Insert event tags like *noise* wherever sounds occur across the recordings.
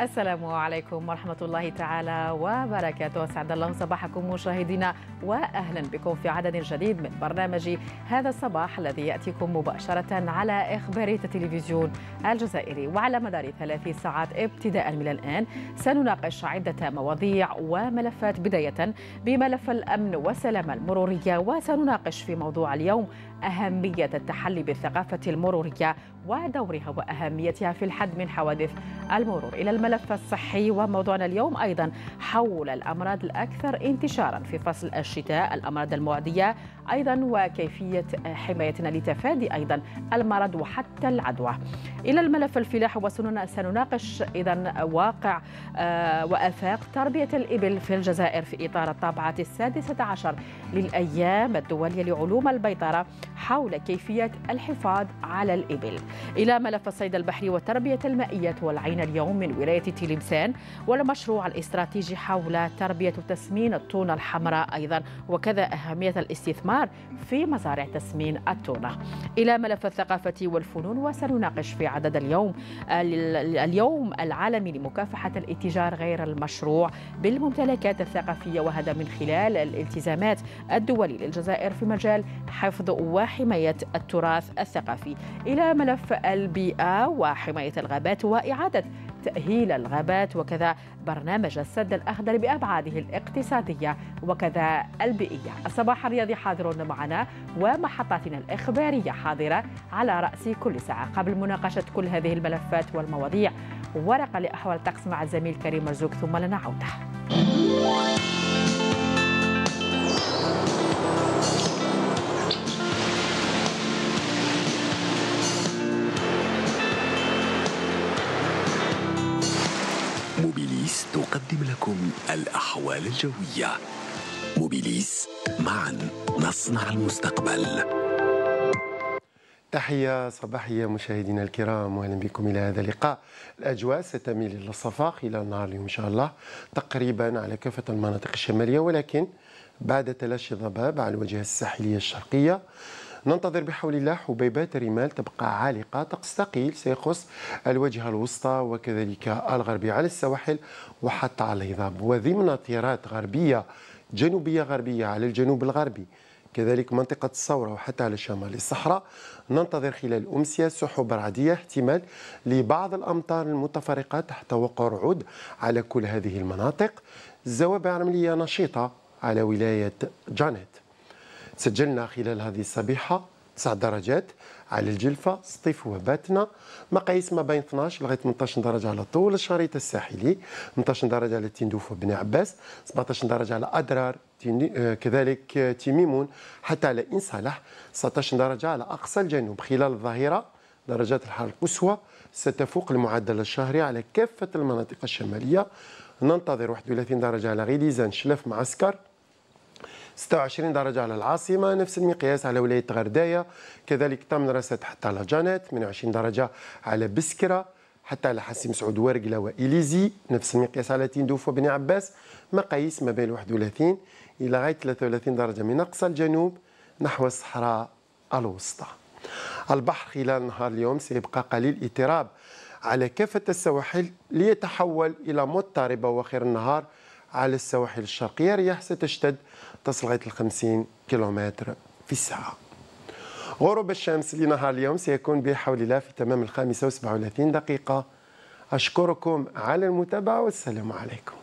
السلام عليكم ورحمة الله تعالى وبركاته أسعد الله صباحكم مشاهدينا وأهلا بكم في عدد جديد من برنامج هذا الصباح الذي يأتيكم مباشرة على إخباري التلفزيون الجزائري وعلى مدار ثلاث ساعات ابتداء من الآن سنناقش عدة مواضيع وملفات بداية بملف الأمن والسلامة المرورية وسنناقش في موضوع اليوم أهمية التحلي بالثقافة المرورية ودورها وأهميتها في الحد من حوادث المرور إلى الملف الصحي وموضوعنا اليوم أيضا حول الأمراض الأكثر انتشارا في فصل الشتاء الأمراض المعدية أيضا وكيفية آه، حمايتنا لتفادي أيضا المرض وحتى العدوى إلى الملف الفلاح وسننا سنناقش إذا واقع آه، وآفاق تربية الإبل في الجزائر في إطار الطابعة السادسة عشر للأيام الدولية لعلوم البيطرة حول كيفية الحفاظ على الإبل إلى ملف الصيد البحري والتربية المائية والعين اليوم من ولاية تلمسان والمشروع الاستراتيجي حول تربية وتسمين التونة الحمراء أيضا وكذا أهمية الاستثمار الاستثمار في مزارع تسمين التونة إلى ملف الثقافة والفنون وسنناقش في عدد اليوم اليوم العالمي لمكافحة الاتجار غير المشروع بالممتلكات الثقافية وهذا من خلال الالتزامات الدولي للجزائر في مجال حفظ وحماية التراث الثقافي إلى ملف البيئة وحماية الغابات وإعادة تأهيل الغابات وكذا برنامج السد الأخضر بأبعاده الاقتصادية وكذا البيئية الصباح الرياضي حاضر معنا ومحطاتنا الإخبارية حاضرة على رأس كل ساعة قبل مناقشة كل هذه الملفات والمواضيع ورقة لأحوال الطقس مع الزميل كريم مرزوق ثم لنا عودة لكم الأحوال الجوية موبيليس معا نصنع المستقبل تحية صباحية مشاهدينا الكرام واهلا بكم الى هذا اللقاء الاجواء ستميل الى الصفاء خلال نهار اليوم ان شاء الله تقريبا على كافة المناطق الشمالية ولكن بعد تلاشي الضباب على الواجهة الساحلية الشرقية ننتظر بحول الله حبيبات رمال تبقى عالقة طقس ثقيل سيخص الواجهة الوسطى وكذلك الغربية على السواحل وحتى على الهضاب وضمن تيارات غربية جنوبية غربية على الجنوب الغربي كذلك منطقة الثورة وحتى على شمال الصحراء ننتظر خلال أمسية سحب رعدية احتمال لبعض الأمطار المتفرقة تحت وقع رعود على كل هذه المناطق زوابع رملية نشيطة على ولاية جانيت سجلنا خلال هذه الصبيحة 9 درجات على الجلفة سطيف وهباتنا مقاييس ما بين 12 لغاية 18 درجة على طول الشريط الساحلي 18 درجة على تندوف وبني عباس 17 درجة على أدرار آه، كذلك آه، تيميمون حتى على إن صالح 19 درجة على أقصى الجنوب خلال الظاهرة درجات الحرارة القصوى ستفوق المعدل الشهري على كافة المناطق الشمالية ننتظر 31 درجة على غيليزان شلف معسكر 26 درجة على العاصمة نفس المقياس على ولاية غرداية كذلك تم رست حتى على جانات 28 درجة على بسكرة حتى على حسيم سعود ورقلة وإليزي نفس المقياس على تندوف وبني عباس مقاييس ما بين 31 إلى غاية 33 درجة من أقصى الجنوب نحو الصحراء الوسطى البحر خلال نهار اليوم سيبقى قليل اضطراب على كافة السواحل ليتحول إلى مضطربة وآخر النهار على السواحل الشرقية رياح ستشتد تصل لغايه ال 50 كيلومتر في الساعه غروب الشمس لنهار اليوم سيكون بحول الله في تمام الخامسة وسبعة دقيقة أشكركم على المتابعة والسلام عليكم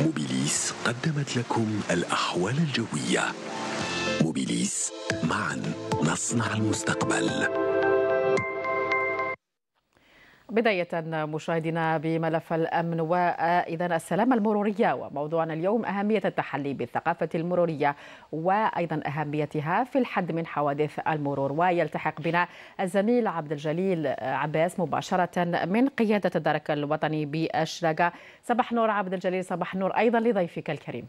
موبيليس قدمت لكم الأحوال الجوية موبيليس معا نصنع المستقبل بداية مشاهدينا بملف الأمن وإذا السلامة المرورية وموضوعنا اليوم أهمية التحلي بالثقافة المرورية وأيضا أهميتها في الحد من حوادث المرور ويلتحق بنا الزميل عبد الجليل عباس مباشرة من قيادة الدرك الوطني بأشراقة صباح نور عبد الجليل صباح نور أيضا لضيفك الكريم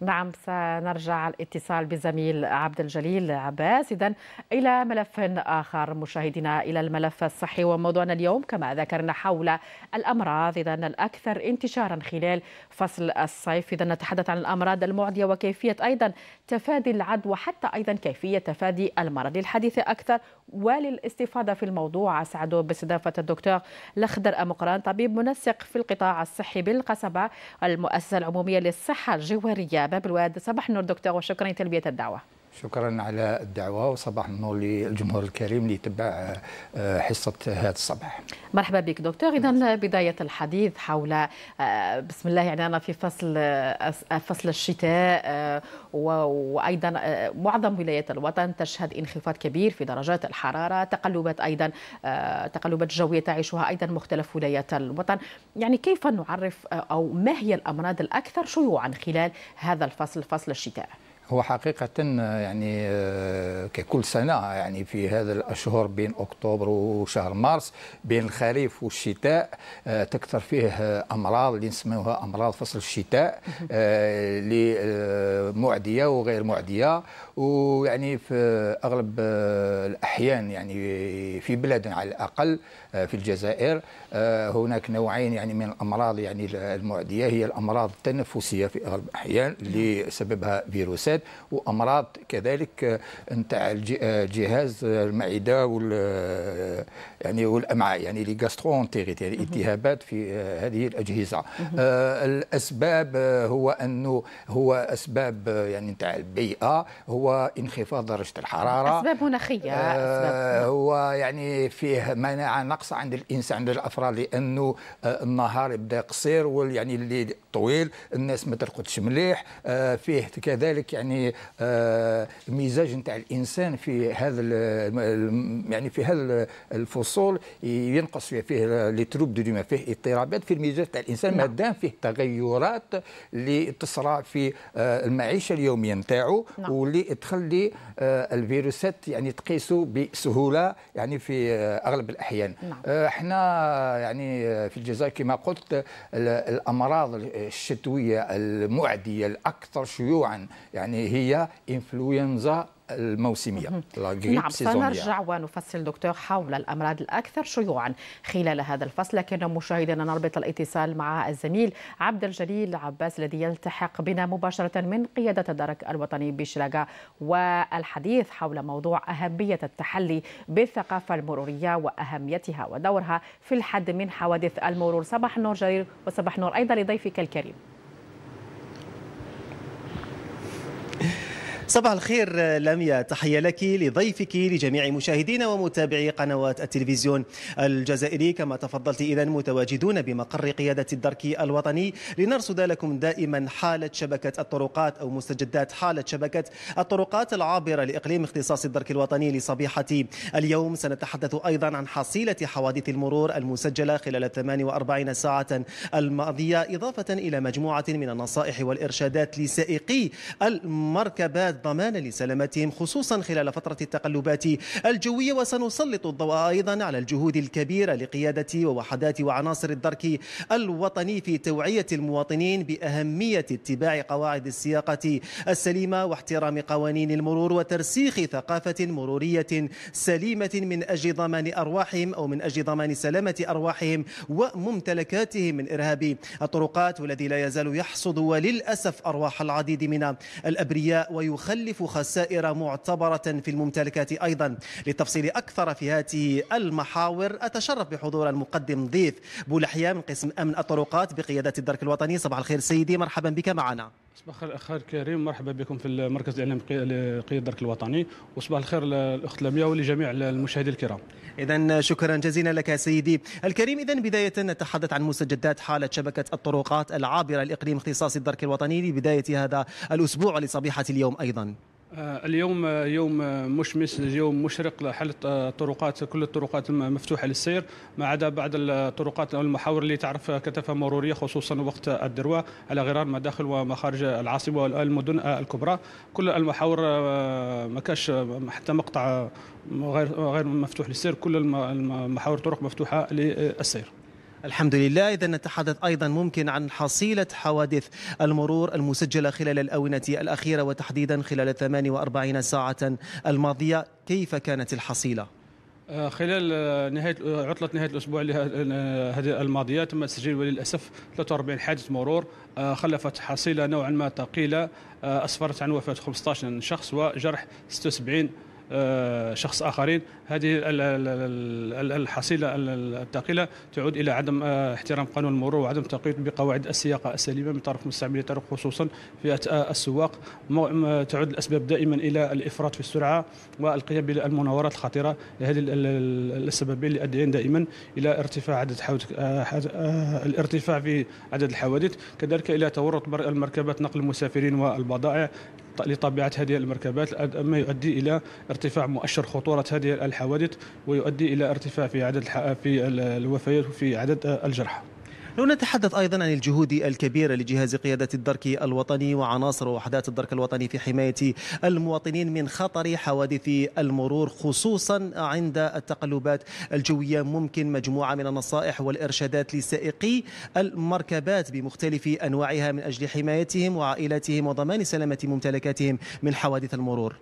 نعم سنرجع الاتصال بزميل عبد الجليل عباس إذا إلى ملف آخر مشاهدينا إلى الملف الصحي وموضوعنا اليوم كما ذكرنا حول الأمراض إذا الأكثر انتشارا خلال فصل الصيف إذا نتحدث عن الأمراض المعدية وكيفية أيضا تفادي العدوى حتى أيضا كيفية تفادي المرض للحديث أكثر وللاستفادة في الموضوع أسعد باستضافة الدكتور لخدر أمقران طبيب منسق في القطاع الصحي بالقصبة المؤسسة العمومية للصحة الجوارية باب الواد صباح النور دكتور وشكرا لتلبية الدعوة شكرا على الدعوه وصباح النور للجمهور الكريم اللي يتبع آه، حصه هذا الصباح. مرحبا بك دكتور اذا بدايه الحديث حول آه، بسم الله يعني انا في فصل آه، فصل الشتاء وايضا معظم ولايات الوطن تشهد انخفاض كبير في درجات الحراره تقلبات ايضا تقلبات جويه تعيشها ايضا مختلف ولايات الوطن يعني كيف نعرف او ما هي الامراض الاكثر شيوعا خلال هذا الفصل فصل الشتاء؟ هو حقيقة يعني آه، ككل سنة يعني في هذا الأشهر بين أكتوبر وشهر مارس بين الخريف والشتاء آه، تكثر فيه آه، أمراض اللي نسميوها أمراض فصل الشتاء اللي معدية وغير معدية ويعني في أغلب الأحيان يعني في بلادنا على الأقل في الجزائر هناك نوعين يعني من الأمراض يعني المعدية هي الأمراض التنفسية في أغلب الأحيان اللي نعم. سببها فيروسات الجلدات وامراض كذلك آه، نتاع آه، الجهاز آه، المعده وال يعني والامعاء يعني لي انتيريت يعني التهابات في هذه الاجهزه الاسباب هو انه هو اسباب يعني نتاع البيئه هو انخفاض درجه الحراره اسباب مناخيه آه هو يعني فيه مناعه نقص عند الانسان عند الافراد لانه النهار يبدا قصير يعني الليل طويل الناس ما ترقدش مليح آه فيه كذلك يعني يعني آه، مزاج نتاع الانسان في هذا يعني في هذا الفصول ينقص فيه, لي تروب دو ديما فيه اضطرابات في المزاج تاع الانسان نعم. ما دام فيه تغيرات اللي تصرى في آه، المعيشه اليوميه نتاعو نعم. واللي تخلي آه، الفيروسات يعني تقيسوا بسهوله يعني في اغلب الاحيان نعم. احنا يعني في الجزائر كما قلت الامراض الشتويه المعديه الاكثر شيوعا يعني يعني هي انفلونزا الموسمية نعم سنرجع ونفصل دكتور حول الأمراض الأكثر شيوعا خلال هذا الفصل لكن مشاهدينا نربط الاتصال مع الزميل عبد الجليل عباس الذي يلتحق بنا مباشرة من قيادة الدرك الوطني بشراقة والحديث حول موضوع أهمية التحلي بالثقافة المرورية وأهميتها ودورها في الحد من حوادث المرور صباح النور جليل وصباح النور أيضا لضيفك الكريم صباح الخير لميا تحية لك لضيفك لجميع مشاهدينا ومتابعي قنوات التلفزيون الجزائري كما تفضلت إذا متواجدون بمقر قيادة الدرك الوطني لنرصد لكم دائما حالة شبكة الطرقات أو مستجدات حالة شبكة الطرقات العابرة لإقليم اختصاص الدرك الوطني لصبيحة اليوم سنتحدث أيضا عن حصيلة حوادث المرور المسجلة خلال 48 ساعة الماضية إضافة إلى مجموعة من النصائح والإرشادات لسائقي المركبات الضمان لسلامتهم خصوصا خلال فترة التقلبات الجوية وسنسلط الضوء أيضا على الجهود الكبيرة لقيادة ووحدات وعناصر الدرك الوطني في توعية المواطنين بأهمية اتباع قواعد السياقة السليمة واحترام قوانين المرور وترسيخ ثقافة مرورية سليمة من أجل ضمان أرواحهم أو من أجل ضمان سلامة أرواحهم وممتلكاتهم من إرهاب الطرقات والذي لا يزال يحصد وللأسف أرواح العديد من الأبرياء ويخ تخلف خسائر معتبرة في الممتلكات أيضا للتفصيل أكثر في هذه المحاور أتشرف بحضور المقدم ضيف بولحيا من قسم أمن الطرقات بقيادة الدرك الوطني صباح الخير سيدي مرحبا بك معنا صباح الخير كريم مرحبا بكم في المركز الاعلامي لقيد الدرك الوطني وصباح الخير للاخت لميا ولجميع المشاهدين الكرام اذا شكرا جزيلا لك سيدي الكريم اذا بدايه نتحدث عن مستجدات حاله شبكه الطرقات العابره لاقليم اختصاص الدرك الوطني لبدايه هذا الاسبوع لصبيحه اليوم ايضا آه، اليوم آه، يوم آه، مشمس يوم مشرق لحل الطرقات كل الطرقات مفتوحه للسير ما عدا بعض الطرقات او المحاور اللي تعرف كثافه مروريه خصوصا وقت الذروه على غرار مداخل ومخارج العاصمه والمدن الكبرى كل المحاور ما كاش حتى مقطع غير غير مفتوح للسير كل المحاور طرق مفتوحه للسير الحمد لله إذا نتحدث أيضا ممكن عن حصيلة حوادث المرور المسجلة خلال الأونة الأخيرة وتحديدا خلال 48 ساعة الماضية كيف كانت الحصيلة؟ آه، خلال نهايه عطله نهايه الاسبوع هذه الماضيه تم تسجيل وللاسف 43 حادث مرور آه، خلفت حصيله نوعا ما ثقيله آه، اسفرت عن وفاه 15 شخص وجرح 76 آه، شخص آخرين هذه الحصيلة الثقيلة تعود إلى عدم آه، احترام قانون المرور وعدم التقيد بقواعد السياقة السليمة من طرف مستعملي الطرق خصوصا فئة آه، السواق تعود الأسباب دائما إلى الإفراط في السرعة والقيام بالمناورات الخطيرة لهذه السببين اللي أدين دائما إلى ارتفاع عدد الارتفاع في عدد الحوادث كذلك إلى تورط المركبات نقل المسافرين والبضائع لطبيعة هذه المركبات ما يؤدي إلى ارتفاع مؤشر خطورة هذه الحوادث ويؤدي إلى ارتفاع في عدد في الوفيات وفي عدد الجرحى لو نتحدث أيضا عن الجهود الكبيرة لجهاز قيادة الدرك الوطني وعناصر وحدات الدرك الوطني في حماية المواطنين من خطر حوادث المرور خصوصا عند التقلبات الجوية ممكن مجموعة من النصائح والإرشادات لسائقي المركبات بمختلف أنواعها من أجل حمايتهم وعائلاتهم وضمان سلامة ممتلكاتهم من حوادث المرور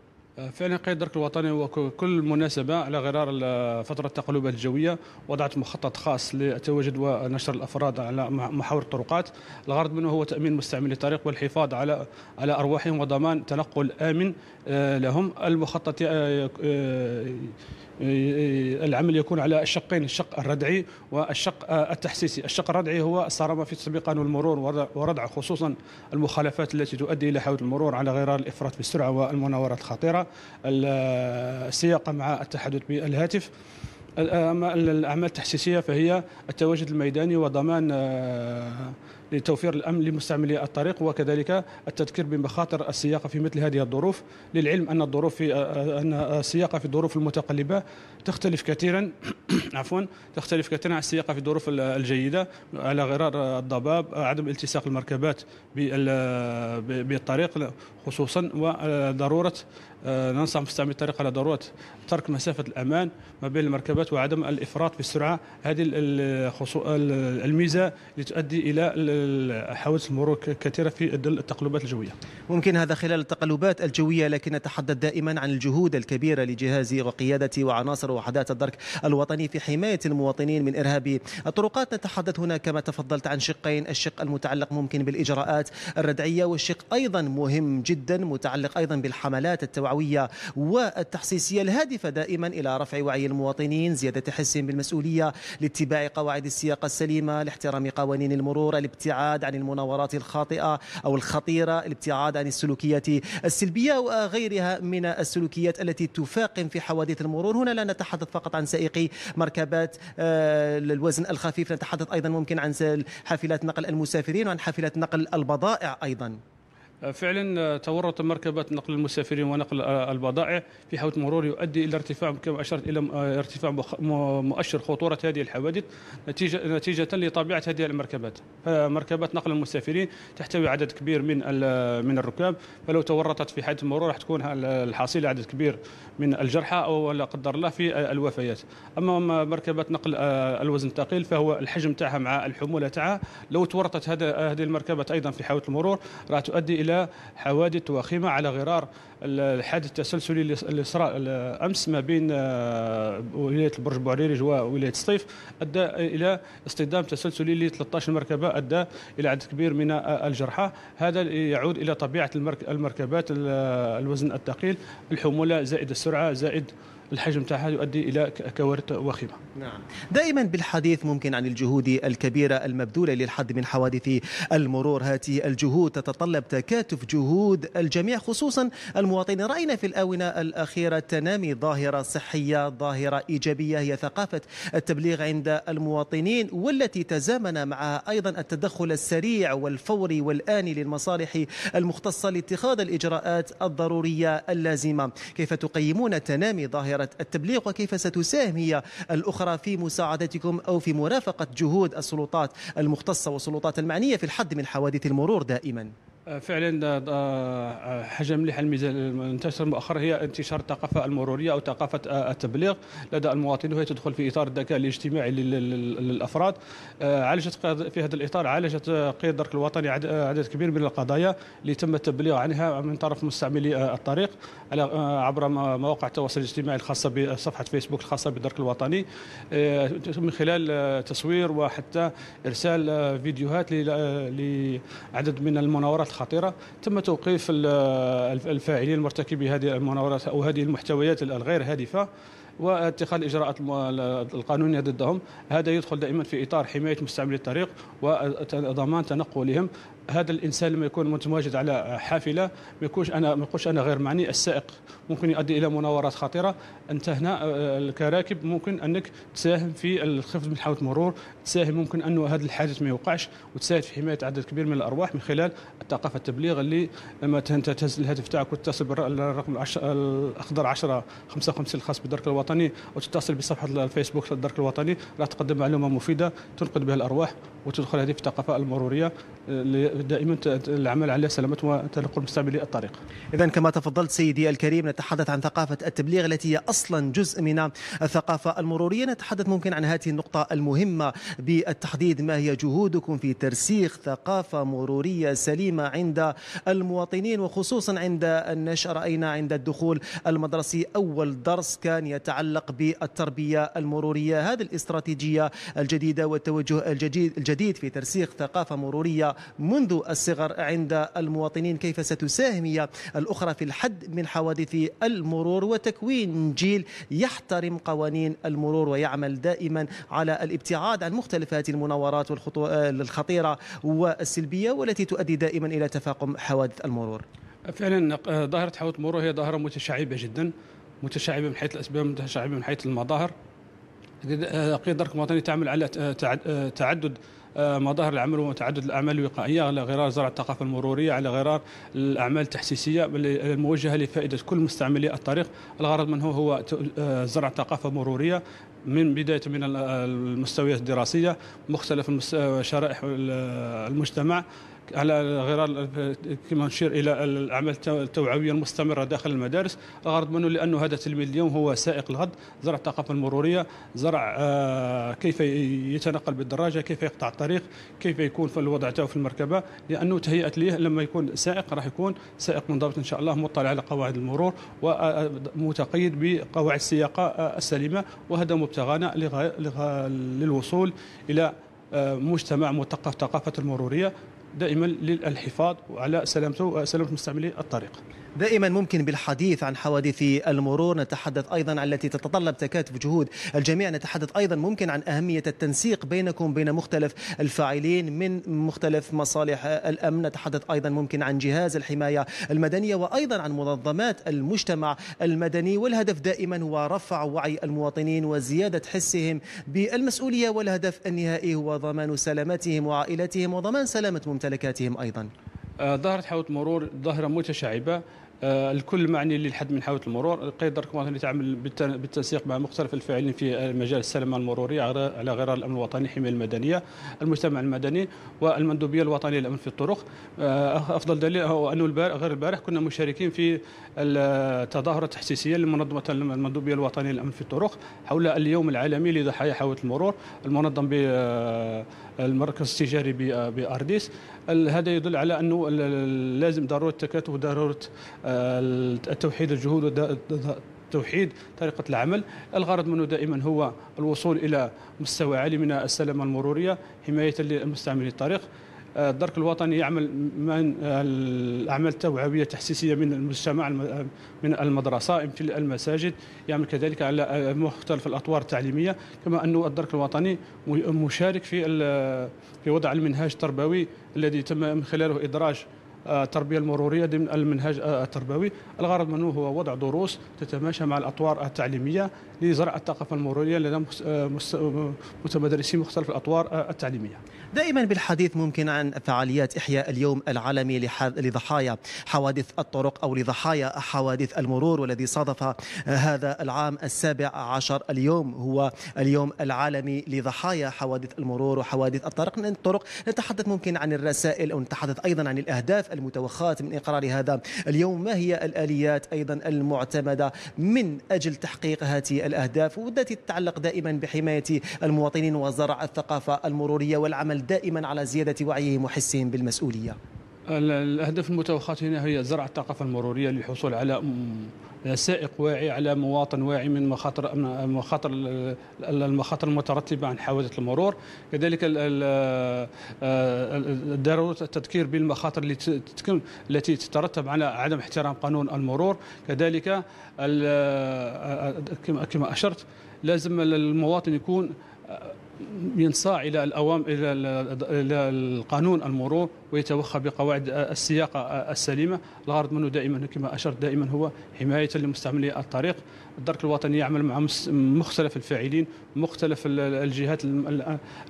فعلا قيد الدرك الوطني وكل مناسبة على غرار فترة التقلبات الجوية وضعت مخطط خاص للتواجد ونشر الأفراد على محاور الطرقات الغرض منه هو تأمين مستعملي الطريق والحفاظ على على أرواحهم وضمان تنقل آمن آه، لهم المخطط آه، آه، العمل يكون على الشقين الشق الردعي والشق آه، التحسيسي الشق الردعي هو الصرامه في تطبيق قانون المرور وردع خصوصا المخالفات التي تؤدي إلى حاله المرور على غرار الإفراط بالسرعة والمناورات الخطيرة السياقة مع التحدث بالهاتف آه، اما الاعمال التحسيسيه فهي التواجد الميداني وضمان آه، لتوفير الامن لمستعملي الطريق وكذلك التذكير بمخاطر السياقه في مثل هذه الظروف للعلم ان الظروف في ان السياقه في الظروف المتقلبه تختلف كثيرا *coughs* عفوا تختلف كثيرا عن السياقه في الظروف الجيده على غرار الضباب عدم التصاق المركبات بالطريق خصوصا وضروره آه، ننصح مستعمل الطريق على ضروره ترك مسافه الامان ما بين المركبات وعدم الافراط في السرعه هذه الميزه لتؤدي الى حوادث المرور كثيره في ظل التقلبات الجويه ممكن هذا خلال التقلبات الجويه لكن نتحدث دائما عن الجهود الكبيره لجهاز وقياده وعناصر وحدات الدرك الوطني في حمايه المواطنين من ارهاب الطرقات نتحدث هنا كما تفضلت عن شقين الشق المتعلق ممكن بالاجراءات الردعيه والشق ايضا مهم جدا متعلق ايضا بالحملات التوعويه التوعوية والتحسيسية الهادفة دائما إلى رفع وعي المواطنين زيادة حسهم بالمسؤولية لاتباع قواعد السياقة السليمة لاحترام قوانين المرور الابتعاد عن المناورات الخاطئة أو الخطيرة الابتعاد عن السلوكيات السلبية وغيرها من السلوكيات التي تفاقم في حوادث المرور هنا لا نتحدث فقط عن سائقي مركبات آه، الوزن الخفيف نتحدث أيضا ممكن عن حافلات نقل المسافرين وعن حافلات نقل البضائع أيضا فعلا آه، تورط مركبات نقل المسافرين ونقل آه، البضائع في حوت مرور يؤدي الى ارتفاع كما اشرت الى آه، ارتفاع مؤشر خطوره هذه الحوادث نتيجه نتيجه لطبيعه هذه المركبات فمركبات نقل المسافرين تحتوي عدد كبير من من الركاب فلو تورطت في حادث مرور راح تكون الحصيله عدد كبير من الجرحى او لا قدر الله في الوفيات اما مركبات نقل الوزن الثقيل فهو الحجم تاعها مع الحموله تاعها لو تورطت هذه المركبات ايضا في حوت المرور راح تؤدي إلى حوادث وخيمة على غرار الحادث التسلسلي اللي صرا امس ما بين آه، ولايه البرج بوعريرج وولايه سطيف ادى الى اصطدام تسلسلي ل 13 مركبه ادى الى عدد كبير من آه، الجرحى هذا يعود الى طبيعه المركبات الوزن الثقيل الحموله زائد السرعه زائد الحجم تاعها يؤدي الى كوارث وخيمه. نعم. دائما بالحديث ممكن عن الجهود الكبيره المبذوله للحد من حوادث المرور، هذه الجهود تتطلب تكاتف جهود الجميع خصوصا المواطنين، راينا في الاونه الاخيره تنامي ظاهره صحيه، ظاهره ايجابيه هي ثقافه التبليغ عند المواطنين والتي تزامن معها ايضا التدخل السريع والفوري والاني للمصالح المختصه لاتخاذ الاجراءات الضروريه اللازمه. كيف تقيمون تنامي ظاهره دائرة التبليغ وكيف ستساهم هي الأخرى في مساعدتكم أو في مرافقة جهود السلطات المختصة والسلطات المعنية في الحد من حوادث المرور دائما فعلا آه، حاجه مليحه الميزان المنتشر مؤخرا هي انتشار الثقافه المروريه او ثقافه آه، التبليغ لدى المواطنين وهي تدخل في اطار الذكاء الاجتماعي للافراد آه، عالجت في هذا الاطار عالجت قيد الدرك الوطني عدد كبير من القضايا اللي تم التبليغ عنها من طرف مستعملي الطريق على عبر مواقع التواصل الاجتماعي الخاصه بصفحه فيسبوك الخاصه بالدرك الوطني من خلال تصوير وحتى ارسال فيديوهات لعدد من المناورات خطيره تم توقيف الفاعلين المرتكبين هذه المناورات او هذه المحتويات الغير هادفه واتخاذ الاجراءات القانونيه ضدهم هذا يدخل دائما في اطار حمايه مستعملي الطريق وضمان تنقلهم هذا الانسان لما يكون متواجد على حافله ما يكونش انا ما يقولش انا غير معني السائق ممكن يؤدي الى مناورات خطيره انت هنا آه، كراكب ممكن انك تساهم في الخفض من حاله المرور تساهم ممكن انه هذا الحادث ما يوقعش وتساعد في حمايه عدد كبير من الارواح من خلال الثقافه التبليغ اللي لما انت تهز الهاتف تاعك وتتصل بالرقم الاخضر 10 55 الخاص بالدرك الوطني وتتصل بصفحه الفيسبوك للدرك الوطني راح تقدم معلومه مفيده تنقذ بها الارواح وتدخل هذه في الثقافه المروريه آه، دائما العمل على سلامه وتلقى مستعملي الطريق. اذا كما تفضلت سيدي الكريم نتحدث عن ثقافه التبليغ التي هي اصلا جزء من الثقافه المروريه نتحدث ممكن عن هذه النقطه المهمه بالتحديد ما هي جهودكم في ترسيخ ثقافه مروريه سليمه عند المواطنين وخصوصا عند النشأ راينا عند الدخول المدرسي اول درس كان يتعلق بالتربيه المروريه هذه الاستراتيجيه الجديده والتوجه الجديد جديد في ترسيخ ثقافة مرورية منذ الصغر عند المواطنين كيف ستساهم هي الأخرى في الحد من حوادث المرور وتكوين جيل يحترم قوانين المرور ويعمل دائما على الابتعاد عن مختلف هذه المناورات آه، الخطيرة والسلبية والتي تؤدي دائما إلى تفاقم حوادث المرور فعلا آه، ظاهرة حوادث المرور هي ظاهرة متشعبة جدا متشعبة من حيث الأسباب متشعبة من حيث المظاهر قيادة آه، الدرك تعمل على تعدد آه، مظاهر العمل ومتعدد الاعمال الوقائيه على غرار زرع الثقافه المروريه على غرار الاعمال التحسيسيه الموجهه لفائده كل مستعملي الطريق الغرض منه هو آه، زرع ثقافه مروريه من بدايه من المستويات الدراسيه مختلف آه، شرائح المجتمع على غرار كما نشير الى الاعمال التوعويه المستمره داخل المدارس الغرض منه لانه هذا التلميذ اليوم هو سائق الغد زرع الثقافه المروريه زرع آه، كيف يتنقل بالدراجه كيف يقطع الطريق كيف يكون في الوضع تاعو في المركبه لانه تهيئت ليه لما يكون سائق راح يكون سائق منضبط ان شاء الله مطلع على قواعد المرور ومتقيد آه، آه، بقواعد السياقه السليمه وهذا مبتغانا للوصول الى مجتمع مثقف ثقافة المرورية دائما للحفاظ على سلامته وسلامه مستعملي الطريق دائما ممكن بالحديث عن حوادث المرور نتحدث أيضا عن التي تتطلب تكاتف جهود الجميع نتحدث أيضا ممكن عن أهمية التنسيق بينكم بين مختلف الفاعلين من مختلف مصالح الأمن نتحدث أيضا ممكن عن جهاز الحماية المدنية وأيضا عن منظمات المجتمع المدني والهدف دائما هو رفع وعي المواطنين وزيادة حسهم بالمسؤولية والهدف النهائي هو ضمان سلامتهم وعائلتهم وضمان سلامة ممتلكاتهم أيضا آه، ظهرت حوادث مرور ظاهرة متشعبة آه، الكل معني للحد من حاوله المرور قيد اللي تعمل بالتنسيق مع مختلف الفاعلين في مجال السلامه المروريه على غرار الامن الوطني الحمايه المدنيه المجتمع المدني والمندوبيه الوطنيه للامن في الطرق آه، افضل دليل هو انه البارح غير البارح كنا مشاركين في التظاهره التحسيسيه لمنظمه المندوبيه الوطنيه للامن في الطرق حول اليوم العالمي لضحايا حاوله المرور المنظم ب آه، المركز التجاري بارديس هذا يدل على انه لازم ضروره التكاتف وضروره آه، التوحيد الجهود توحيد طريقة العمل الغرض منه دائما هو الوصول إلى مستوى عالي من السلامة المرورية حماية لمستعملي الطريق آه، الدرك الوطني يعمل من آه، الاعمال التوعويه التحسيسيه من المجتمع آه، من المدرسه يمكن المساجد يعمل كذلك على مختلف الاطوار التعليميه كما انه الدرك الوطني مشارك في في وضع المنهاج التربوي الذي تم من خلاله ادراج التربيه المروريه ضمن المنهج التربوي الغرض منه هو وضع دروس تتماشى مع الاطوار التعليميه لزرع الثقافه المروريه لدى متمدرسي مختلف الاطوار التعليميه دائما بالحديث ممكن عن فعاليات إحياء اليوم العالمي لضحايا حوادث الطرق أو لضحايا حوادث المرور والذي صادف آه، هذا العام السابع عشر اليوم هو اليوم العالمي لضحايا حوادث المرور وحوادث الطرق الطرق نتحدث ممكن عن الرسائل أو نتحدث أيضا عن الأهداف المتوخاة من إقرار هذا اليوم ما هي الآليات أيضا المعتمدة من أجل تحقيق هذه الأهداف والتي تتعلق دائما بحماية المواطنين وزرع الثقافة المرورية والعمل دائما على زيادة وعيهم وحسهم بالمسؤولية الأهداف المتوخاة هنا هي زرع الثقافة المرورية للحصول على سائق واعي على مواطن واعي من مخاطر مخاطر المخاطر المترتبه عن حوادث المرور كذلك آه، ضروره التذكير بالمخاطر التي تترتب على عدم احترام قانون المرور كذلك آه، آه، كما اشرت لازم المواطن يكون ينصاع الى الاوام الى القانون المرور ويتوخى بقواعد السياقه السليمه الغرض منه دائما كما اشرت دائما هو حمايه لمستعملي الطريق الدرك الوطني يعمل مع مختلف الفاعلين مختلف الجهات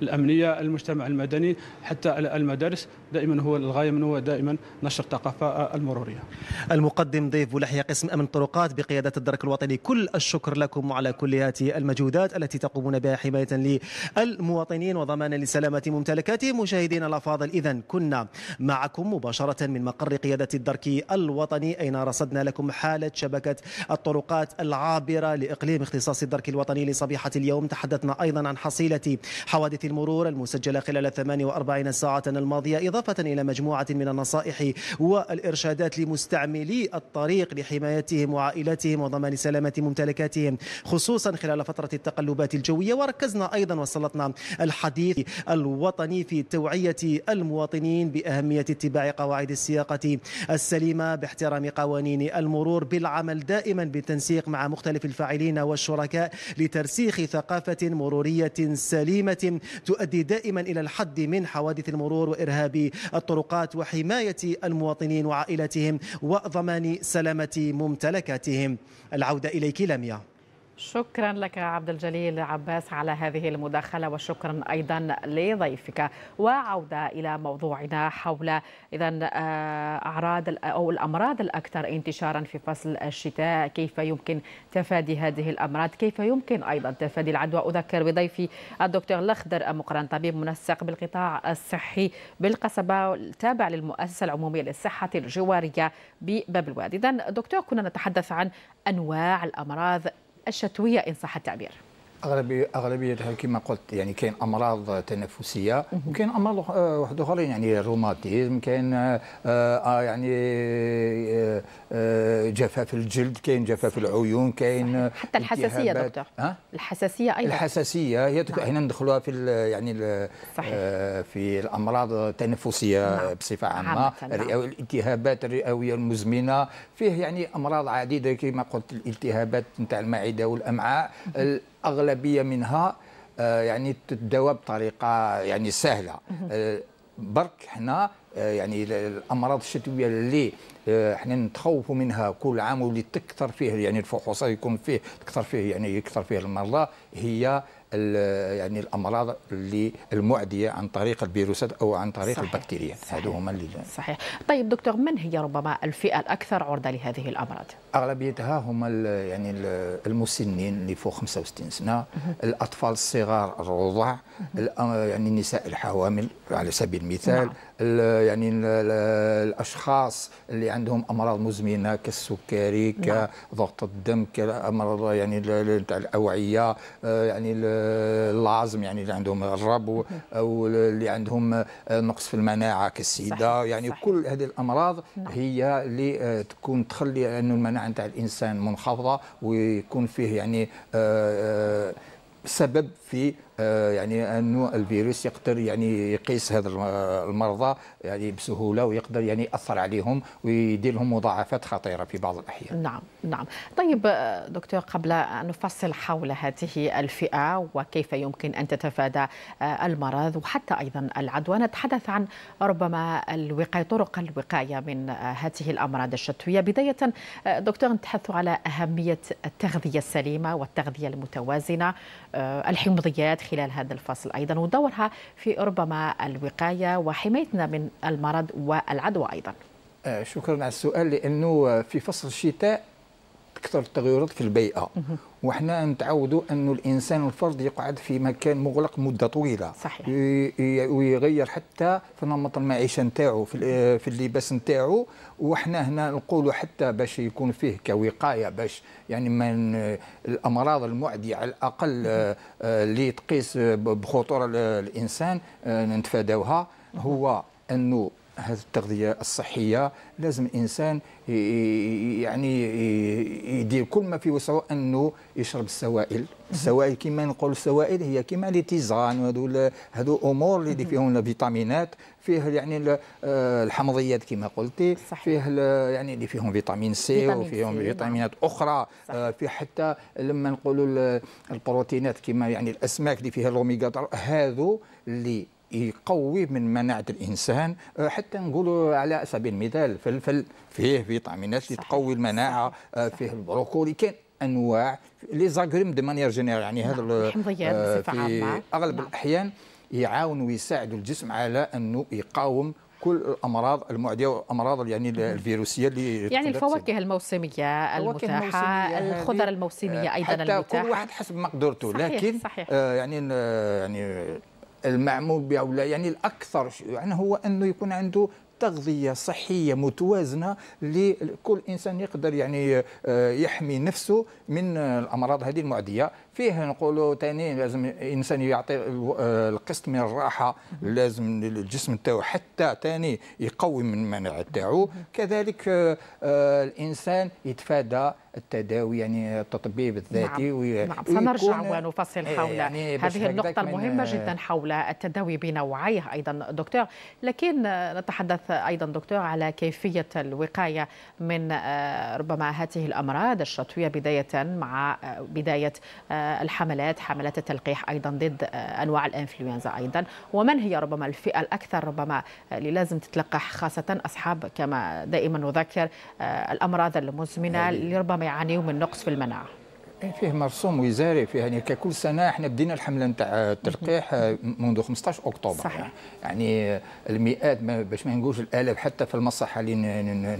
الامنيه المجتمع المدني حتى المدارس دائما هو الغايه منه هو دائما نشر الثقافه المروريه المقدم ضيف بولحيه قسم امن الطرقات بقياده الدرك الوطني كل الشكر لكم على كل هذه المجهودات التي تقومون بها حمايه للمواطنين وضمانا لسلامه ممتلكاتهم مشاهدينا الافاضل اذا كنا معكم مباشرة من مقر قيادة الدرك الوطني أين رصدنا لكم حالة شبكة الطرقات العابرة لإقليم اختصاص الدرك الوطني لصبيحة اليوم تحدثنا أيضا عن حصيلة حوادث المرور المسجلة خلال 48 ساعة الماضية إضافة إلى مجموعة من النصائح والإرشادات لمستعملي الطريق لحمايتهم وعائلاتهم وضمان سلامة ممتلكاتهم خصوصا خلال فترة التقلبات الجوية وركزنا أيضا وسلطنا الحديث الوطني في توعية المواطنين بأهمية اتباع قواعد السياقة السليمة باحترام قوانين المرور بالعمل دائما بالتنسيق مع مختلف الفاعلين والشركاء لترسيخ ثقافة مرورية سليمة تؤدي دائما إلى الحد من حوادث المرور وإرهاب الطرقات وحماية المواطنين وعائلتهم وضمان سلامة ممتلكاتهم العودة إليك لميا شكرا لك عبد الجليل عباس على هذه المداخلة وشكرا أيضا لضيفك وعودة إلى موضوعنا حول إذا آه، أعراض أو الأمراض الأكثر انتشارا في فصل الشتاء كيف يمكن تفادي هذه الأمراض كيف يمكن أيضا تفادي العدوى أذكر بضيفي الدكتور لخدر مقرن طبيب منسق بالقطاع الصحي بالقصبة تابع للمؤسسة العمومية للصحة الجوارية بباب الواد إذا دكتور كنا نتحدث عن أنواع الأمراض الشتوية إن صح التعبير اغلبيه اغلبيتها كما قلت يعني كاين امراض تنفسيه وكاين امراض آه، واحد اخرين يعني الروماتيزم كاين آه، آه، يعني جفاف الجلد كاين جفاف العيون كاين حتى الحساسيه دكتور الحساسيه ايضا الحساسيه هي نعم. هنا ندخلوها في يعني صحيح. في الامراض التنفسيه نعم. بصفه عامه نعم. الالتهابات الرئويه المزمنه فيه يعني امراض عديده كما قلت الالتهابات نتاع المعده والامعاء الاغلبيه منها آه، يعني تداوى بطريقه يعني سهله آه، برك حنا آه، يعني الامراض الشتويه اللي حنا نتخوفوا منها كل عام واللي تكثر فيه يعني الفحوصات يكون فيه تكثر فيه يعني يكثر فيه المرضى هي يعني الامراض اللي المعديه عن طريق الفيروسات او عن طريق صحيح. البكتيريا هذو هما اللي صحيح طيب دكتور من هي ربما الفئه الاكثر عرضه لهذه الامراض اغلبيتها هما يعني المسنين اللي فوق 65 سنه الاطفال الصغار الرضع يعني النساء الحوامل على سبيل المثال نعم. يعني الاشخاص اللي عندهم امراض مزمنه كالسكري نعم. كضغط الدم كامراض يعني تاع الاوعيه آه، يعني العظم يعني اللي عندهم الربو او اللي عندهم آه، نقص في المناعه كالسيدا يعني صحيح. كل هذه الامراض نعم. هي اللي آه، تكون تخلي انه المناعه نتاع الانسان منخفضه ويكون فيه يعني سبب في آه، يعني انه الفيروس يقدر يعني يقيس هذا المرضى يعني بسهوله ويقدر يعني ياثر عليهم ويدير لهم مضاعفات خطيره في بعض الاحيان. نعم نعم، طيب آه، دكتور قبل ان نفصل حول هذه الفئه وكيف يمكن ان تتفادى آه، المرض وحتى ايضا العدوى، نتحدث عن ربما الوقايه طرق الوقايه من هذه الامراض الشتويه، بدايه دكتور نتحدث على اهميه التغذيه السليمه والتغذيه المتوازنه، الحمضيات خلال هذا الفصل أيضا ودورها في ربما الوقاية وحمايتنا من المرض والعدوى أيضا آه، شكرا على السؤال لأنه في فصل الشتاء تكثر التغيرات في البيئة وحنا نتعودوا انه الانسان الفرد يقعد في مكان مغلق مده طويله صحيح ويغير حتى في نمط المعيشه نتاعو في, في اللباس نتاعو وحنا هنا نقولوا حتى باش يكون فيه كوقايه باش يعني من الامراض المعديه على الاقل آه، اللي تقيس بخطوره الانسان آه، نتفاداوها هو انه هذه التغذيه الصحيه لازم الانسان يعني يدير كل ما في وسعه انه يشرب السوائل السوائل كما نقول السوائل هي كما لي تيزان وهذو هذو امور اللي فيهم الفيتامينات فيه يعني آه، الحمضيات كما قلتي فيه يعني اللي فيهم فيتامين سي وفيهم نعم. فيتامينات اخرى آه، في حتى لما نقولوا البروتينات كما يعني الاسماك اللي فيها الاوميغا هذو اللي يقوي من مناعه الانسان آه، حتى نقولوا على سبيل المثال الفلفل فيه فيتامينات اللي تقوي المناعه آه، فيه البروكولي كاين انواع لي زاغريم دي مانيير جينيرال يعني هذا الحمضيات آه، في اغلب نعم. الاحيان يعاون ويساعدوا الجسم على انه يقاوم كل الامراض المعديه والامراض يعني الفيروسيه اللي يعني الفواكه الموسميه المتاحه الخضر الموسميه ايضا حتى المتاحه كل واحد حسب مقدرته لكن صحيح. آه يعني يعني المعمول بها ولا يعني الاكثر شيوعا يعني هو انه يكون عنده تغذية صحية متوازنة لكل إنسان يقدر يعني آه، يحمي نفسه من آه، الأمراض هذه المعدية فيه نقولوا ثاني لازم الانسان يعطي آه، القسط من الراحه لازم الجسم تاعو حتى ثاني يقوي من المناعه تاعو كذلك آه، آه، الانسان يتفادى التداوي يعني التطبيب الذاتي نعم. نعم. سنرجع ونفصل حول يعني هذه النقطة المهمة جدا حول التداوي بنوعيه أيضا دكتور لكن نتحدث أيضا دكتور على كيفية الوقاية من ربما هذه الأمراض الشتوية بداية مع بداية الحملات حملات التلقيح أيضا ضد آه، أنواع الإنفلونزا أيضا ومن هي ربما الفئة الأكثر ربما اللي آه، لازم تتلقح خاصة أصحاب كما دائما نذكر آه، الأمراض المزمنة اللي ربما يعانيوا من نقص في المناعة إيه، فيه مرسوم وزاري فيه يعني ككل سنه احنا بدينا الحمله نتاع التلقيح آه، منذ 15 اكتوبر صحيح. يعني, يعني المئات باش ما نقولش الالاف حتى في المصحه اللي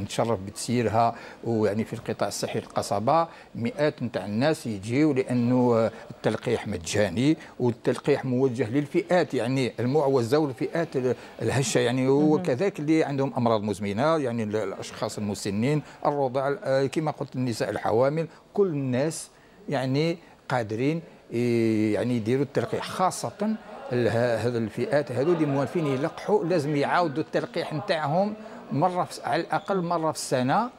نتشرف بتسييرها ويعني في القطاع الصحي القصبه مئات نتاع الناس يجيو لانه آه، التلقيح مجاني والتلقيح موجه للفئات يعني المعوزه والفئات الهشه يعني وكذلك اللي عندهم امراض مزمنه يعني الاشخاص المسنين الرضع آه، كما قلت النساء الحوامل كل الناس يعني قادرين يعني يديروا التلقيح خاصه هذه الفئات هذو اللي موالفين يلقحوا لازم يعاودوا التلقيح نتاعهم مره في على الاقل مره في السنه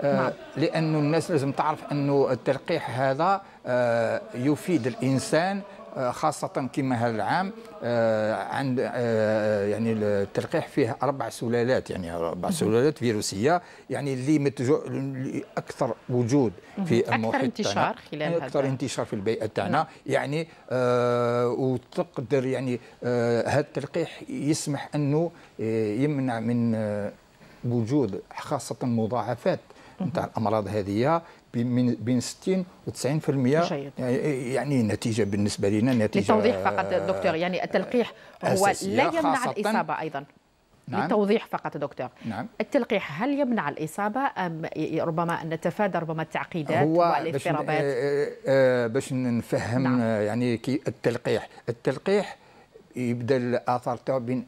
آه نعم. لانه الناس لازم تعرف انه التلقيح هذا آه يفيد الانسان خاصة كما هذا العام آه، عند آه، يعني التلقيح فيه أربع سلالات يعني أربع سلالات فيروسية يعني اللي أكثر وجود في أكثر انتشار خلال يعني أكثر هذا. انتشار في البيئة تاعنا نعم. يعني آه، وتقدر يعني هذا التلقيح يسمح أنه يمنع من وجود خاصة مضاعفات نتاع الامراض هذه بين 60 و 90% جيد. يعني-, يعني نتيجه بالنسبه لنا نتيجه للتوضيح فقط دكتور يعني آه، التلقيح هو لا يمنع الاصابه ايضا نعم. للتوضيح فقط دكتور نعم. التلقيح هل يمنع الإصابة أم ربما ان نتفادى ربما التعقيدات هو والاضطرابات آه، آه، باش نفهم نعم. يعني كي التلقيح التلقيح يبدا الاثار تاعو بين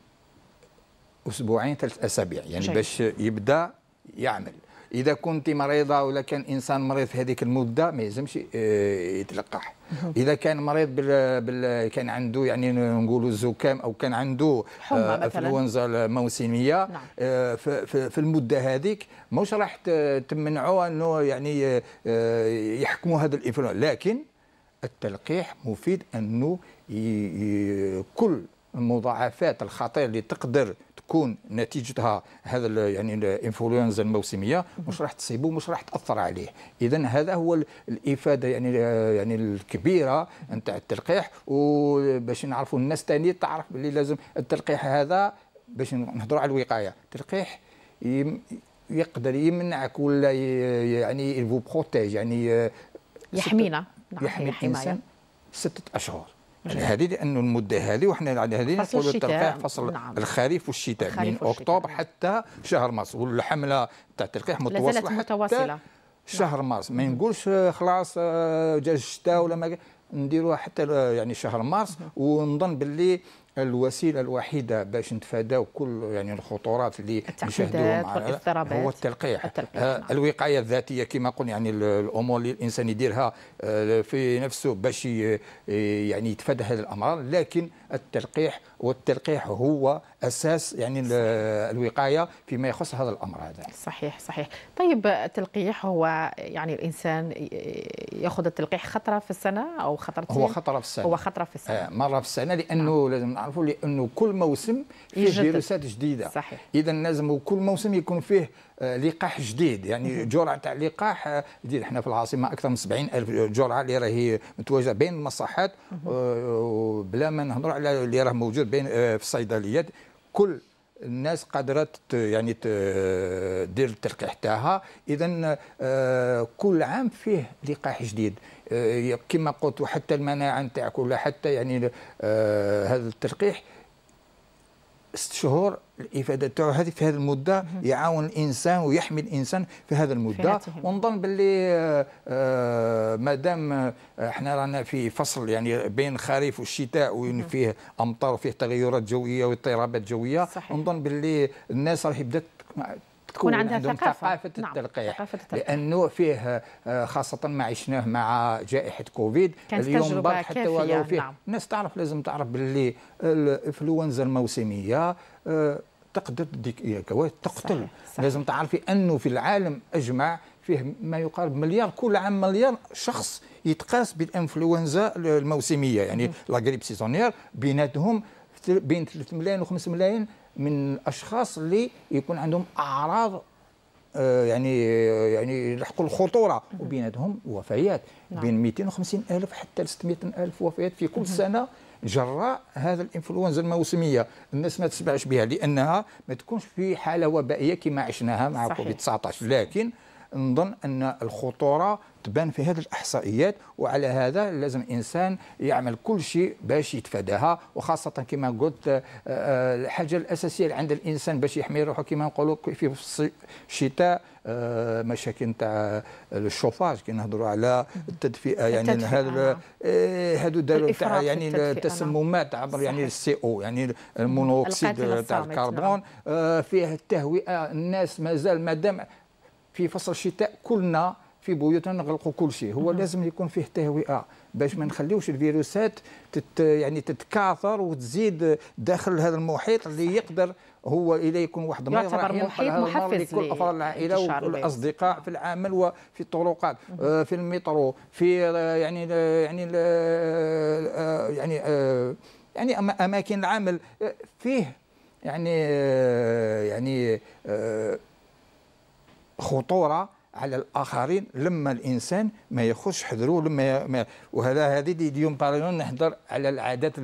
اسبوعين ثلاث اسابيع يعني باش يبدا يعمل اذا كنت مريضه ولا كان انسان مريض في هذيك المده ما يلزمش آه، يتلقح اذا كان مريض بال... بال... كان عنده يعني نقولوا الزكام او كان عنده انفلونزا آه، الموسميه نعم. آه، في... في المده هذيك مش راح تمنعوا انه يعني يحكموا هذا الانفلونزا لكن التلقيح مفيد انه ي... ي... كل المضاعفات الخطيره اللي تقدر تكون نتيجتها هذا يعني الانفلونزا الموسميه مش راح تصيبه مش راح تاثر عليه اذا هذا هو الافاده يعني يعني الكبيره نتاع التلقيح وباش نعرفوا الناس تاني تعرف باللي لازم التلقيح هذا باش نهضروا على الوقايه التلقيح يقدر يمنعك ولا يعني فو بروتيج يعني يحمينا نعم، يحمي الانسان سته اشهر هذه لأن المده هذه وحنا يعني هذه نقولوا التلقيح فصل نعم. الخريف والشتاء الخريف من والشتاء. اكتوبر حتى شهر مارس والحمله تاع التلقيح متواصله متواصله شهر نعم. مارس ما نقولش خلاص آه، جا الشتاء ولا ما نديروها حتى آه، يعني شهر مارس ونظن باللي الوسيله الوحيده باش نتفاداو كل يعني الخطورات اللي نشاهدوها معنا هو التلقيح, التلقيح نعم. الوقايه الذاتيه كما قلنا يعني الامور اللي الانسان يديرها آه، في نفسه باش يعني يتفادى هذه الامراض لكن التلقيح والتلقيح هو اساس يعني الوقايه فيما يخص هذا الامر هذا صحيح صحيح طيب التلقيح هو يعني الانسان ياخذ التلقيح خطره في السنه او خطرتين هو خطره في السنه هو خطره في السنه آه مره في السنه لانه آه. لازم نعرفوا لانه كل موسم فيه فيروسات جديده صحيح اذا لازم كل موسم يكون فيه آه، لقاح جديد يعني جرعه تاع لقاح آه، جديد احنا في العاصمه اكثر من 70 الف جرعه اللي راهي متواجده بين المصحات آه، بلا ما نهضروا على اللي راه موجود بين في الصيدليات كل الناس قدرت يعني تدير التلقيح تاعها اذا كل عام فيه لقاح جديد كما قلت وحتى المناعه نتاعك ولا حتى يعني هذا التلقيح ست شهور الافاده تاعو هذه في هذه المده يعاون الانسان ويحمي الانسان في هذا المده ونظن باللي آه، آه، مادام آه، احنا رانا في فصل يعني بين الخريف والشتاء وين فيه امطار وفيه تغيرات جويه واضطرابات جويه نظن باللي الناس راهي بدات تكون عندها عندهم ثقافة, ثقافة نعم. التلقيح ثقافة التلقيح. لأنه فيه آه، خاصة ما عشناه مع جائحة كوفيد كانت اليوم تجربة كافية حتى ولو فيه نعم. الناس تعرف لازم تعرف باللي الإنفلونزا الموسمية آه، تقدر تديك تقتل صحيح. صحيح. لازم تعرفي أنه في العالم أجمع فيه ما يقارب مليار كل عام مليار شخص يتقاس بالانفلونزا الموسميه يعني لا غريب سيزونير بيناتهم بين 3 ملايين و 5 ملايين من الاشخاص اللي يكون عندهم اعراض آه، يعني آه، يعني يلحقوا الخطوره وبيناتهم وفيات نعم. بين 250 الف حتى ل 600 الف وفيات في كل سنه جراء هذا الانفلونزا الموسميه الناس ما تسمعش بها لانها ما تكونش في حاله وبائيه كما عشناها مع كوفيد 19 لكن نظن ان الخطوره تبان في هذه الاحصائيات وعلى هذا لازم الانسان يعمل كل شيء باش يتفاداها وخاصه كما قلت آه، آه، الحاجه الاساسيه اللي عند الانسان باش يحمي روحه كما نقولوا في الشتاء آه، مشاكل تاع الشوفاج كي نهضروا على التدفئه يعني هذا هادو داروا تاع يعني نعم. التسممات عبر يعني السي او يعني المونوكسيد تاع نعم. الكربون فيه التهوئه الناس مازال ما دام في فصل الشتاء كلنا في بيوتنا نغلقوا كل شيء هو لازم يكون فيه تهوئه باش ما نخليوش الفيروسات تت يعني تتكاثر وتزيد داخل هذا المحيط اللي يقدر هو الى يكون واحد يعتبر محيط محفز لكل افراد العائله والاصدقاء في العمل وفي الطرقات آه، في المترو في آه، يعني آه، يعني يعني يعني اماكن العمل فيه يعني يعني خطوره على الاخرين لما الانسان ما يخش حذره لما ما وهذا هذه ديون طالعين نحضر على العادات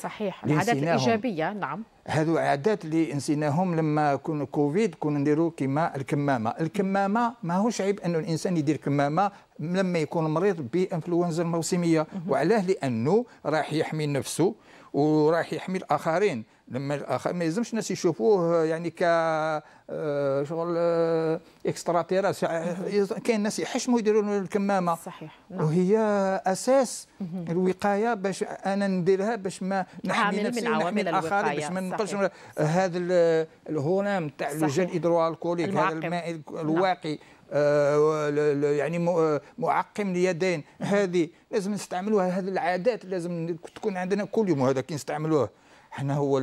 صحيح العادات الايجابيه نعم هذو عادات اللي نسيناهم لما كون كوفيد كنا نديروا كيما الكمامه الكمامه ماهوش عيب انه الانسان يدير كمامه لما يكون مريض بانفلونزا الموسميه وعلاه لانه راح يحمي نفسه وراح يحمي الاخرين لما الاخر ما يلزمش الناس يشوفوه آه، يعني ك آه، شغل اكسترا آه، تيرس كاين ناس يحشموا يديروا الكمامه صحيح نعم. وهي اساس الوقايه باش انا نديرها باش ما نحمي نفسي عوامل الاخرين باش ما نقلش هذا الهرم تاع الجل الكوليك هذا الماء نعم. الواقي نعم. يعني معقم اليدين هذه لازم نستعملوها هذه العادات لازم تكون عندنا كل يوم وهذا كي نستعملوه حنا هو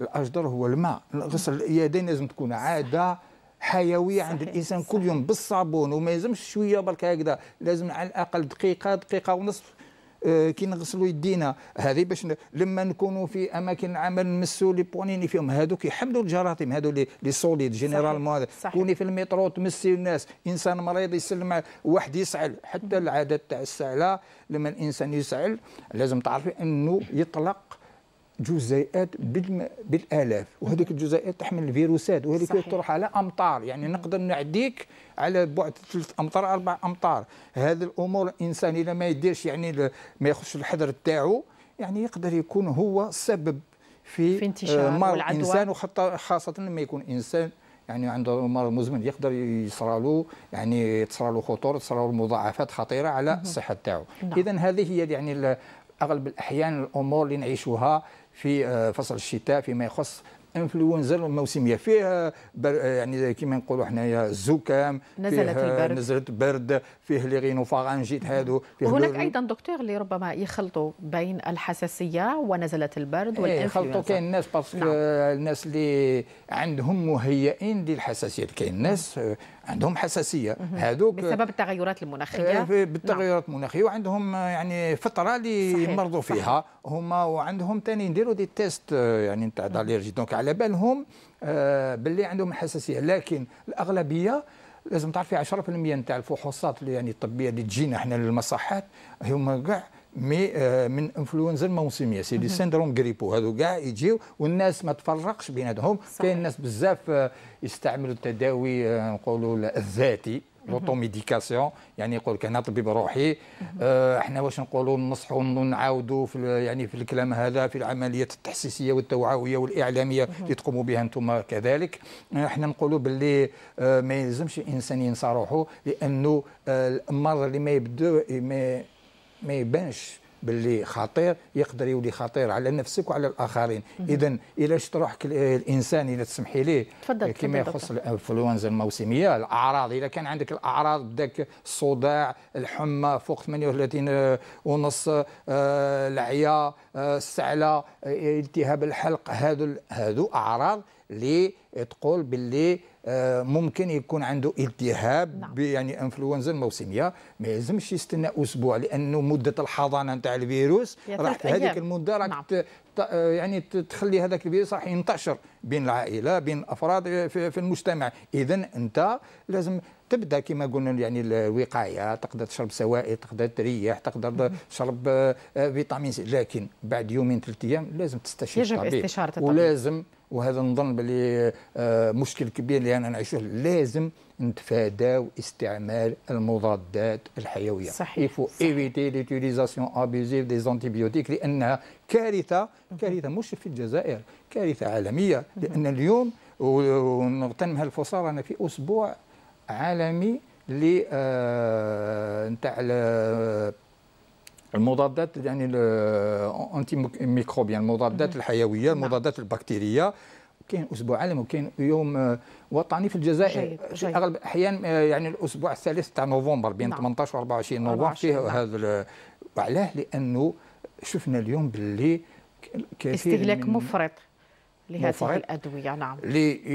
الاجدر هو الماء غسل اليدين لازم تكون عاده حيويه عند الانسان كل يوم بالصابون وما يلزمش شويه برك هكذا لازم على الاقل دقيقه دقيقه ونصف آه، كي نغسلوا يدينا هذه باش لما نكونوا في اماكن العمل نمسوا لي بونيني فيهم هذوك يحملوا الجراثيم هذو لي سوليد جينيرال جينيرالمون كوني في المترو تمسي الناس انسان مريض يسلم واحد يسعل حتى العادة تاع السعله لما الانسان يسعل لازم تعرفي انه يطلق جزيئات بالم... بالالاف وهذيك الجزيئات تحمل الفيروسات وهذيك تروح على امطار يعني نقدر نعديك على بعد ثلاث امطار اربع امطار هذه الامور الانسان اذا ما يديرش يعني ما ياخذش الحذر تاعو يعني يقدر يكون هو سبب في, في آه، انتشار آه الانسان وحتى خاصه لما يكون انسان يعني عنده مرض مزمن يقدر يصرى له يعني تصرى له خطور تصرى له مضاعفات خطيره على الصحه تاعو نعم. اذا هذه هي يعني اغلب الاحيان الامور اللي نعيشوها في آه، فصل الشتاء فيما يخص انفلونزا الموسميه فيها بر... آه، يعني كما نقولوا حنايا الزكام نزلت البرد نزلت برد فيه لي رينوفارانجيت هادو فيه وهناك ايضا دكتور اللي ربما يخلطوا بين الحساسيه ونزله البرد إيه، والانفلونزا يخلطوا كاين الناس باسكو نعم. آه، الناس اللي عندهم مهيئين للحساسيه كاين الناس عندهم حساسيه هذوك بسبب التغيرات المناخيه إيه، نعم. بالتغيرات المناخيه وعندهم يعني فتره اللي يمرضوا فيها هما وعندهم ثاني يديروا دي تيست آه، يعني نتاع داليرجي دونك على بالهم آه، باللي عندهم حساسيه لكن الاغلبيه لازم تعرفي 10% نتاع الفحوصات اللي يعني الطبيه اللي تجينا احنا للمصحات هما كاع مي آه، من انفلونزا الموسميه سي لي سيندروم غريبو هذو كاع يجيو والناس ما تفرقش بيناتهم كاين ناس بزاف آه، يستعملوا التداوي آه، نقولوا الذاتي لوطو ميديكاسيون يعني يقول لك انا طبيب روحي آه احنا واش نقولوا ننصحوا نعاودوا في يعني في الكلام هذا في العمليات التحسيسيه والتوعويه والاعلاميه اللي تقوموا بها انتم كذلك احنا نقولوا باللي آه ما يلزمش الانسان ينسى روحه لانه آه المرض اللي ما يبدو ما ما يبانش باللي خطير يقدر يولي خطير على نفسك وعلى الاخرين اذا الى روحك الانسان اذا تسمحي لي كما يخص الانفلونزا الموسميه الاعراض اذا كان عندك الاعراض بداك الصداع الحمى فوق 38 ونص آه، العيا آه، السعله آه، التهاب الحلق هذو هذو اعراض اللي تقول باللي آه، ممكن يكون عنده التهاب نعم. يعني انفلونزا الموسميه ما يلزمش يستنى اسبوع لانه مده الحضانه نتاع الفيروس راح هذيك المده راح نعم. آه، يعني تخلي هذاك الفيروس راح ينتشر بين العائله بين افراد آه، في المجتمع اذا انت لازم تبدا كما قلنا يعني الوقايه تقدر تشرب سوائل تقدر تريح تقدر تشرب آه، فيتامين سي لكن بعد يومين ثلاث ايام لازم تستشير يجب الطبيب استشاره الطبيب ولازم وهذا نظن باللي آه، مشكل كبير اللي انا نعيشه لازم نتفاداو استعمال المضادات الحيويه صحيح يفو ايفيتي ليتيليزاسيون ابيزيف دي زانتيبيوتيك لانها كارثه كارثه مش في الجزائر كارثه عالميه لان اليوم ونغتنم هالفصار رانا في اسبوع عالمي ل آه، نتاع آه، المضادات يعني الانتي آه، يعني ميكروبيان المضادات الحيويه نعم. المضادات البكتيريه كاين اسبوع عالمي وكاين يوم وطني في الجزائر جيد. جيد. اغلب الاحيان يعني الاسبوع الثالث تاع نوفمبر بين نعم. 18 و 24 نوفمبر فيه نعم. هذا وعلاه لانه شفنا اليوم باللي استهلاك مفرط لهذه الادويه نعم اللي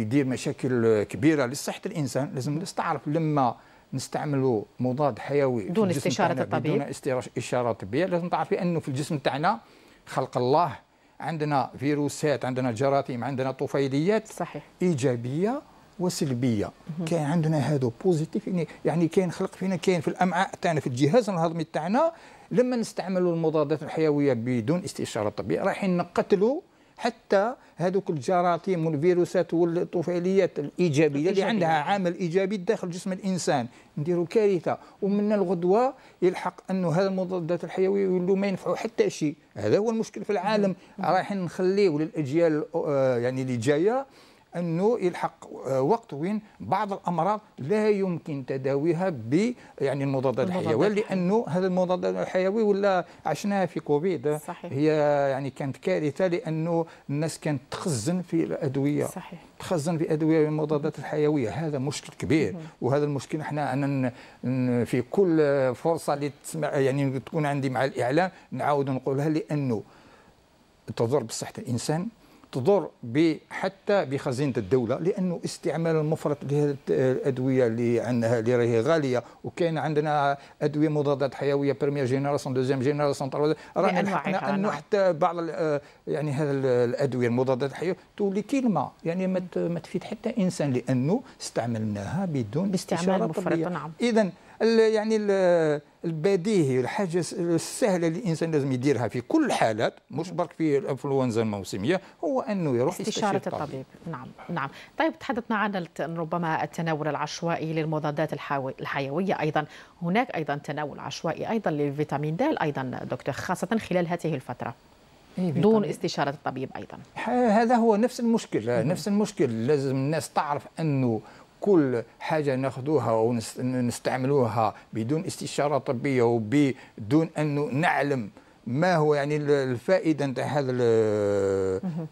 يدير مشاكل كبيره لصحه الانسان لازم نستعرف لما نستعملوا مضاد حيوي دون استشاره الطبيب دون استشاره طبيه لازم تعرفي انه في الجسم تاعنا خلق الله عندنا فيروسات عندنا جراثيم عندنا طفيليات صحيح ايجابيه وسلبيه كاين عندنا هذا بوزيتيف يعني-, يعني كاين خلق فينا كاين في الامعاء تاعنا في الجهاز الهضمي تاعنا لما نستعملوا المضادات الحيويه بدون استشاره طبيه رايحين نقتلوا حتى هذوك الجراثيم والفيروسات والطفيليات الايجابيه اللي عندها عامل ايجابي داخل جسم الانسان نديروا كارثه ومن الغدوه يلحق انه هذه المضادات الحيويه يولوا ما ينفعوا حتى شيء هذا هو المشكل في العالم رايحين نخليه للاجيال آه، يعني اللي جايه انه يلحق آه، وقت وين بعض الامراض لا يمكن تداويها ب يعني المضادات الحيويه لانه هذا المضاد الحيوي ولا عشناها في كوفيد صحيح. هي يعني كانت كارثه لانه الناس كانت تخزن في الادويه صحيح. تخزن في ادويه المضادات الحيويه هذا مشكل كبير وهذا المشكل احنا انا في كل فرصه اللي تسمع يعني تكون عندي مع الاعلام نعاود نقولها لانه تضر بصحه الانسان تضر حتى بخزينه الدوله لانه استعمال المفرط لهذه الادويه اللي عندها اللي راهي غاليه وكان عندنا ادويه مضادات حيويه بريمير جينيراسيون دوزيام جينيراسيون رانا لحقنا انه حتى بعض آه، يعني هذا الادويه المضادات الحيويه تولي كلمه يعني ما تفيد حتى انسان لانه استعملناها بدون استعمال مفرط نعم اذا يعني البديهي الحاجه السهله اللي الانسان لازم يديرها في كل حالات مش برك في الانفلونزا الموسميه هو انه يروح استشاره الطبيب. الطبيب نعم نعم طيب تحدثنا عن ربما التناول العشوائي للمضادات الحيويه ايضا هناك ايضا تناول عشوائي ايضا للفيتامين د ايضا دكتور خاصه خلال هذه الفتره إيه، دون استشاره الطبيب ايضا هذا هو نفس المشكل نفس المشكل لازم الناس تعرف انه كل حاجه ناخذوها ونستعملوها بدون استشاره طبيه وبدون ان نعلم ما هو يعني الفائده نتاع هذا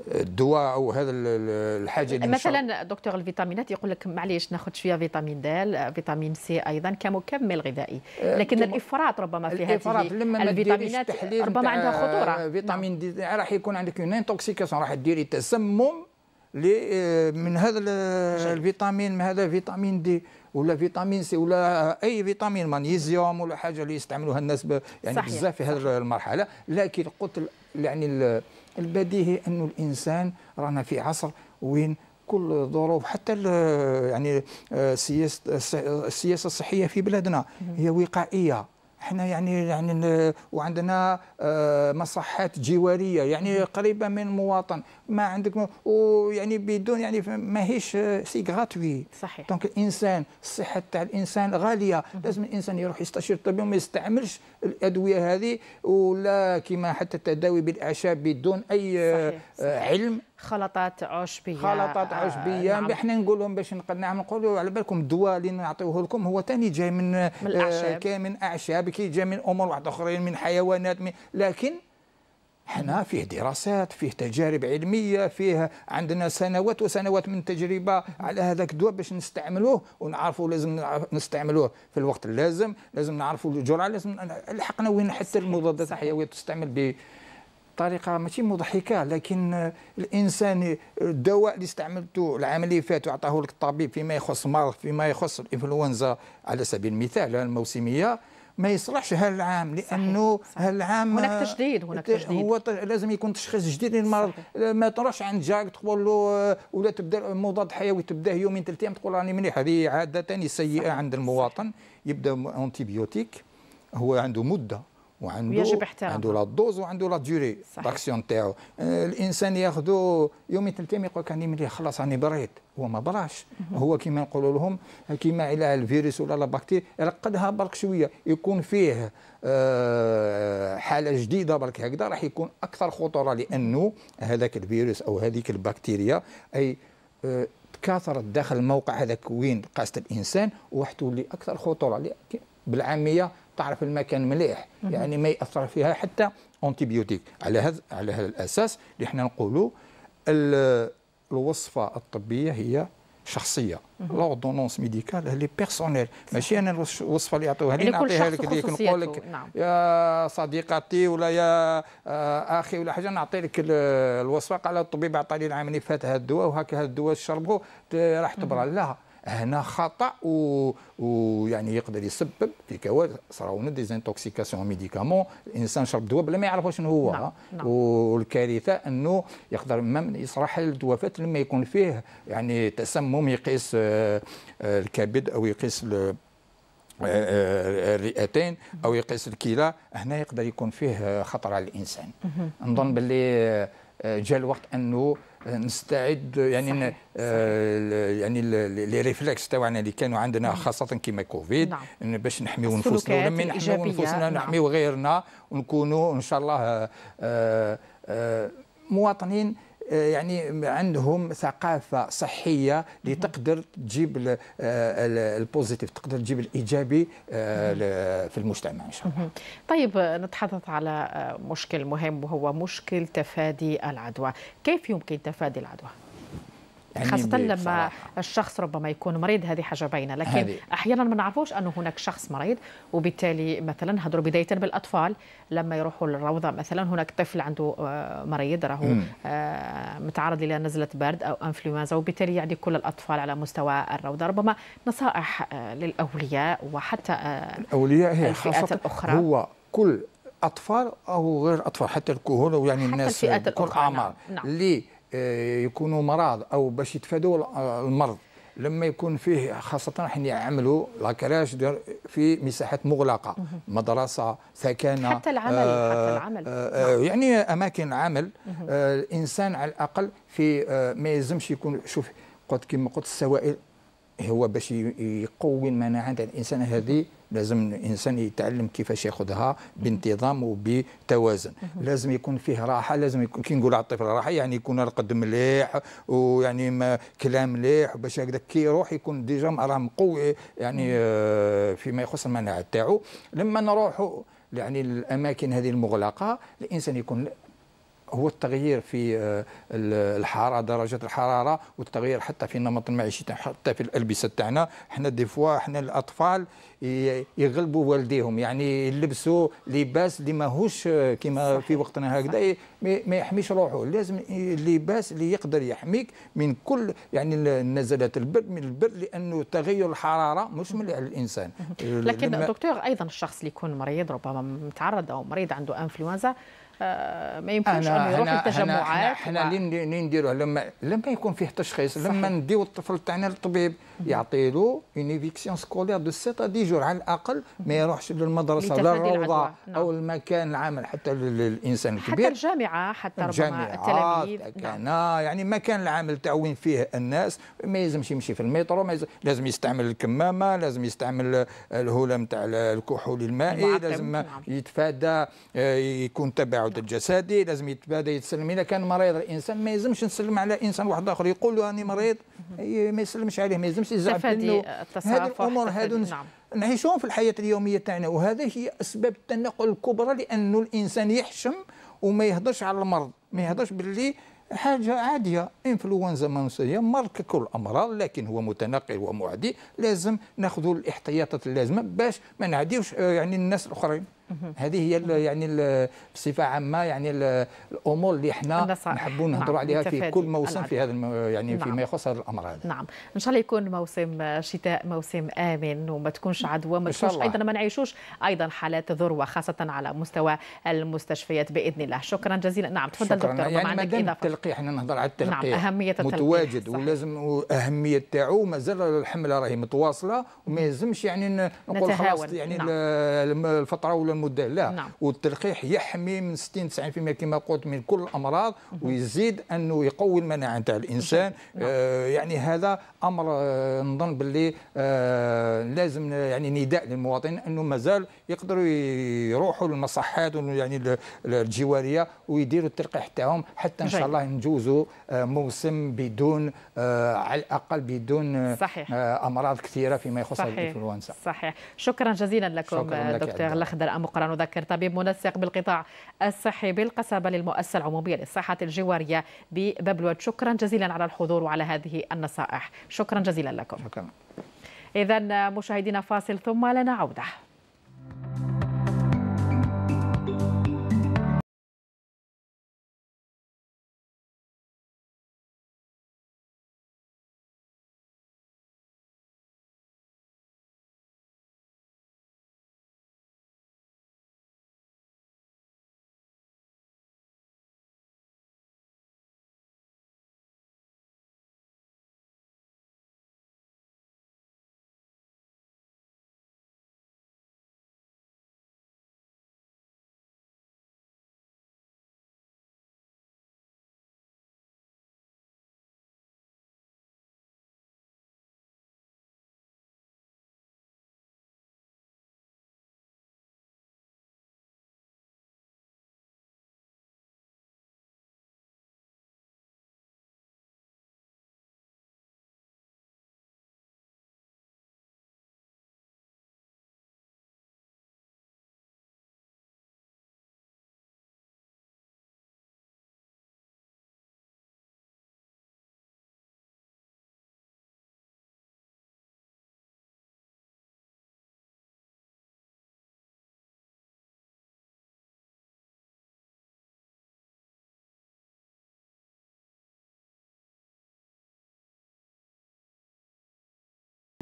الدواء او هذا الحاجه اللي مثلا دكتور الفيتامينات يقول لك معليش ناخذ شويه فيتامين د فيتامين سي ايضا كمكمل غذائي أه، لكن الافراط ربما في هذه لما الفيتامينات ربما عندها خطوره فيتامين نعم. دي راح يكون عندك اون انتوكسيكاسيون راح تديري تسمم آه، من هذا الفيتامين هذا فيتامين دي ولا فيتامين سي ولا اي فيتامين مانيزيوم ولا حاجه اللي يستعملوها الناس يعني بزاف في هذه المرحله لكن قلت يعني البديهي انه الانسان رانا في عصر وين كل الظروف حتى يعني السياسه آه، السياسه الصحيه في بلادنا هي وقائيه احنا يعني يعني وعندنا آه، مصحات جواريه يعني قريبه من المواطن ما عندك ما ويعني بدون يعني ماهيش سي آه، غاتوي صحيح دونك الانسان الصحه تاع الانسان غاليه لازم الانسان يروح يستشير الطبيب وما يستعملش الادويه هذه ولا كما حتى التداوي بالاعشاب بدون اي آه، صحيح. آه، صحيح. علم خلطات عشبيه خلطات عشبيه آه نعم. احنا نقولهم باش نعم نقولوا على بالكم الدواء اللي نعطيوه لكم هو ثاني جاي من, من الاعشاب آه كاين من اعشاب كي جاي من امور واحده اخرين من حيوانات من لكن حنا فيه دراسات فيه تجارب علميه فيه عندنا سنوات وسنوات من تجربه على هذاك الدواء باش نستعملوه ونعرفوا لازم نستعملوه في الوقت اللازم لازم نعرفوا الجرعه لازم لحقنا وين حتى المضادات الحيويه تستعمل بطريقه ماشي مضحكه لكن الانسان الدواء اللي استعملته العام اللي فات وعطاه لك الطبيب فيما يخص مرض فيما يخص الانفلونزا على سبيل المثال الموسميه ما يصلحش هالعام لانه صحيح. هالعام هناك تجديد هناك تجديد هو لازم يكون تشخيص جديد للمرض ما تروحش عند جاك تقول له آه، ولا تبدا مضاد حيوي تبداه يومين ثلاث ايام تقول راني مليح هذه عاده سيئه صحيح. عند المواطن يبدا انتيبيوتيك هو عنده مده وعنده يجب احترامها عنده لا دوز وعنده لا ديوري داكسيون تاعو آه، الانسان ياخذو يومين ثلاثه يقول لك راني ملي خلاص راني بريت هو ما براش هو كيما نقولوا لهم كيما على الفيروس ولا لا بكتير رقدها برك شويه يكون فيه آه، حاله جديده برك هكذا راح يكون اكثر خطوره لانه هذاك الفيروس او هذيك البكتيريا اي آه، تكاثرت داخل الموقع هذاك وين قاست الانسان وراح تولي اكثر خطوره بالعاميه تعرف المكان مليح يعني ما ياثر فيها حتى انتيبيوتيك على هذا على هذا الاساس اللي احنا نقولوا الوصفه الطبيه هي شخصيه لوردونونس ميديكال هي بيرسونيل ماشي انا الوصفه اللي يعطوها لي يعني نعطيها لك ديك نقول لك نعم. يا صديقتي ولا يا آه، اخي ولا حاجه نعطي لك الوصفه قال الطبيب عطاني العام اللي فات هذا الدواء وهكا هذا الدواء شربه راح تبرى لا هنا خطا ويعني يقدر يسبب في كوارث صراونا ديزانتوكسيكاسيون ميديكامون الانسان شرب دواء بلا ما يعرف واش هو نعم. نعم. والكارثه انه يقدر مم يصرح للوفاه لما يكون فيه يعني تسمم يقيس آه، آه، الكبد او يقيس آه، الرئتين او يقيس الكلى هنا يقدر يكون فيه خطر على الانسان نظن باللي جاء الوقت انه نستعد يعني صحيح. آه، صحيح. يعني لي ريفلكس تاعنا اللي كانوا عندنا نعم. خاصه كيما كوفيد نعم. باش نحميو نفوسنا ولما نحميو نفوسنا نعم. نحميو غيرنا ونكونوا ان شاء الله آه آه مواطنين آه، يعني عندهم ثقافه صحيه اللي تقدر تجيب آه، البوزيتيف تقدر تجيب الايجابي آه، في المجتمع ان شاء الله طيب نتحدث على مشكل مهم وهو مشكل تفادي العدوى كيف يمكن تفادي العدوى يعني خاصة لما صراحة. الشخص ربما يكون مريض هذه حاجة باينة لكن هذه. أحيانا ما نعرفوش أنه هناك شخص مريض وبالتالي مثلا نهضروا بداية بالأطفال لما يروحوا للروضة مثلا هناك طفل عنده آه، مريض راهو آه، متعرض إلى نزلة برد أو أنفلونزا وبالتالي يعني كل الأطفال على مستوى الروضة ربما نصائح آه، للأولياء وحتى الأولياء هي خاصة الأخرى هو كل أطفال أو غير أطفال حتى الكهنة يعني الناس كل أعمار نعم. نعم. آه، يكونوا مرض او باش يتفادوا آه، المرض لما يكون فيه خاصة حين يعملوا لاكراش في مساحات مغلقة مدرسة سكنة حتى العمل آه حتى العمل آه, آه، نعم. يعني أماكن عمل آه الإنسان على الأقل في آه ما يلزمش يكون شوف قلت كما قلت السوائل هو باش يقوي المناعة تاع الإنسان هذه لازم الانسان يتعلم كيفاش ياخذها بانتظام وبتوازن لازم يكون فيه راحه لازم يكون كي نقول على الطفل راحه يعني يكون القد مليح ويعني ما كلام مليح باش هكذا كي يروح يكون ديجا راه مقوي يعني آه، فيما يخص المناعه تاعو لما نروحوا يعني الاماكن هذه المغلقه الانسان يكون هو التغيير في آه، الحراره درجه الحراره والتغيير حتى في النمط المعيشي حتى في الالبسه تاعنا حنا دي فوا حنا الاطفال يغلبوا والديهم يعني يلبسوا لباس اللي ماهوش آه، كما في وقتنا هكذا ما يحميش روحه لازم لباس اللي يقدر يحميك من كل يعني نزلات البرد من البرد لانه تغير الحراره مش على الانسان لكن دكتور ايضا الشخص اللي يكون مريض ربما متعرض او مريض عنده انفلونزا آه، ما يمكنش انه يروح للتجمعات احنا لين نديروه لما لما يكون فيه تشخيص صحيح. لما نديو الطفل تاعنا للطبيب يعطي له اون سكولير دو سيتا دي جور على الاقل ما يروحش للمدرسه للروضه نعم. او المكان العام حتى للانسان الكبير حتى الجامعه حتى ربما التلاميذ نعم. يعني المكان العام تاع وين فيه الناس ما يلزمش يمشي في المترو ما لازم يستعمل الكمامه لازم يستعمل الهوله نتاع الكحول المائي لازم نعم. يتفادى آه، يكون تبع التباعد الجسدي لازم يتبادى يتسلم اذا كان مريض الانسان ما يلزمش نسلم على انسان واحد اخر يقول له راني مريض ما يسلمش عليه ما يلزمش يزعم منه هذه الامور هذو نعم. نعيشهم في الحياه اليوميه تاعنا وهذا هي اسباب التنقل الكبرى لانه الانسان يحشم وما يهضرش على المرض ما يهضرش باللي حاجة عادية انفلونزا منسيه مرض ككل الأمراض لكن هو متنقل ومعدي لازم ناخذ الاحتياطات اللازمة باش ما نعديوش آه، يعني الناس الآخرين هذه هي يعني بصفه عامه يعني الامور اللي احنا نحبوا نعم، نهضروا نعم. عليها في كل موسم في هذا يعني نعم. فيما يخص هذا الامر هذا نعم ان شاء الله يكون موسم شتاء موسم امن وما تكونش عدوى ما تكونش ايضا ما نعيشوش ايضا حالات ذروه خاصه على مستوى المستشفيات باذن الله شكرا جزيلا نعم تفضل دكتور يعني ما دام التلقيح احنا نهضر على نعم، التلقيح نعم اهميه التلقيح متواجد صحيح. ولازم واهميه تاعو مازال الحمله راهي متواصله وما يلزمش يعني نقول خلاص يعني نعم. الفتره ولا المده لا نعم. والتلقيح يحمي من 60 90% كما قلت من كل الامراض ويزيد انه يقوي المناعه نتاع الانسان نعم. آه يعني هذا امر آه نظن باللي آه لازم يعني نداء للمواطنين انه مازال يقدروا يروحوا للمصحات يعني الجواريه ويديروا التلقيح تاعهم حتى ان شاء الله نجوزوا آه، موسم بدون آه، على الاقل بدون صحيح. آه، امراض كثيره فيما يخص الانفلونزا صحيح شكرا جزيلا لكم شكرا دكتور لك الاخضر المقرة نذكر طبيب منسق بالقطاع الصحي بالقصبة للمؤسسة العمومية للصحة الجوارية ببلوت شكرا جزيلا على الحضور وعلى هذه النصائح شكرا جزيلا لكم شكرا إذا مشاهدينا فاصل ثم لنا عوده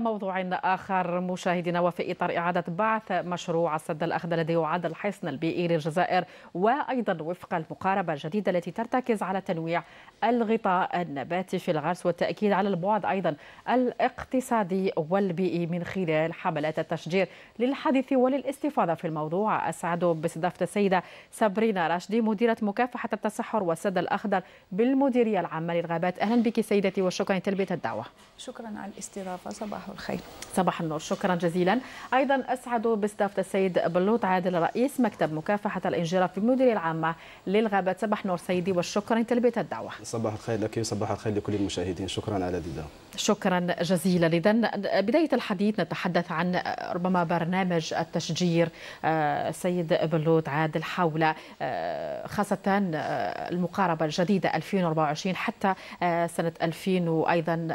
موضوع آخر مشاهدينا وفي إطار إعادة بعث مشروع السد الأخضر الذي يعد الحصن البيئي للجزائر وأيضا وفق المقاربة الجديدة التي ترتكز على تنويع الغطاء النباتي في الغرس والتأكيد على البعد أيضا الاقتصادي والبيئي من خلال حملات التشجير للحديث وللاستفاضة في الموضوع أسعد باستضافة السيدة سابرينا راشدي مديرة مكافحة التصحر والسد الأخضر بالمديرية العامة للغابات أهلا بك سيدتي وشكرا لتلبية الدعوة شكرا على الاستضافة صباح صباح الخير صباح النور شكرا جزيلا ايضا اسعد باستضافه السيد بلوط عادل رئيس مكتب مكافحه الانجراف في بالمديريه العامه للغابات صباح النور سيدي والشكر لبيت الدعوه صباح الخير لك وصباح الخير لكل المشاهدين شكرا على الدعوه شكرا جزيلا اذا بدايه الحديث نتحدث عن ربما برنامج التشجير آه، سيد بلوط عادل حول آه، خاصه آه، المقاربه الجديده 2024 حتى سنه 2000 وايضا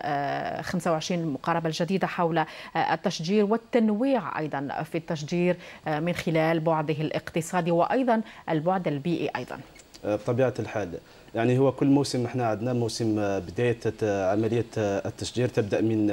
25 المقاربه الجديده جديدة حول آه، التشجير والتنويع أيضا في التشجير آه، من خلال بعده الاقتصادي وأيضا البعد البيئي أيضا آه، بطبيعة الحال يعني هو كل موسم احنا عندنا موسم بداية عملية التشجير تبدأ من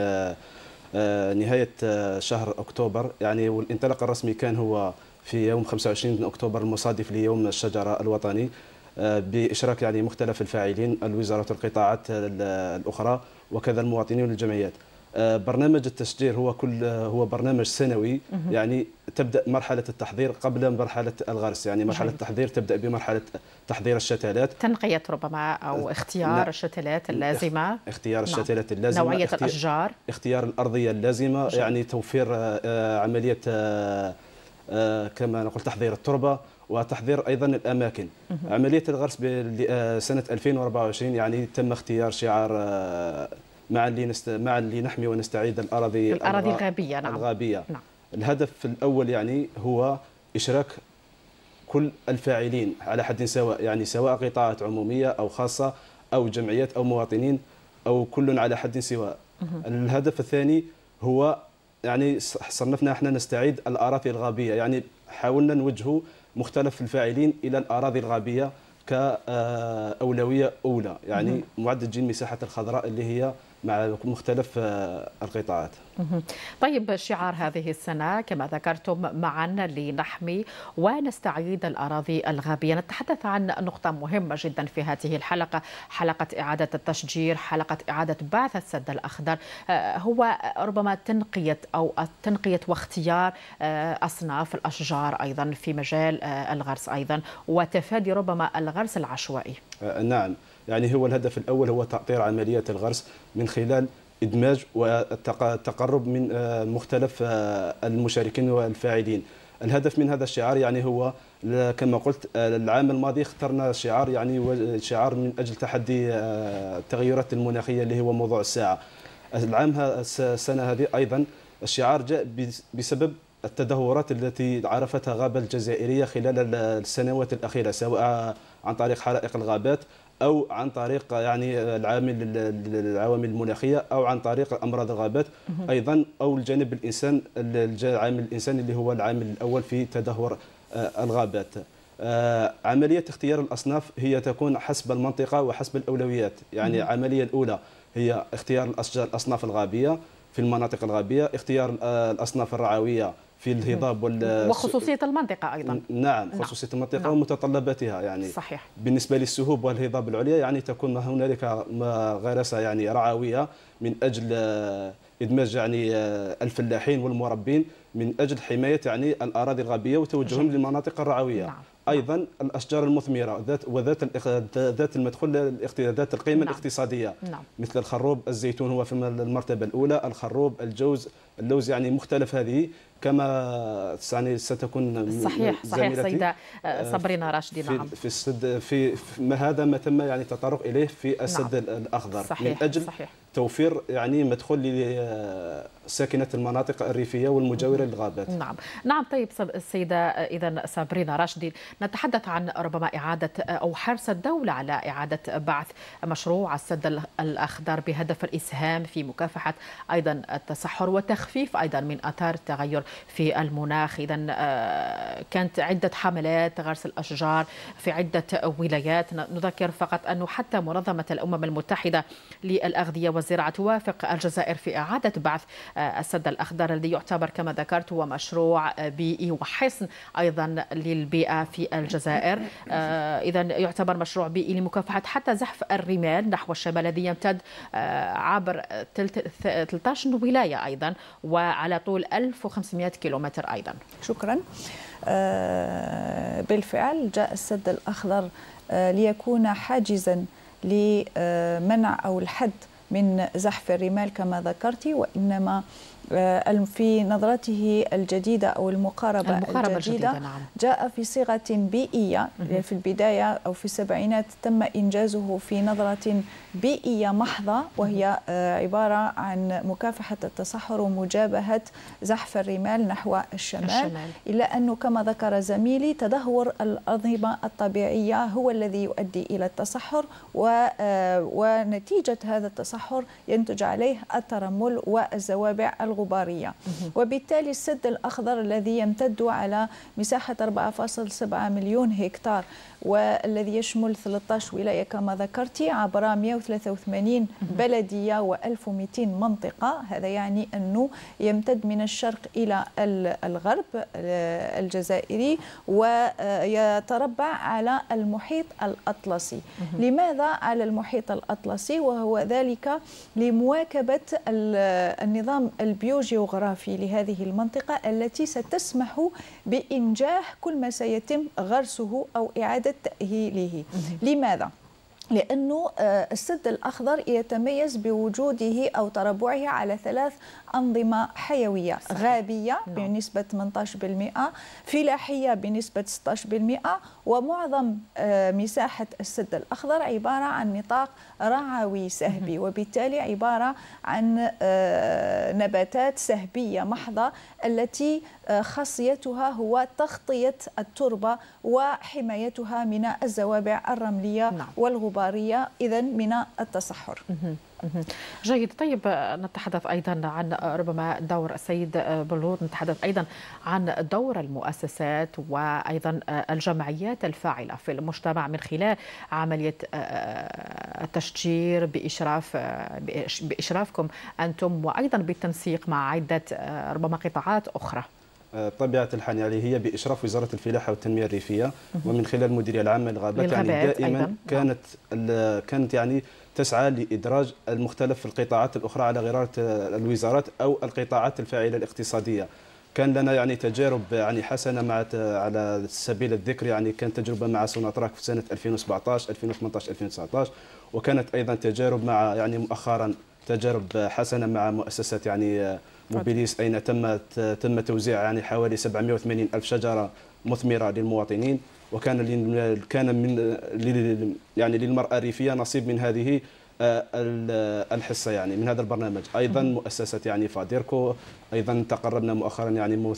نهاية شهر أكتوبر يعني والانطلاق الرسمي كان هو في يوم 25 من أكتوبر المصادف ليوم الشجرة الوطني بإشراك يعني مختلف الفاعلين الوزارات والقطاعات الأخرى وكذا المواطنين والجمعيات آه، برنامج التشجير هو كل آه، هو برنامج سنوي يعني تبدا مرحله التحضير قبل مرحله الغرس يعني مرحله التحضير تبدا بمرحله تحضير الشتلات تنقيه ربما او اختيار الشتلات اللازمه اختيار نعم. الشتلات اللازمه نوعيه اختيار الاشجار اختيار الارضيه اللازمه يعني توفير آه، عمليه كما نقول تحضير التربه وتحضير ايضا الاماكن عمليه الغرس سنه 2024 يعني تم اختيار شعار مع اللي نست... مع اللي نحمي ونستعيد الاراضي الاراضي الغابيه نعم الغابيه نعم. الهدف الاول يعني هو اشراك كل الفاعلين على حد سواء يعني سواء قطاعات عموميه او خاصه او جمعيات او مواطنين او كل على حد سواء الهدف الثاني هو يعني صنفنا احنا نستعيد الاراضي الغابيه يعني حاولنا نوجهوا مختلف الفاعلين الى الاراضي الغابيه كاولويه آه، اولى يعني معدل جين مساحه الخضراء اللي هي مع مختلف آه، القطاعات طيب شعار هذه السنة كما ذكرتم معا لنحمي ونستعيد الأراضي الغابية نتحدث عن نقطة مهمة جدا في هذه الحلقة حلقة إعادة التشجير حلقة إعادة بعث السد الأخضر آه، هو ربما تنقية أو تنقية واختيار آه، أصناف الأشجار أيضا في مجال الغرس أيضا وتفادي ربما الغرس العشوائي نعم يعني هو الهدف الأول هو تأطير عمليات الغرس من خلال إدماج والتقرب من آه، مختلف آه، المشاركين والفاعلين الهدف من هذا الشعار يعني هو كما قلت آه، العام الماضي اخترنا شعار يعني شعار من اجل تحدي التغيرات المناخيه اللي هو موضوع الساعه العام السنه هذه ايضا الشعار جاء بسبب التدهورات التي عرفتها غابة الجزائريه خلال السنوات الاخيره سواء عن طريق حرائق الغابات او عن طريق يعني العامل العوامل المناخيه او عن طريق امراض الغابات ايضا او الجانب الانسان العامل الانساني اللي هو العامل الاول في تدهور آه، الغابات آه، عمليه اختيار الاصناف هي تكون حسب المنطقه وحسب الاولويات يعني العمليه الاولى هي اختيار الاشجار الاصناف الغابيه في المناطق الغابيه اختيار آه، الاصناف الرعويه في الهضاب وال وخصوصيه المنطقه ايضا نعم،, نعم خصوصيه المنطقه نعم. ومتطلباتها يعني صحيح بالنسبه للسهوب والهضاب العليا يعني تكون هنالك غرسه يعني رعويه من اجل آه، ادماج يعني آه، الفلاحين والمربين من اجل حمايه يعني الاراضي الغابيه وتوجههم للمناطق الرعويه نعم. ايضا الاشجار المثمره ذات وذات ذات المدخل ذات القيمه نعم. الاقتصاديه نعم. مثل الخروب الزيتون هو في المرتبه الاولى الخروب الجوز اللوز يعني مختلف هذه كما يعني ستكون صحيح صحيح سيده آه، صبرينا راشدي نعم في السد في, ما هذا ما تم يعني التطرق اليه في نعم. السد نعم. الاخضر صحيح من اجل صحيح. توفير يعني مدخل لساكنه المناطق الريفيه والمجاوره للغابات نعم نعم طيب السيده اذا سابرينا راشدي نتحدث عن ربما اعاده او حرص الدوله على اعاده بعث مشروع السد الاخضر بهدف الاسهام في مكافحه ايضا التصحر وتخفيف تخفيف أيضا من أثار التغير في المناخ إذا آه، كانت عدة حملات غرس الأشجار في عدة ولايات نذكر فقط أنه حتى منظمة الأمم المتحدة للأغذية والزراعة توافق الجزائر في إعادة بعث آه، السد الأخضر الذي يعتبر كما ذكرت هو مشروع بيئي وحصن أيضا للبيئة في الجزائر آه، إذا يعتبر مشروع بيئي لمكافحة حتى زحف الرمال نحو الشمال الذي يمتد عبر 13 ولاية أيضا وعلى طول 1500 كيلومتر أيضا شكرا آه، بالفعل جاء السد الأخضر آه، ليكون حاجزا لمنع أو الحد من زحف الرمال كما ذكرتي وإنما آه، في نظرته الجديدة أو المقاربة, المقاربة الجديدة, الجديدة نعم. جاء في صيغة بيئية في البداية أو في السبعينات تم إنجازه في نظرة بيئية محضة وهي آه، عبارة عن مكافحة التصحر ومجابهة زحف الرمال نحو الشمال, الشمال. إلا أنه كما ذكر زميلي تدهور الأنظمة الطبيعية هو الذي يؤدي إلى التصحر و... آه، ونتيجة هذا التصحر ينتج عليه الترمل والزوابع الغ الغباريه وبالتالي السد الأخضر الذي يمتد على مساحة 4.7 مليون هكتار والذي يشمل 13 ولاية كما ذكرتي عبر 183 بلدية و1200 منطقة هذا يعني أنه يمتد من الشرق إلى الغرب آه، الجزائري ويتربع على المحيط الأطلسي لماذا على المحيط الأطلسي وهو ذلك لمواكبة النظام البيوجيوغرافي لهذه المنطقة التي ستسمح بإنجاح كل ما سيتم غرسه أو إعادة تأهيله لماذا؟ لأنه آه، السد الأخضر يتميز بوجوده أو تربعه على ثلاث أنظمة حيوية صحيح. غابية نعم. بنسبة 18% فلاحية بنسبة 16% ومعظم آه، مساحة السد الأخضر عبارة عن نطاق رعوي سهبي وبالتالي عبارة عن آه، نباتات سهبية محضة التي آه، خاصيتها هو تغطية التربة وحمايتها من الزوابع الرملية نعم. والغبارية إذا من التصحر جيد طيب نتحدث ايضا عن ربما دور السيد بلور نتحدث ايضا عن دور المؤسسات وايضا آه، الجمعيات الفاعله في المجتمع من خلال عمليه آه، آه، التشجير باشراف باشرافكم انتم وايضا بالتنسيق مع عده ربما قطاعات اخرى. بطبيعه الحال يعني هي باشراف وزاره الفلاحه والتنميه الريفيه ومن خلال المديريه العامه يعني للغابات يعني دائما أيضاً. كانت كانت يعني تسعى لإدراج المختلف في القطاعات الأخرى على غرار الوزارات أو القطاعات الفاعلة الاقتصادية كان لنا يعني تجارب يعني حسنه مع على سبيل الذكر يعني كانت تجربه مع سوناتراك في سنه 2017 2018 2019 وكانت ايضا تجارب مع يعني مؤخرا تجارب حسنه مع مؤسسه يعني موبيليس اين تم تم توزيع يعني حوالي 780 الف شجره مثمره للمواطنين وكان كان من يعني للمرأة الريفية نصيب من هذه آه، الحصة يعني من هذا البرنامج أيضا مؤسسة يعني فاديركو أيضا تقربنا مؤخرا يعني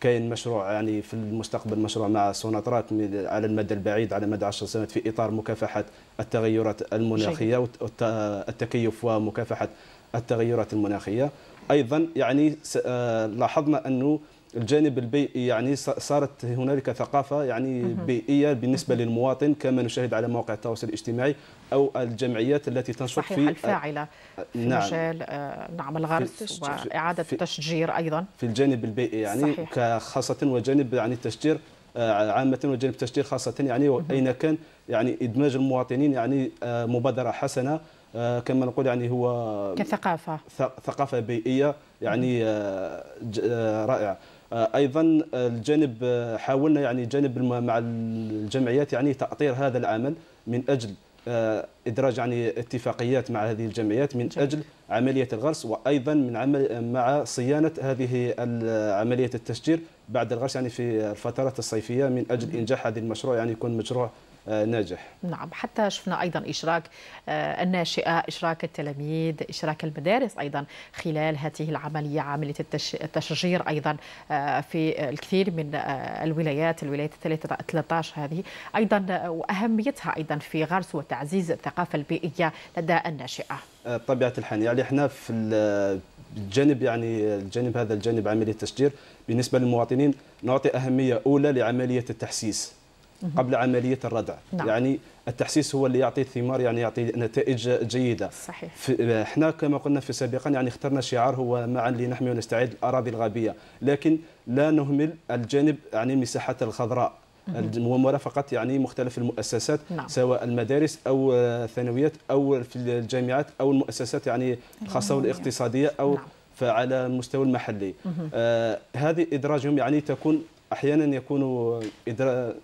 كاين مشروع يعني في المستقبل مشروع مع سوناترات على المدى البعيد على مدى 10 سنوات في اطار مكافحه التغيرات المناخيه والتكيف ومكافحه التغيرات المناخيه ايضا يعني آه، لاحظنا انه الجانب البيئي يعني صارت هنالك ثقافه يعني بيئيه بالنسبه للمواطن كما نشاهد على مواقع التواصل الاجتماعي او الجمعيات التي تنشط في الفاعله آه، في نعم مجال آه، نعم الغرس واعاده التشجير ايضا في الجانب البيئي يعني صحيح. خاصه وجانب يعني التشجير آه، عامة وجانب التشجير خاصة يعني أين كان يعني إدماج المواطنين يعني مبادرة حسنة كما نقول يعني هو كثقافة ثقافة بيئية يعني رائعة آه، ايضا آه، الجانب آه، حاولنا يعني جانب مع الجمعيات يعني تاطير هذا العمل من اجل ادراج يعني اتفاقيات مع هذه الجمعيات من اجل عمليه الغرس وايضا من عمل مع صيانه هذه عمليه التشجير بعد الغرس يعني في الفترات الصيفيه من اجل انجاح هذا المشروع يعني يكون مشروع آه، ناجح نعم حتى شفنا أيضا إشراك آه، الناشئة إشراك التلاميذ إشراك المدارس أيضا خلال هذه العملية عملية التشجير أيضا آه، في الكثير من الولايات الولايات 13 هذه أيضا وأهميتها أيضا في غرس وتعزيز الثقافة البيئية لدى الناشئة بطبيعة الحال يعني احنا في الجانب يعني الجانب هذا الجانب عملية التشجير بالنسبة للمواطنين نعطي أهمية أولى لعملية التحسيس قبل عمليه الردع نعم. يعني التحسيس هو اللي يعطي الثمار يعني يعطي نتائج جيده صحيح احنا كما قلنا في سابقا يعني اخترنا شعار هو معا لنحمي ونستعيد الاراضي الغابيه لكن لا نهمل الجانب يعني مساحة الخضراء ومرافقه يعني مختلف المؤسسات نعم. سواء المدارس او الثانويات او في الجامعات او المؤسسات يعني الخاصه والاقتصاديه او نعم. فعلى المستوى المحلي آه هذه ادراجهم يعني تكون احيانا يكون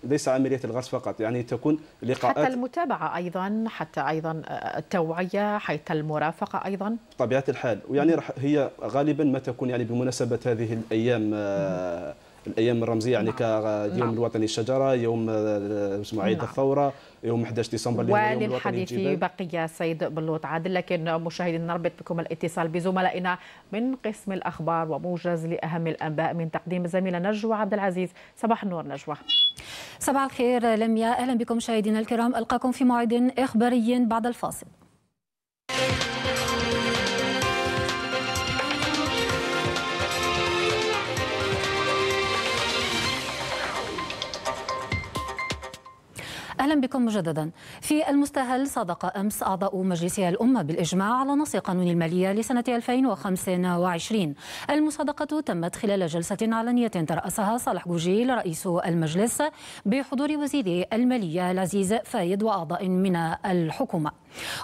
ليس عمليه الغرس فقط يعني تكون لقاءات حتى المتابعه ايضا حتى ايضا آه، التوعيه حتى المرافقه ايضا بطبيعه الحال ويعني هي غالبا ما تكون يعني بمناسبه هذه الايام آه، الايام الرمزيه يعني نعم. كيوم نعم. الوطني الشجره يوم آه، عيد نعم. الثوره يوم 11 ديسمبر اللي هو وللحديث بقيه السيد بلوط عادل لكن مشاهدينا نربط بكم الاتصال بزملائنا من قسم الاخبار وموجز لاهم الانباء من تقديم الزميله نجوى عبد العزيز صباح النور نجوى صباح الخير لميا اهلا بكم مشاهدينا الكرام القاكم في موعد اخباري بعد الفاصل أهلا بكم مجددا في المستهل صادق أمس أعضاء مجلس الأمة بالإجماع على نص قانون المالية لسنة 2025 المصادقة تمت خلال جلسة علنية ترأسها صالح جوجيل رئيس المجلس بحضور وزير المالية العزيز فايد وأعضاء من الحكومة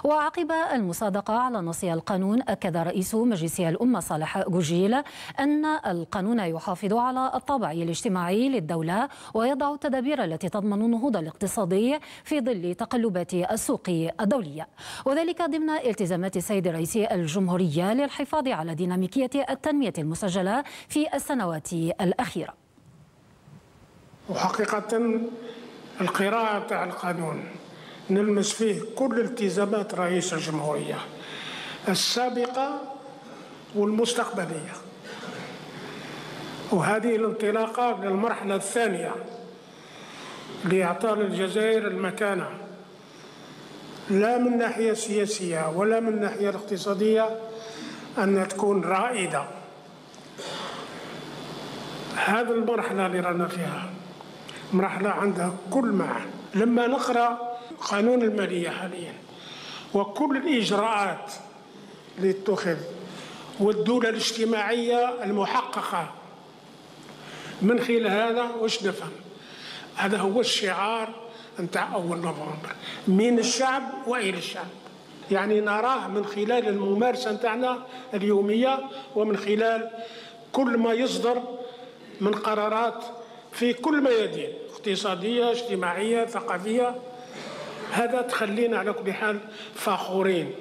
وعقب المصادقة على نص القانون أكد رئيس مجلس الأمة صالح جوجيل أن القانون يحافظ على الطابع الاجتماعي للدولة ويضع التدابير التي تضمن النهوض الاقتصادي الدولي في ظل تقلبات السوق الدولية وذلك ضمن التزامات السيد رئيس الجمهورية للحفاظ على ديناميكية التنمية المسجلة في السنوات الأخيرة وحقيقة القراءة تاع القانون نلمس فيه كل التزامات رئيس الجمهورية السابقة والمستقبلية وهذه الانطلاقة للمرحلة الثانية لإعطاء الجزائر المكانة لا من ناحية سياسية ولا من ناحية اقتصادية أن تكون رائدة هذا المرحلة اللي رانا فيها مرحلة عندها كل معنى لما نقرأ قانون المالية حاليا وكل الإجراءات اللي والدولة الاجتماعية المحققة من خلال هذا واش نفهم هذا هو الشعار نتاع أول نوفمبر من الشعب وإلى الشعب يعني نراه من خلال الممارسة نتاعنا اليومية ومن خلال كل ما يصدر من قرارات في كل ميادين اقتصادية اجتماعية ثقافية هذا تخلينا على كل حال فخورين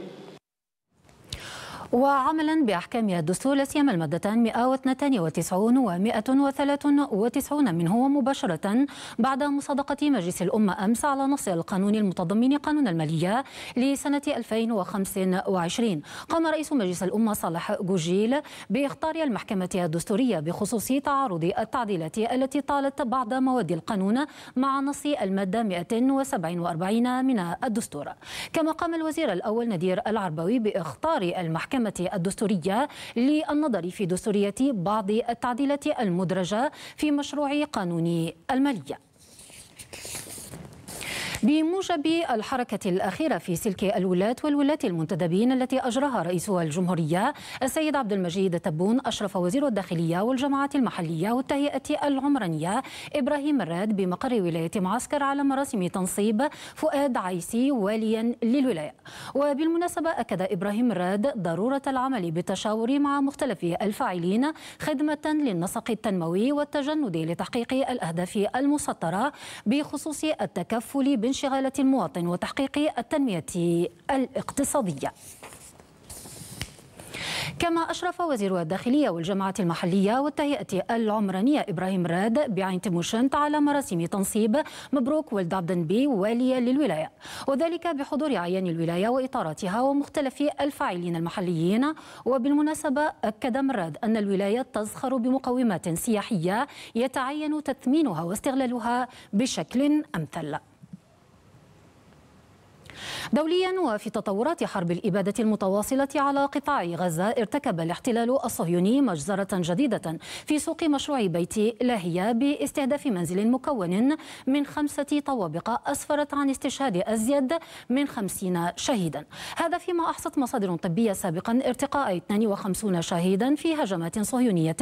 وعملا باحكام الدستور لا سيما المادتان 192 و 193 منه مباشرة بعد مصادقة مجلس الأمة أمس على نص القانون المتضمن قانون المالية لسنة 2025 قام رئيس مجلس الأمة صالح جوجيل باختار المحكمة الدستورية بخصوص تعارض التعديلات التي طالت بعض مواد القانون مع نص المادة 147 من الدستور كما قام الوزير الأول نذير العربوي باختار المحكمة المحكمة الدستورية للنظر في دستورية بعض التعديلات المدرجة في مشروع قانون المالية بموجب الحركة الأخيرة في سلك الولاة والولاة المنتدبين التي أجراها رئيس الجمهورية السيد عبد المجيد تبون أشرف وزير الداخلية والجماعات المحلية والتهيئة العمرانية إبراهيم الراد بمقر ولاية معسكر على مراسم تنصيب فؤاد عيسي واليا للولاية وبالمناسبة أكد إبراهيم الراد ضرورة العمل بالتشاور مع مختلف الفاعلين خدمة للنسق التنموي والتجند لتحقيق الأهداف المسطرة بخصوص التكفل بال لانشغالة المواطن وتحقيق التنمية الاقتصادية كما أشرف وزير الداخلية والجماعة المحلية والتهيئة العمرانية إبراهيم راد بعين تموشنت على مراسم تنصيب مبروك ولد عبدن بي واليا للولاية وذلك بحضور عيان الولاية وإطاراتها ومختلف الفاعلين المحليين وبالمناسبة أكد مراد أن الولاية تزخر بمقومات سياحية يتعين تثمينها واستغلالها بشكل أمثل دوليا وفي تطورات حرب الإبادة المتواصلة على قطاع غزة ارتكب الاحتلال الصهيوني مجزرة جديدة في سوق مشروع بيت لاهية باستهداف منزل مكون من خمسة طوابق أسفرت عن استشهاد أزيد من خمسين شهيدا هذا فيما أحصت مصادر طبية سابقا ارتقاء 52 شهيدا في هجمات صهيونية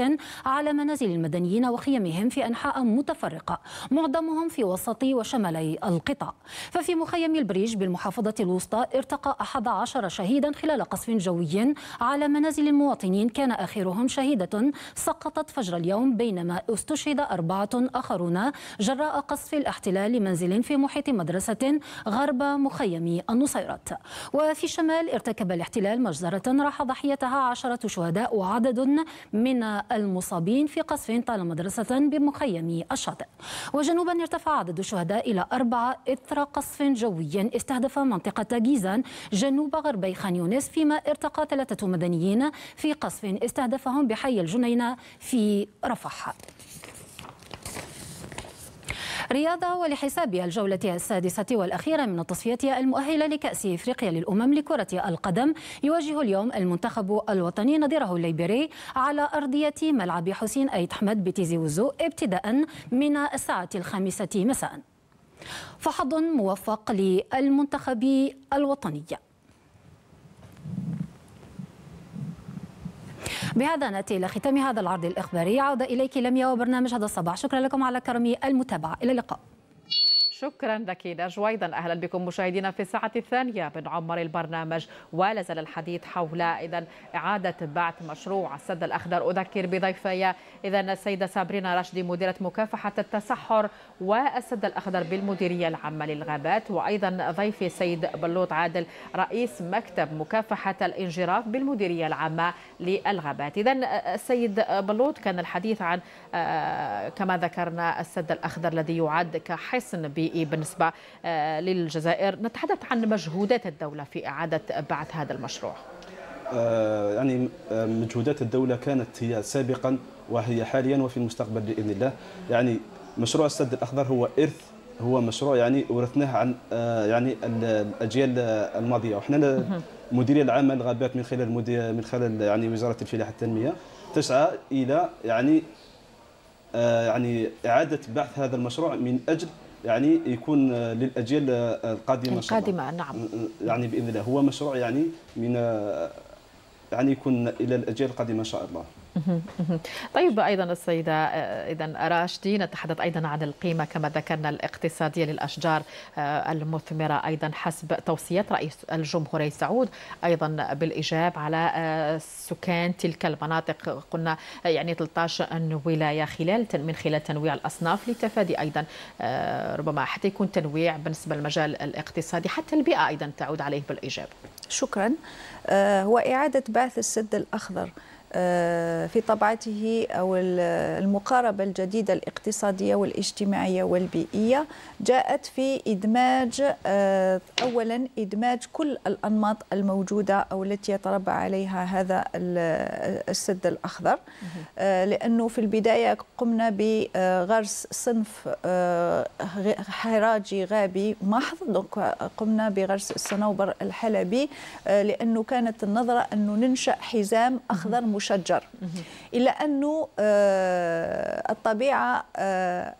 على منازل المدنيين وخيمهم في أنحاء متفرقة معظمهم في وسط وشمالي القطاع ففي مخيم البريج بالمحافظة المحافظة الوسطى ارتقى 11 شهيدا خلال قصف جوي على منازل المواطنين كان آخرهم شهيدة سقطت فجر اليوم بينما استشهد أربعة آخرون جراء قصف الاحتلال لمنزل في محيط مدرسة غرب مخيم النصيرات وفي الشمال ارتكب الاحتلال مجزرة راح ضحيتها عشرة شهداء وعدد من المصابين في قصف طال مدرسة بمخيم الشاطئ وجنوبا ارتفع عدد الشهداء إلى أربعة إثر قصف جوي استهدف منطقة جيزان جنوب غربي خان يونس فيما ارتقى ثلاثة مدنيين في قصف استهدفهم بحي الجنينة في رفح رياضة ولحساب الجولة السادسة والأخيرة من التصفيات المؤهلة لكأس إفريقيا للأمم لكرة القدم يواجه اليوم المنتخب الوطني نظيره الليبري على أرضية ملعب حسين أيت أحمد بتيزي وزو ابتداء من الساعة الخامسة مساءً فحظ موفق للمنتخب الوطني بهذا نأتي إلى ختام هذا العرض الإخباري عودة إليك لميا وبرنامج هذا الصباح شكرا لكم على كرم المتابعة إلى اللقاء شكرا لك جويدا اهلا بكم مشاهدينا في الساعه الثانيه من عمر البرنامج ولازال الحديث حول اذا اعاده بعث مشروع السد الاخضر اذكر بضيفي اذا السيده سابرينا رشدي مديره مكافحه التسحر والسد الاخضر بالمديريه العامه للغابات وايضا ضيفي السيد بلوط عادل رئيس مكتب مكافحه الانجراف بالمديريه العامه للغابات اذا السيد بلوط كان الحديث عن آه، كما ذكرنا السد الاخضر الذي يعد كحصن ب البيئي بالنسبة آه، للجزائر نتحدث عن مجهودات الدولة في إعادة بعث هذا المشروع آه، يعني آه، مجهودات الدولة كانت هي سابقا وهي حاليا وفي المستقبل بإذن الله يعني مشروع السد الأخضر هو إرث هو مشروع يعني ورثناه عن يعني الاجيال الماضيه وحنا المديريه العامه للغابات من خلال من خلال يعني وزاره الفلاحه والتنميه تسعى الى يعني يعني اعاده بعث هذا المشروع من اجل يعني يكون آه، للاجيال آه، القادمه القادمه نعم يعني باذن الله هو مشروع يعني من آه، يعني يكون الى الاجيال القادمه ان شاء الله طيب ايضا السيده آه، اذا راشدي نتحدث ايضا عن القيمه كما ذكرنا الاقتصاديه للاشجار آه، المثمره ايضا حسب توصيات رئيس الجمهوريه سعود ايضا بالاجاب على آه، سكان تلك المناطق قلنا يعني 13 ولايه خلال من خلال تنويع الاصناف لتفادي ايضا ربما حتى يكون تنويع بالنسبه للمجال الاقتصادي حتى البيئه ايضا تعود عليه بالايجاب. شكرا هو اعاده بعث السد الاخضر آه، في طبعته أو المقاربة الجديدة الاقتصادية والاجتماعية والبيئية جاءت في إدماج آه، أولا إدماج كل الأنماط الموجودة أو التي يتربع عليها هذا السد الأخضر آه، لأنه في البداية قمنا بغرس صنف حراجي غابي محض قمنا بغرس الصنوبر الحلبي لأنه كانت النظرة أنه ننشأ حزام أخضر مشجر إلا أنه آه، الطبيعة آه،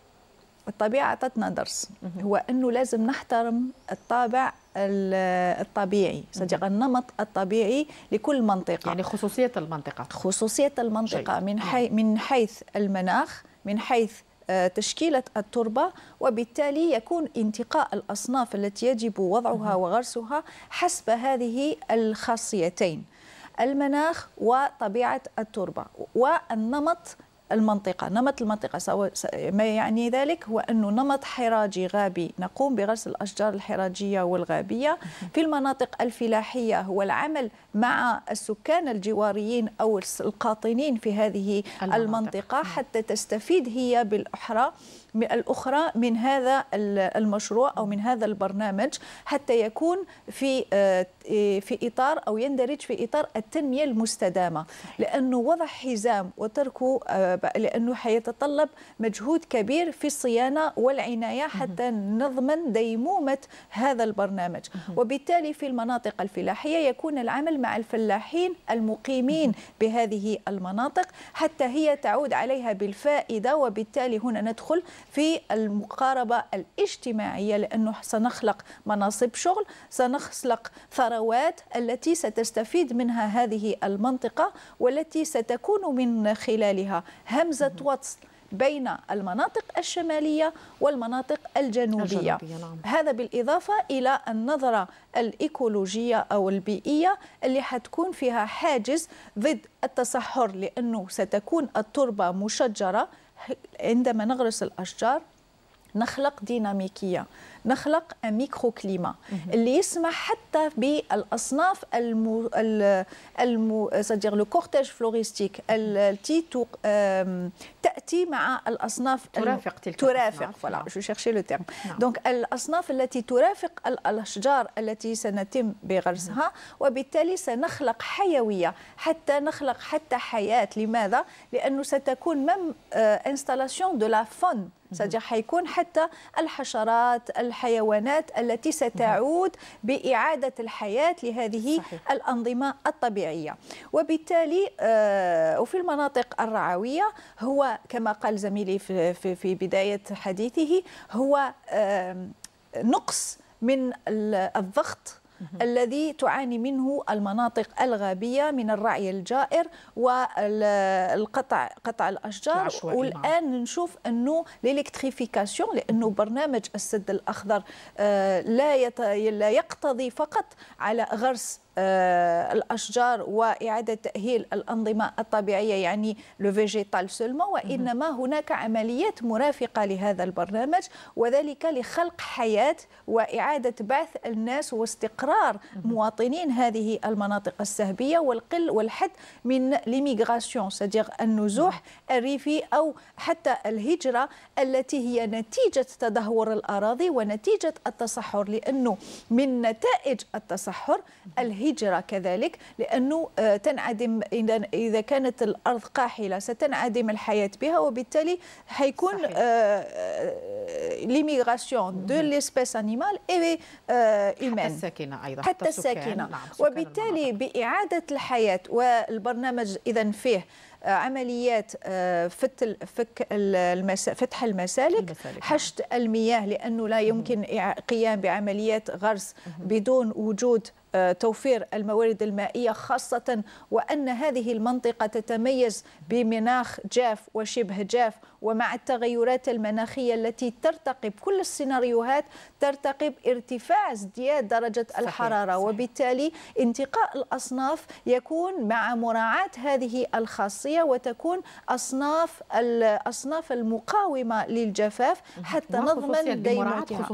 الطبيعة أعطتنا درس هو أنه لازم نحترم الطابع الطبيعي صديق النمط الطبيعي لكل منطقة يعني خصوصية المنطقة خصوصية المنطقة من, حي من حيث المناخ من حيث آه، تشكيلة التربة وبالتالي يكون انتقاء الأصناف التي يجب وضعها وغرسها حسب هذه الخاصيتين المناخ وطبيعة التربة والنمط المنطقة نمط المنطقة س... ما يعني ذلك هو أنه نمط حراجي غابي نقوم بغرس الأشجار الحراجية والغابية في المناطق الفلاحية هو العمل مع السكان الجواريين أو القاطنين في هذه المنطقة, المنطقة حتى تستفيد هي بالأحرى الأخرى من هذا المشروع أو من هذا البرنامج حتى يكون في آه، إيه، في إطار أو يندرج في إطار التنمية المستدامة لأنه وضع حزام وتركه آه، لأنه حيتطلب مجهود كبير في الصيانة والعناية حتى نضمن ديمومة هذا البرنامج وبالتالي في المناطق الفلاحية يكون العمل مع الفلاحين المقيمين بهذه المناطق حتى هي تعود عليها بالفائدة وبالتالي هنا ندخل في المقاربة الاجتماعية لأنه سنخلق مناصب شغل سنخلق ثروات التي ستستفيد منها هذه المنطقة والتي ستكون من خلالها همزة وصل بين المناطق الشمالية والمناطق الجنوبية, الجنوبية نعم. هذا بالإضافة إلى النظرة الإيكولوجية أو البيئية اللي حتكون فيها حاجز ضد التصحر لأنه ستكون التربة مشجرة عندما نغرس الأشجار نخلق ديناميكية نخلق ميكرو كليما اللي يسمح حتى بالاصناف المو المو لو كورتيج فلوريستيك التي تاتي مع الاصناف ترافق تلك ترافق فوالا جو شيرشي لو تيرم دونك الاصناف التي ترافق الاشجار التي سنتم بغرسها وبالتالي سنخلق حيويه حتى نخلق حتى حياه لماذا لانه ستكون مم انستالاسيون دو لا فون صديق حيكون حتى الحشرات الحيوانات التي ستعود بإعادة الحياة لهذه صحيح. الأنظمة الطبيعية وبالتالي آه، وفي المناطق الرعوية هو كما قال زميلي في بداية حديثه هو نقص من الضغط الذي تعاني منه المناطق الغابية من الرعي الجائر والقطع قطع الأشجار نعم. والآن نشوف أنه الإلكتريفيكاسيون لأنه برنامج السد الأخضر آه، لا يقتضي فقط على غرس آه، الاشجار واعاده تاهيل الانظمه الطبيعيه يعني لو فيجيتال سولمون وانما هناك عمليات مرافقه لهذا البرنامج وذلك لخلق حياه واعاده بعث الناس واستقرار مواطنين هذه المناطق السهبيه والقل والحد من ليميغراسيون سدير النزوح الريفي او حتى الهجره التي هي نتيجه تدهور الاراضي ونتيجه التصحر لانه من نتائج التصحر الهجرة الهجرة كذلك لأنه آه، تنعدم إذا كانت الأرض قاحلة ستنعدم الحياة بها وبالتالي حيكون ليميغراسيون دو ليسبيس انيمال اي ايمان حتى الساكنة أيضا حتى الساكنة نعم وبالتالي بإعادة الحياة والبرنامج إذا فيه آه، عمليات آه، فت فك المسا... فتح المسالك, المسالك نعم. حشد المياه لانه لا يمكن قيام بعمليات غرس بدون وجود توفير الموارد المائية خاصة وأن هذه المنطقة تتميز بمناخ جاف وشبه جاف ومع التغيرات المناخية التي ترتقب كل السيناريوهات ترتقب ارتفاع ازدياد درجة صحيح الحرارة صحيح وبالتالي انتقاء الأصناف يكون مع مراعاة هذه الخاصية وتكون أصناف الأصناف المقاومة للجفاف حتى نضمن ديمومتها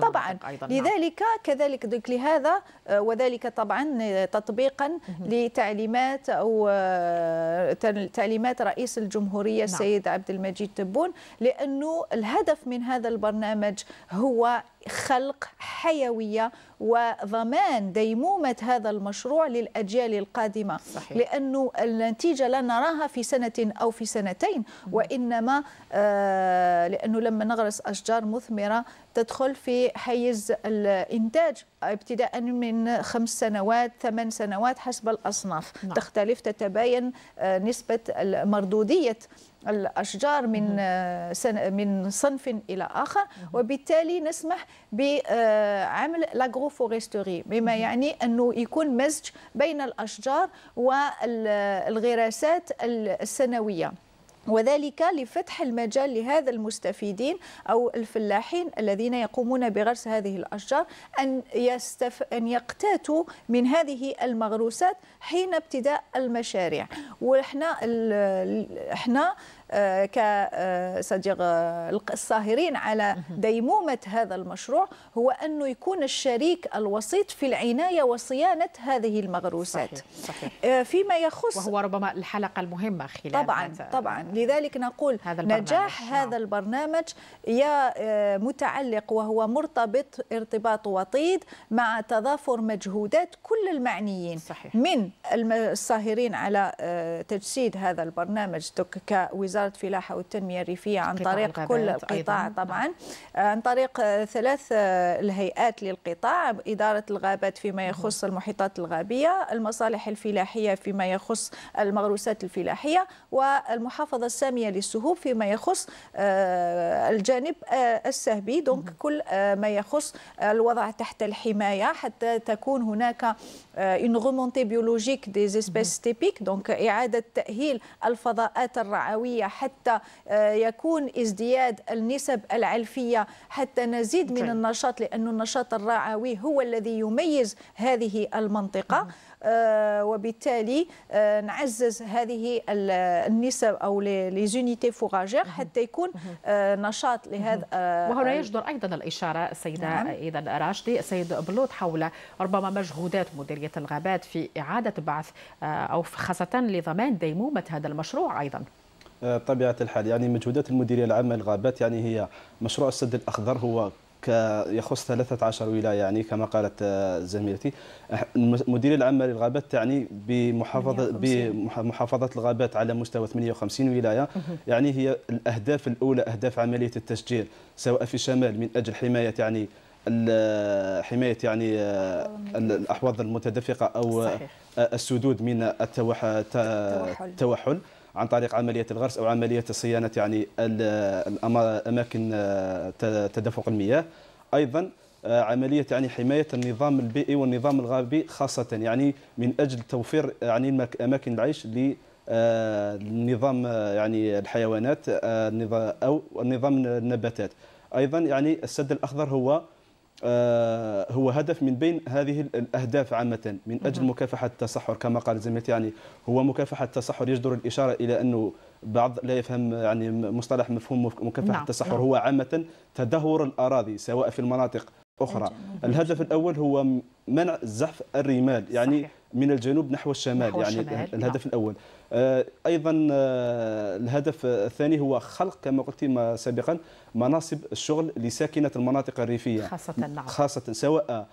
طبعا أيضا نعم. لذلك كذلك لهذا آه، وذلك ذلك طبعا تطبيقا لتعليمات أو آه، تعليمات رئيس الجمهورية نعم. السيد عبد المجيد تبون لأنه الهدف من هذا البرنامج هو خلق حيوية وضمان ديمومة هذا المشروع للأجيال القادمة صحيح. لأنه النتيجة لا نراها في سنة أو في سنتين وإنما آه، لأنه لما نغرس أشجار مثمرة تدخل في حيز الإنتاج ابتداء من خمس سنوات ثمان سنوات حسب الأصناف نعم. تختلف تتباين آه، نسبة مردودية الأشجار من آه، من صنف إلى آخر وبالتالي نسمح بعمل لاغروفوريستوري بما يعني أنه يكون مزج بين الأشجار والغراسات السنوية وذلك لفتح المجال لهذا المستفيدين أو الفلاحين الذين يقومون بغرس هذه الأشجار أن, يستف... أن يقتاتوا من هذه المغروسات حين ابتداء المشاريع وإحنا ال... إحنا آه، كصديق آه، آه، الصاهرين على ديمومة هذا المشروع هو أنه يكون الشريك الوسيط في العناية وصيانة هذه المغروسات صحيح. صحيح. فيما يخص وهو ربما الحلقة المهمة خلال طبعا طبعا لذلك نقول هذا نجاح نعم. هذا البرنامج يا متعلق وهو مرتبط ارتباط وطيد مع تضافر مجهودات كل المعنيين صحيح. من الصاهرين على تجسيد هذا البرنامج كوزارة وزارة الفلاحة والتنمية الريفية عن طريق كل القطاع أيضاً. نعم. طبعا عن طريق ثلاث الهيئات للقطاع إدارة الغابات فيما يخص المحيطات الغابية المصالح الفلاحية فيما يخص المغروسات الفلاحية والمحافظة السامية للسهوب فيما يخص آه، الجانب آه، السهبي دونك كل آه، ما يخص الوضع تحت الحماية حتى تكون هناك اون غومونتي بيولوجيك دي espèces تيبيك دونك إعادة تأهيل الفضاءات الرعوية حتى آه، يكون ازدياد النسب العلفية حتى نزيد من طيب. النشاط لأن النشاط الرعوي هو الذي يميز هذه المنطقة آه، وبالتالي آه، نعزز هذه النسب او لي زونيتي فوراجير حتى يكون نشاط لهذا وهنا يجدر ايضا الاشاره السيده نعم. اذا راشدي السيد بلوط حول ربما مجهودات مديريه الغابات في اعاده بعث او خاصه لضمان ديمومه هذا المشروع ايضا بطبيعه الحال يعني مجهودات المديريه العامه للغابات يعني هي مشروع السد الاخضر هو يخص 13 ولايه يعني كما قالت آه، زميلتي المديريه العامه للغابات تعني بمحافظه بمحافظه الغابات على مستوى 58 ولايه يعني هي الاهداف الاولى اهداف عمليه التسجيل سواء في الشمال من اجل حمايه يعني حمايه يعني آه، الاحواض المتدفقه او صحيح. آه، السدود من التوحل عن طريق عمليه الغرس او عمليه صيانه يعني اماكن آه، تدفق المياه ايضا آه، عمليه يعني حمايه النظام البيئي والنظام الغابي خاصه يعني من اجل توفير يعني اماكن العيش النظام آه، يعني الحيوانات او النظام النباتات ايضا يعني السد الاخضر هو آه، هو هدف من بين هذه الاهداف عامه من اجل مكافحه التصحر كما قال زميلتي يعني هو مكافحه التصحر يجدر الاشاره الى انه بعض لا يفهم يعني مصطلح مفهوم مكافحه نعم. التصحر نعم. هو عامه تدهور الاراضي سواء في المناطق اخرى نعم. نعم. الهدف الاول هو منع زحف الرمال يعني صحيح. من الجنوب نحو الشمال نحو يعني الشمال. الهدف نعم. الاول آه، ايضا آه، الهدف الثاني هو خلق كما قلت سابقا مناصب الشغل لساكنه المناطق الريفيه خاصه نعم. خاصه سواء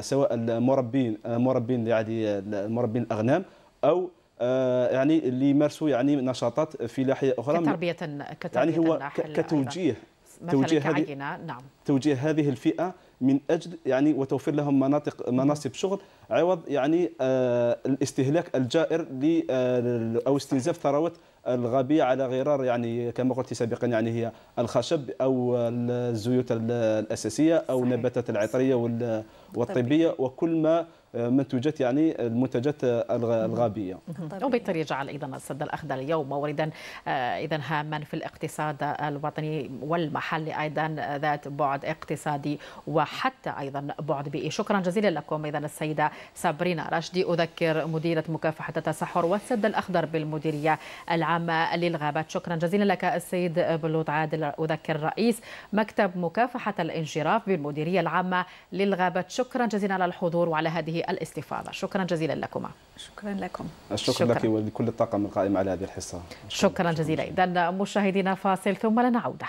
سواء المربين مربين يعني مربين الاغنام او آه، يعني اللي يمارسوا يعني نشاطات فلاحيه اخرى كتربيه كتربيه يعني هو كتوجيه توجيه هذه نعم توجيه هذه الفئه من اجل يعني وتوفير لهم مناطق مناصب شغل عوض يعني آه، الاستهلاك الجائر آه، او استنزاف ثروات الغبية على غرار يعني كما قلت سابقا يعني هي الخشب او الزيوت الاساسيه او النباتات العطريه والطبيه وكل ما منتوجات يعني المنتجات الغابيه. طيب. وبالتالي يجعل ايضا السد الاخضر اليوم موردا آه، اذا هاما في الاقتصاد الوطني والمحلي ايضا ذات بعد اقتصادي وحتى ايضا بعد بيئي. شكرا جزيلا لكم اذا السيده سابرينا راشدي اذكر مديره مكافحه التصحر والسد الاخضر بالمديريه العامه للغابات. شكرا جزيلا لك السيد بلوط عادل اذكر رئيس مكتب مكافحه الانجراف بالمديريه العامه للغابات. شكرا جزيلا على الحضور وعلى هذه الاستفاضه شكرا جزيلا لكما شكرا لكم الشكر شكرا. لك ولكل الطاقم القائم على هذه الحصه شكرا, شكرا جزيلا اذا مشاهدينا فاصل ثم لنعود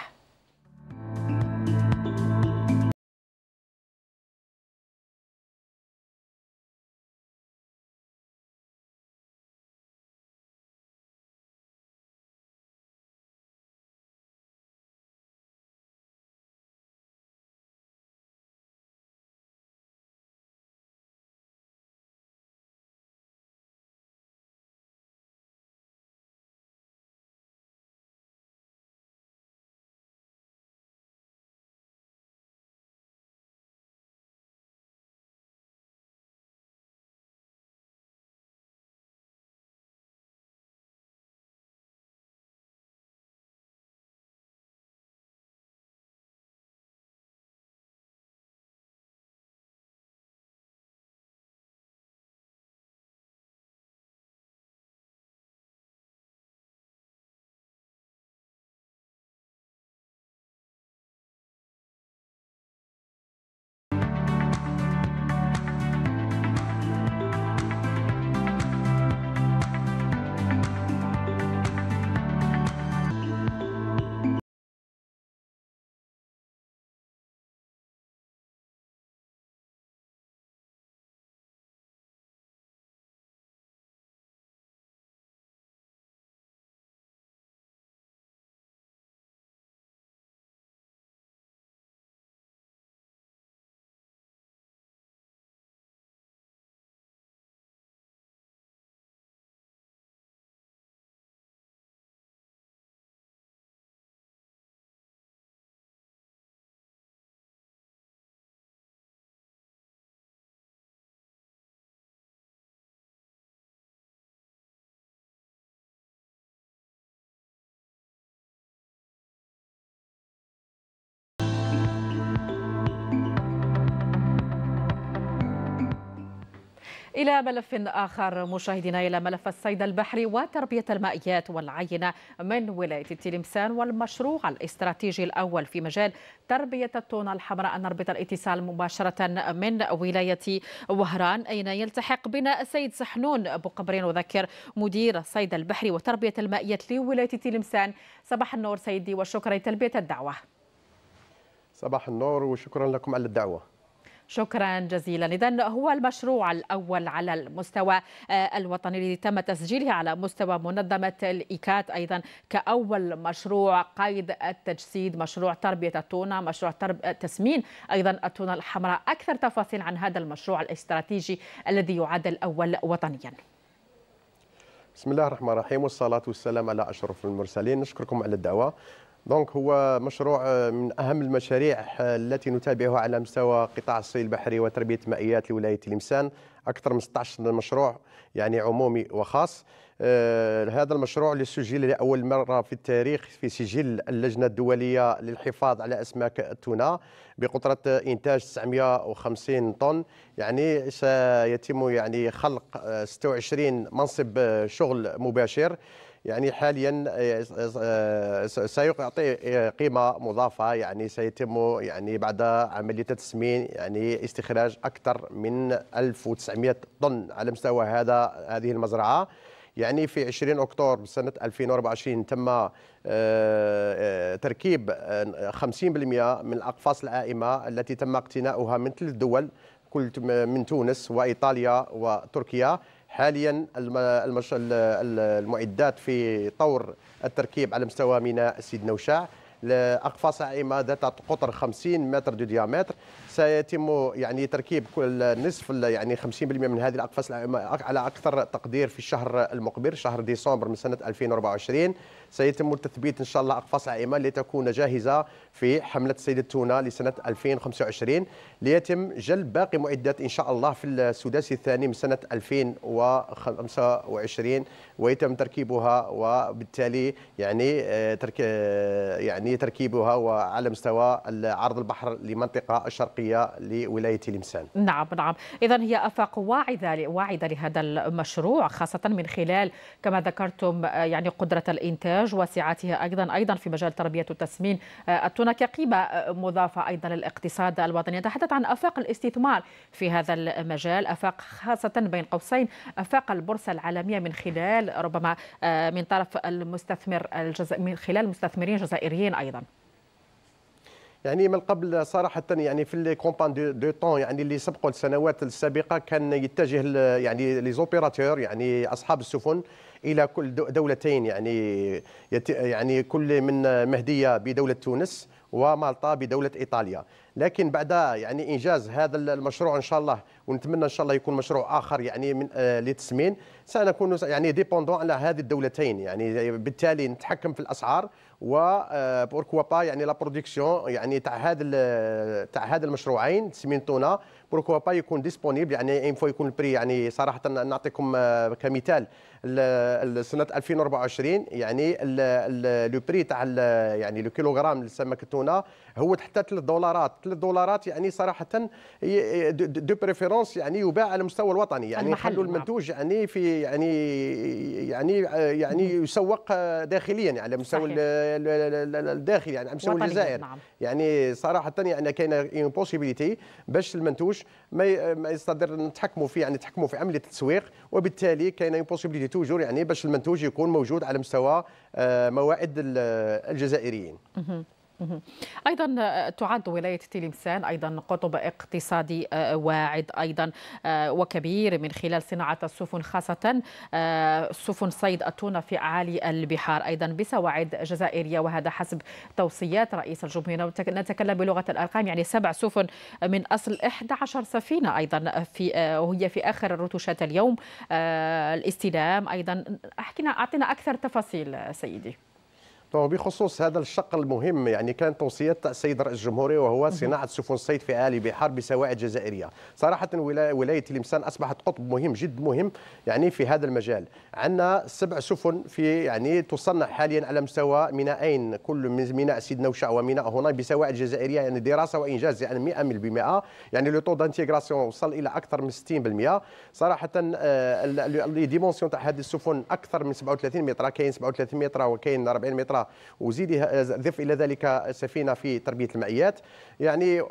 إلى ملف آخر مشاهدينا إلى ملف الصيد البحري وتربية المائيات والعينة من ولاية تلمسان والمشروع الاستراتيجي الأول في مجال تربية التونة الحمراء نربط الاتصال مباشرة من ولاية وهران أين يلتحق بنا السيد سحنون أبو قبرين وذكر مدير الصيد البحري وتربية المائيات لولاية تلمسان صباح النور سيدي وشكرا لتلبية الدعوة صباح النور وشكرا لكم على الدعوة شكرا جزيلا إذا هو المشروع الأول على المستوى آه، الوطني الذي تم تسجيله على مستوى منظمة الإيكات أيضا كأول مشروع قيد التجسيد مشروع تربية التونة مشروع ترب... آه، تسمين أيضا التونة الحمراء أكثر تفاصيل عن هذا المشروع الاستراتيجي الذي يعد الأول وطنيا بسم الله الرحمن الرحيم والصلاة والسلام على أشرف المرسلين نشكركم على الدعوة دونك هو مشروع آه، من اهم المشاريع آه، التي نتابعها على مستوى قطاع الصيد البحري وتربيه مائيات لولايه تلمسان اكثر من 16 مشروع يعني عمومي وخاص آه هذا المشروع اللي سجل لاول مره في التاريخ في سجل اللجنه الدوليه للحفاظ على اسماك التونه بقدره انتاج 950 طن يعني سيتم يعني خلق 26 آه، منصب شغل مباشر يعني حاليا آه، آه، آه، سيعطي قيمه مضافه يعني سيتم يعني بعد عمليه التسمين يعني استخراج اكثر من 1900 طن على مستوى هذا هذه المزرعه يعني في 20 اكتوبر سنه 2024 تم تركيب 50% من الاقفاص العائمه التي تم اقتناؤها من ثلاث دول كل من تونس وايطاليا وتركيا حاليا المعدات في طور التركيب على مستوى ميناء سيدنا وشاع لأقفاص عائمة ذات قطر 50 متر دو ديامتر سيتم يعني تركيب كل نصف يعني 50% من هذه الاقفاص على اكثر تقدير في الشهر المقبل شهر ديسمبر من سنه 2024 سيتم تثبيت ان شاء الله اقفاص عائمه لتكون جاهزه في حمله سيد التونه لسنه 2025 ليتم جلب باقي معدات ان شاء الله في السداسي الثاني من سنه 2025 ويتم تركيبها وبالتالي يعني آه، ترك يعني تركيبها وعلى مستوى عرض البحر لمنطقه الشرقيه الرئاسية لولاية لمسان نعم نعم إذا هي أفاق واعدة واعدة لهذا المشروع خاصة من خلال كما ذكرتم آه، يعني قدرة الإنتاج وسعتها أيضا أيضا في مجال تربية التسمين آه، التونة كقيمة آه، مضافة أيضا للاقتصاد الوطني نتحدث عن أفاق الاستثمار في هذا المجال أفاق خاصة بين قوسين أفاق البورصة العالمية من خلال ربما من طرف المستثمر الجزائري من خلال مستثمرين جزائريين أيضا يعني من قبل صراحه يعني في لي كومبان دو طون يعني اللي سبقوا السنوات السابقه كان يتجه يعني لي زوبيراتور يعني اصحاب السفن الى كل دولتين يعني يعني كل من مهديه بدوله تونس ومالطا بدوله ايطاليا لكن بعد يعني انجاز هذا المشروع ان شاء الله ونتمنى ان شاء الله يكون مشروع اخر يعني من آه لتسمين سنكون يعني ديبوندون على هذه الدولتين يعني بالتالي نتحكم في الاسعار و بوركوا آه، با يعني لا برودكسيون يعني تاع هذا تاع هذا المشروعين تسمين تونا بوركوا با يكون ديسبونيبل يعني ان فوا يكون البري يعني صراحه نعطيكم آه، كمثال سنه 2024 يعني لو بري تاع يعني لو كيلوغرام سمك التونه هو تحت 3 دولارات 3 دولارات يعني صراحه دو بريفيرونس يعني يباع على المستوى الوطني يعني نخلوا نعم. المنتوج يعني في يعني يعني يعني يسوق داخليا يعني على مستوى الداخل يعني على مستوى الجزائر نعم. يعني صراحه يعني كاين اون بوسيبيليتي باش المنتوج ما يصدر نتحكموا فيه يعني نتحكموا في عمليه التسويق وبالتالي كاين اون بوسيبيليتي اللي توجور يعني باش المنتوج يكون موجود على مستوى آه، موائد الجزائريين ايضا آه، تعد ولايه تلمسان ايضا قطب اقتصادي آه، واعد ايضا آه، وكبير من خلال صناعه السفن خاصه سفن صيد التونه في اعالي البحار ايضا بسواعد جزائريه وهذا حسب توصيات رئيس الجمهوريه نتكلم بلغه الارقام يعني سبع سفن من اصل 11 سفينه ايضا في وهي في اخر الرتوشات اليوم الاستلام ايضا احكينا اعطينا اكثر تفاصيل سيدي بخصوص هذا الشق المهم يعني كان توصية السيد رئيس الجمهورية وهو صناعة سفن الصيد في آلي بحار بسواعد جزائرية صراحة ولاية تلمسان أصبحت قطب مهم جد مهم يعني في هذا المجال عندنا سبع سفن في يعني تصنع حاليا على مستوى مينائين كل من ميناء سيد نوشع وميناء هنا بسواعد جزائرية يعني دراسة وإنجاز يعني 100% يعني لو طو دانتيغراسيون وصل إلى أكثر من 60% صراحة آه، لي ديمونسيون تاع هذه السفن أكثر من 37 متر كاين 37 متر وكاين 40 متر الزراعه وزيد ضف الى ذلك سفينه في تربيه المائيات يعني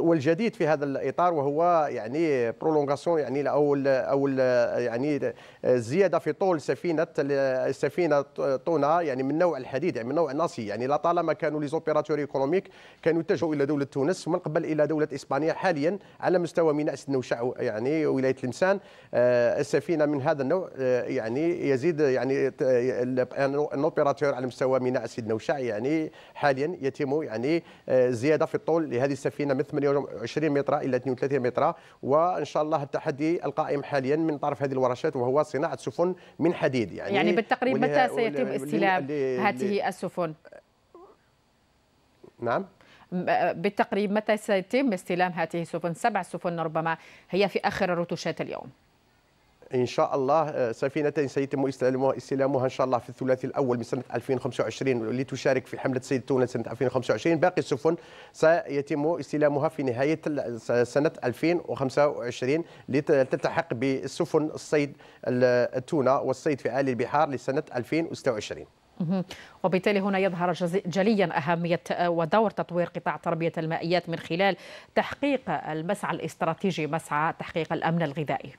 والجديد في هذا الاطار وهو يعني برولونغاسيون يعني او او يعني الزياده في طول سفينه السفينه طونا يعني من نوع الحديد يعني من نوع ناسي يعني لطالما كانوا لي زوبيراتور ايكونوميك كانوا يتجهوا الى دوله تونس ومن قبل الى دوله اسبانيا حاليا على مستوى ميناء سنوشع يعني ولايه لمسان آه، السفينه من هذا النوع آه، يعني يزيد يعني الاوبيراتور على مستوى وميناء سيدنا وشع يعني حاليا يتم يعني آه، زياده في الطول لهذه السفينه من 28 متر الى 32 متر وان شاء الله التحدي القائم حاليا من طرف هذه الورشات وهو صناعه سفن من حديد يعني يعني بالتقريب متى سيتم استلام هذه السفن؟ نعم بالتقريب متى سيتم استلام هذه السفن؟ سبع سفن ربما هي في اخر الرتوشات اليوم. ان شاء الله آه، سفينه سيتم استلامها ان شاء الله في الثلاثي الاول من سنه 2025 لتشارك في حمله سيد تونس سنه 2025 باقي السفن سيتم استلامها في نهايه سنه 2025 لتلتحق بالسفن الصيد التونه والصيد في عالي البحار لسنه 2026 وبالتالي هنا يظهر جليا أهمية آه، ودور تطوير قطاع تربية المائيات من خلال تحقيق المسعى الاستراتيجي مسعى تحقيق الأمن الغذائي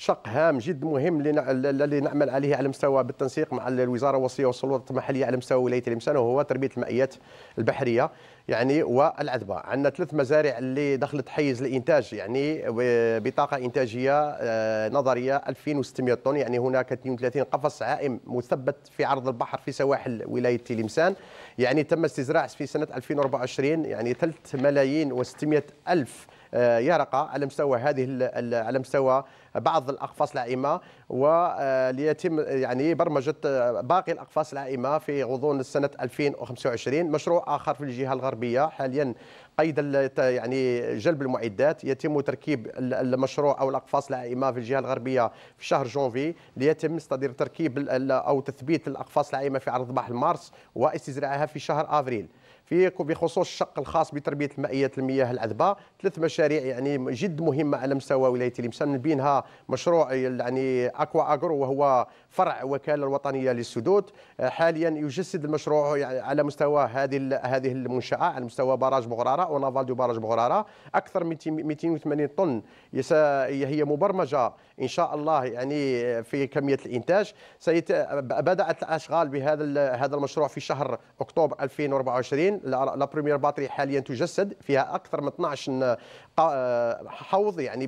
شق هام جد مهم اللي نعمل عليه على مستوى بالتنسيق مع الوزاره الوصيه والسلطات المحليه على مستوى ولايه المسان وهو تربيه المائيات البحريه يعني والعذبه عندنا ثلاث مزارع اللي دخلت حيز الانتاج يعني بطاقه انتاجيه آه، نظريه 2600 طن يعني هناك 32 قفص عائم مثبت في عرض البحر في سواحل ولايه تلمسان يعني تم استزراع في سنه 2024 يعني 3 ملايين و600 الف آه، يرقه على مستوى هذه على مستوى بعض الاقفاص العائمه وليتم يعني برمجه باقي الاقفاص العائمه في غضون سنه 2025 مشروع اخر في الجهه الغربيه حاليا قيد يعني جلب المعدات يتم تركيب المشروع او الاقفاص العائمه في الجهه الغربيه في شهر جونفي ليتم استدير تركيب او تثبيت الاقفاص العائمه في عرض بحر مارس واستزراعها في شهر افريل في بخصوص الشق الخاص بتربيه المائيات المياه العذبه ثلاث مشاريع يعني جد مهمه على مستوى ولايه الامسان من بينها مشروع يعني اكوا اجرو وهو فرع وكاله الوطنيه للسدود آه، حاليا يجسد المشروع يعني على مستوى هذه هذه المنشاه على مستوى باراج مغراره ونافال دو باراج مغراره اكثر من 280 طن هي مبرمجه ان شاء الله يعني في كميه الانتاج بدات الاشغال بهذا هذا المشروع في شهر اكتوبر 2024 لا بريمير باتري حاليا تجسد فيها اكثر من 12 آه، حوض يعني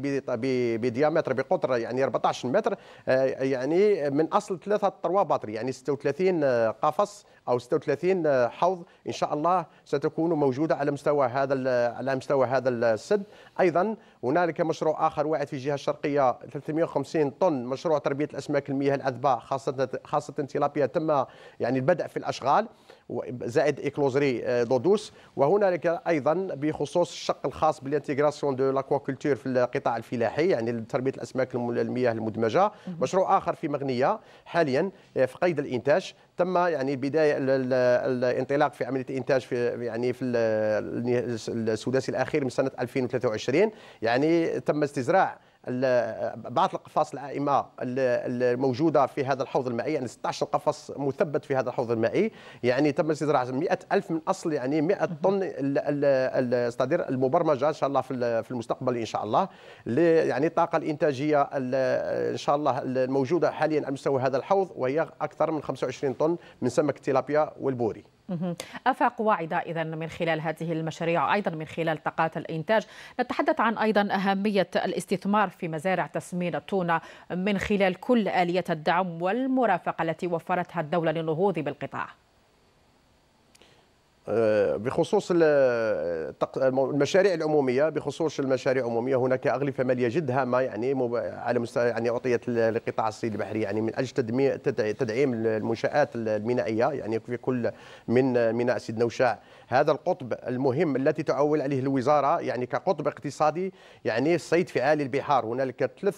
بديامتر بقطر يعني 14 متر آه، يعني من اصل ثلاثه طروا باتري يعني 36 آه، قفص او 36 حوض ان شاء الله ستكون موجوده على مستوى هذا على مستوى هذا السد ايضا هنالك مشروع اخر واعد في الجهه الشرقيه 350 طن مشروع تربيه الاسماك المياه العذبه خاصه خاصه تيلابيا تم يعني البدء في الاشغال زائد ايكلوزري آه، دودوس وهنالك ايضا بخصوص الشق الخاص بالانتيغراسيون دو لاكواكولتور في القطاع الفلاحي يعني تربيه الاسماك المياه المدمجه مشروع اخر في مغنيه حاليا آه، في قيد الانتاج تم يعني بدايه الانطلاق في عمليه الانتاج في يعني في السداسي الاخير من سنه 2023 يعني تم استزراع بعض القفص العائمه الموجوده في هذا الحوض المائي يعني 16 قفص مثبت في هذا الحوض المائي يعني تم زراعه 100 الف من اصل يعني 100 طن الصدير المبرمجه ان شاء الله في المستقبل ان شاء الله يعني الطاقه الانتاجيه ان شاء الله الموجوده حاليا على مستوى هذا الحوض وهي اكثر من 25 طن من سمك التيلابيا والبوري افاق واعده اذا من خلال هذه المشاريع ايضا من خلال طاقات الانتاج نتحدث عن ايضا اهميه الاستثمار في مزارع تسمين التونه من خلال كل اليه الدعم والمرافقه التي وفرتها الدوله للنهوض بالقطاع آه، بخصوص المشاريع العموميه بخصوص المشاريع العموميه هناك اغلفه ماليه جد هامه يعني على مستوى يعني اعطيت لقطاع الصيد البحري يعني من اجل تدعيم المنشات المينائيه يعني في كل من ميناء سيد نوشاع هذا القطب المهم التي تعول عليه الوزاره يعني كقطب اقتصادي يعني الصيد في عالي البحار هنالك ثلاث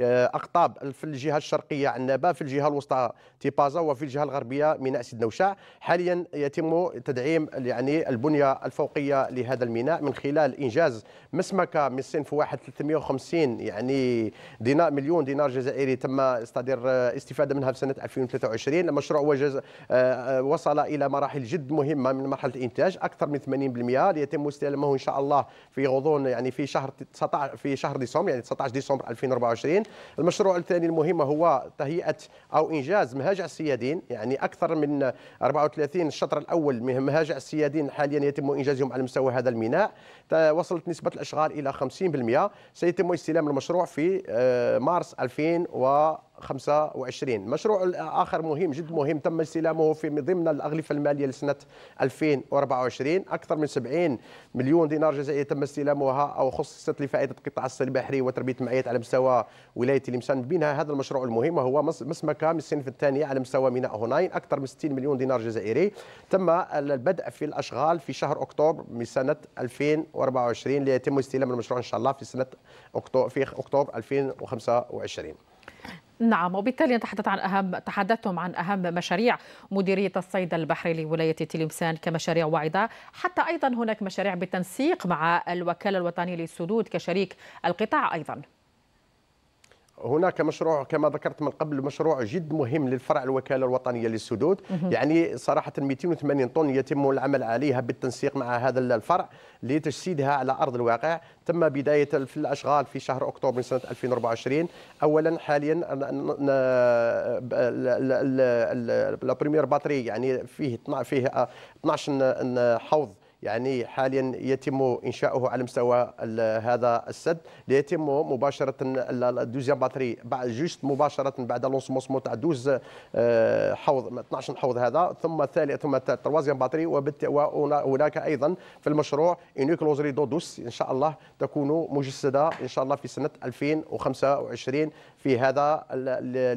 آه، اقطاب في الجهه الشرقيه عنابه في الجهه الوسطى تيبازا وفي الجهه الغربيه ميناء سيد نوشاع حاليا يتم تدعيم يعني البنيه الفوقيه لهذا الميناء من خلال انجاز مسمكه من صنف واحد 350 يعني دينار مليون دينار جزائري تم استدير استفاده منها في سنه 2023 المشروع وجز آه، آه، وصل الى مراحل جد مهمه من مرحله الانتاج اكثر من 80% ليتم استلامه ان شاء الله في غضون يعني في شهر 19 في شهر ديسمبر يعني 19 ديسمبر 2024 السيادين المشروع الثاني المهم هو تهيئة أو إنجاز مهاجع السيادين يعني أكثر من 34 الشطر الأول من مهاجع السيادين حاليا يتم إنجازهم على مستوى هذا الميناء وصلت نسبة الأشغال إلى 50% سيتم استلام المشروع في آه، مارس 2000 و 25 مشروع آخر مهم جد مهم تم استلامه في ضمن الأغلفة المالية لسنة 2024 أكثر من 70 مليون دينار جزائري تم استلامها أو خصصت لفائدة قطاع الصيد البحري وتربية المعيات على مستوى ولاية لمسان بينها هذا المشروع المهم وهو مسمكة من الصنف الثاني على مستوى ميناء هناين أكثر من 60 مليون دينار جزائري تم البدء في الأشغال في شهر أكتوبر من سنة 2024 ليتم استلام المشروع إن شاء الله في سنة أكتوبر في أكتوبر 2025 نعم وبالتالي نتحدث عن أهم تحدثتم عن أهم مشاريع مديرية الصيد البحري لولاية تلمسان كمشاريع واعدة حتى أيضا هناك مشاريع بالتنسيق مع الوكالة الوطنية للسدود كشريك القطاع أيضا هناك مشروع كما ذكرت من قبل مشروع جد مهم للفرع الوكاله الوطنيه للسدود يعني صراحه 280 طن يتم العمل عليها بالتنسيق مع هذا الفرع لتجسيدها على ارض الواقع تم بدايه في الاشغال في شهر اكتوبر من سنه 2024 اولا حاليا لا بريمير باتري يعني فيه فيه 12 حوض يعني حاليا يتم انشاؤه على مستوى هذا السد ليتم مباشره الدوزيام باتري بعد جوست مباشره بعد مو تاع دوز آه، حوض 12 حوض هذا ثم الثالث ثم التروازيام باتري وهناك ايضا في المشروع اون كلوزري دو دوس ان شاء الله تكون مجسده ان شاء الله في سنه 2025 في هذا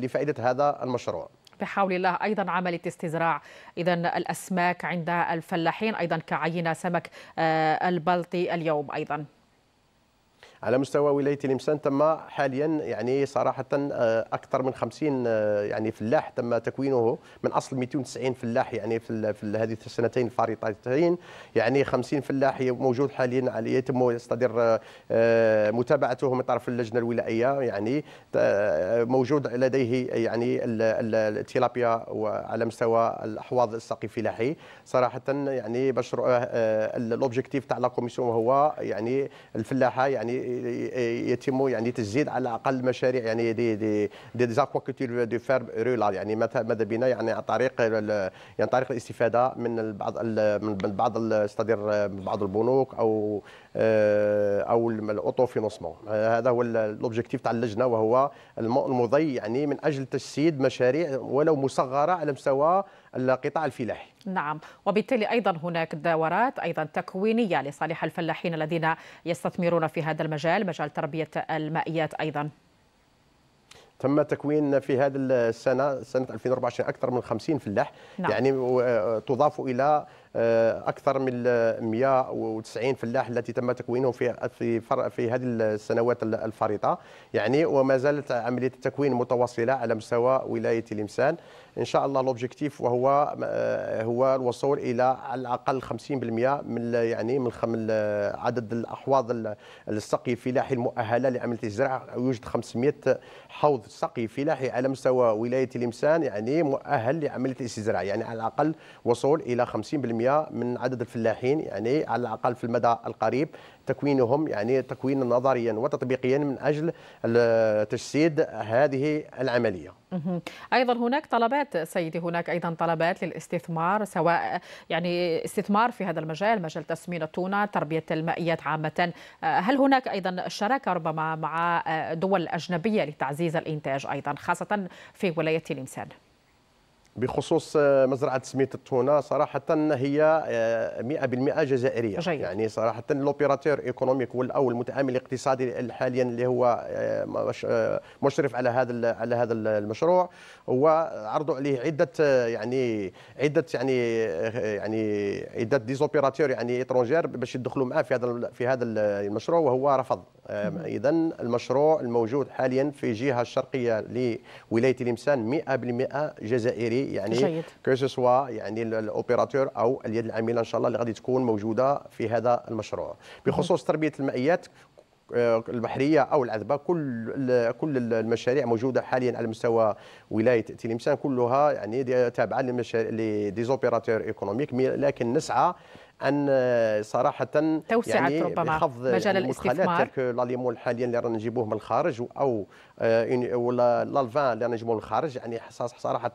لفائده هذا المشروع بحول الله أيضا عملية استزراع إذا الأسماك عند الفلاحين أيضا كعينة سمك آه، البلطي اليوم أيضا على مستوى ولايه لمسان تم حاليا يعني صراحه آه، اكثر من 50 آه، يعني فلاح تم تكوينه من اصل 290 فلاح يعني في, في هذه السنتين الفارطتين يعني 50 فلاح موجود حاليا يتم يستدر آه، متابعته من طرف اللجنه الولائيه يعني موجود لديه يعني التيلابيا وعلى مستوى الاحواض الساقي الفلاحي صراحه يعني باش الاوبجيكتيف تاع لا كوميسيون هو يعني الفلاحه يعني يتم يعني تجديد على اقل مشاريع يعني دي دي دي زاكواكولتور دو فيرم رولار يعني ماذا بنا يعني عن طريق يعني طريق الاستفاده من بعض من بعض استدير بعض البنوك او آه، او الاوتو فينونسمون آه، هذا هو الاوبجيكتيف تاع اللجنه وهو المضي يعني من اجل تجسيد مشاريع ولو مصغره على مستوى القطاع الفلاحي نعم وبالتالي أيضا هناك دورات أيضا تكوينية لصالح الفلاحين الذين يستثمرون في هذا المجال مجال تربية المائيات أيضا تم تكوين في هذه السنه سنه 2024 اكثر من 50 فلاح نعم. يعني تضاف الى آه، اكثر من 190 فلاح التي تم تكوينهم في في في هذه السنوات الفريطه يعني وما زالت عمليه التكوين متواصله على مستوى ولايه الإمسان ان شاء الله لوبجيكتيف وهو آه، هو الوصول الى على الاقل 50% من يعني من عدد الاحواض السقي الفلاحي المؤهله لعمليه الزراعه يوجد 500 حوض سقي فلاحي على مستوى ولايه لمسان يعني مؤهل لعمليه الاستزراع يعني على الاقل وصول الى 50% من عدد الفلاحين يعني على الاقل في المدى القريب تكوينهم يعني تكوينا نظريا وتطبيقيا من أجل تجسيد هذه العملية ايضا هناك طلبات سيدي هناك ايضا طلبات للاستثمار سواء يعني استثمار في هذا المجال مجال تسمين التونه تربيه المائيات عامه آه، هل هناك ايضا شراكه ربما مع آه، دول اجنبيه لتعزيز الانتاج ايضا خاصه في ولايه تلمسان بخصوص آه، مزرعه سميت التونه صراحه هي 100% آه، جزائريه جيد. يعني صراحه لوبيراتور ايكونوميك او المتعامل الاقتصادي حاليا اللي هو آه، مشرف على هذا على هذا المشروع وعرضوا عليه عده يعني عده يعني يعني عده ديزوبيراتور يعني اترونجير باش يدخلوا معاه في هذا في هذا المشروع وهو رفض اذا المشروع الموجود حاليا في جهه الشرقيه لولايه الامسان 100% جزائري يعني كوسوا يعني الاوبيراتور او اليد العامله ان شاء الله اللي غادي تكون موجوده في هذا المشروع بخصوص تربيه المائيات آه، البحريه او العذبه كل كل المشاريع موجوده حاليا على مستوى ولايه تلمسان كلها يعني تابعه للمشاريع لديزوبيراتور ايكونوميك لكن نسعى ان آه، صراحه توسعت يعني ربما مجال الاستثمار لا ليمون حاليا اللي رانا نجيبوه من الخارج او آه، ولا لالفان اللي نجموا للخارج يعني صراحه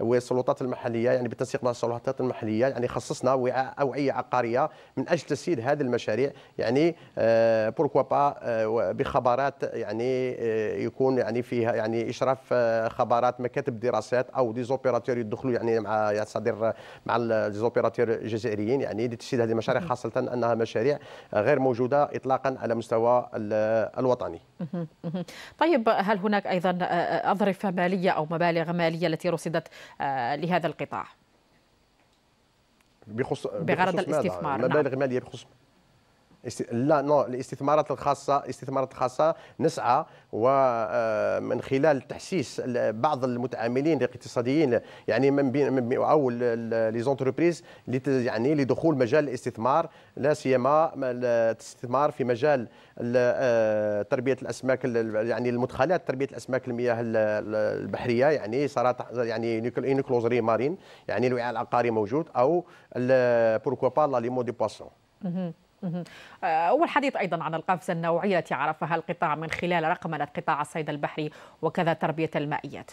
والسلطات المحليه يعني بالتنسيق مع السلطات المحليه يعني خصصنا وعاء اوعيه عقاريه من اجل تسييد هذه المشاريع يعني بوركوا آه، آه، با بخبرات يعني يكون يعني فيها يعني اشراف خبرات مكاتب دراسات او دي زوبيراتور يدخلوا يعني مع صدير مع زوبيراتور الجزائريين يعني لتسييد هذه المشاريع خاصه انها مشاريع غير موجوده اطلاقا على مستوى الوطني. طيب هل هناك أيضا آه، آه، أظرفة مالية أو مبالغ مالية التي رصدت آه، لهذا القطاع بخصوص بغرض الاستثمار مبالغ نعم. مالية بخصوص است... لا نو الاستثمارات الخاصه الاستثمارات الخاصه نسعى ومن آه، خلال تحسيس بعض المتعاملين الاقتصاديين يعني من بين من او لي زونتربريز يعني لدخول مجال الاستثمار لا سيما الاستثمار في مجال آه، تربيه الاسماك يعني المدخلات تربيه الاسماك المياه البحريه يعني صارت يعني نيكلوزري مارين يعني الوعاء العقاري موجود او بوركوا با لا ليمو دي بواسون آه، والحديث أيضا عن القفزة النوعية التي عرفها القطاع من خلال رقمنة قطاع الصيد البحري وكذا تربية المائيات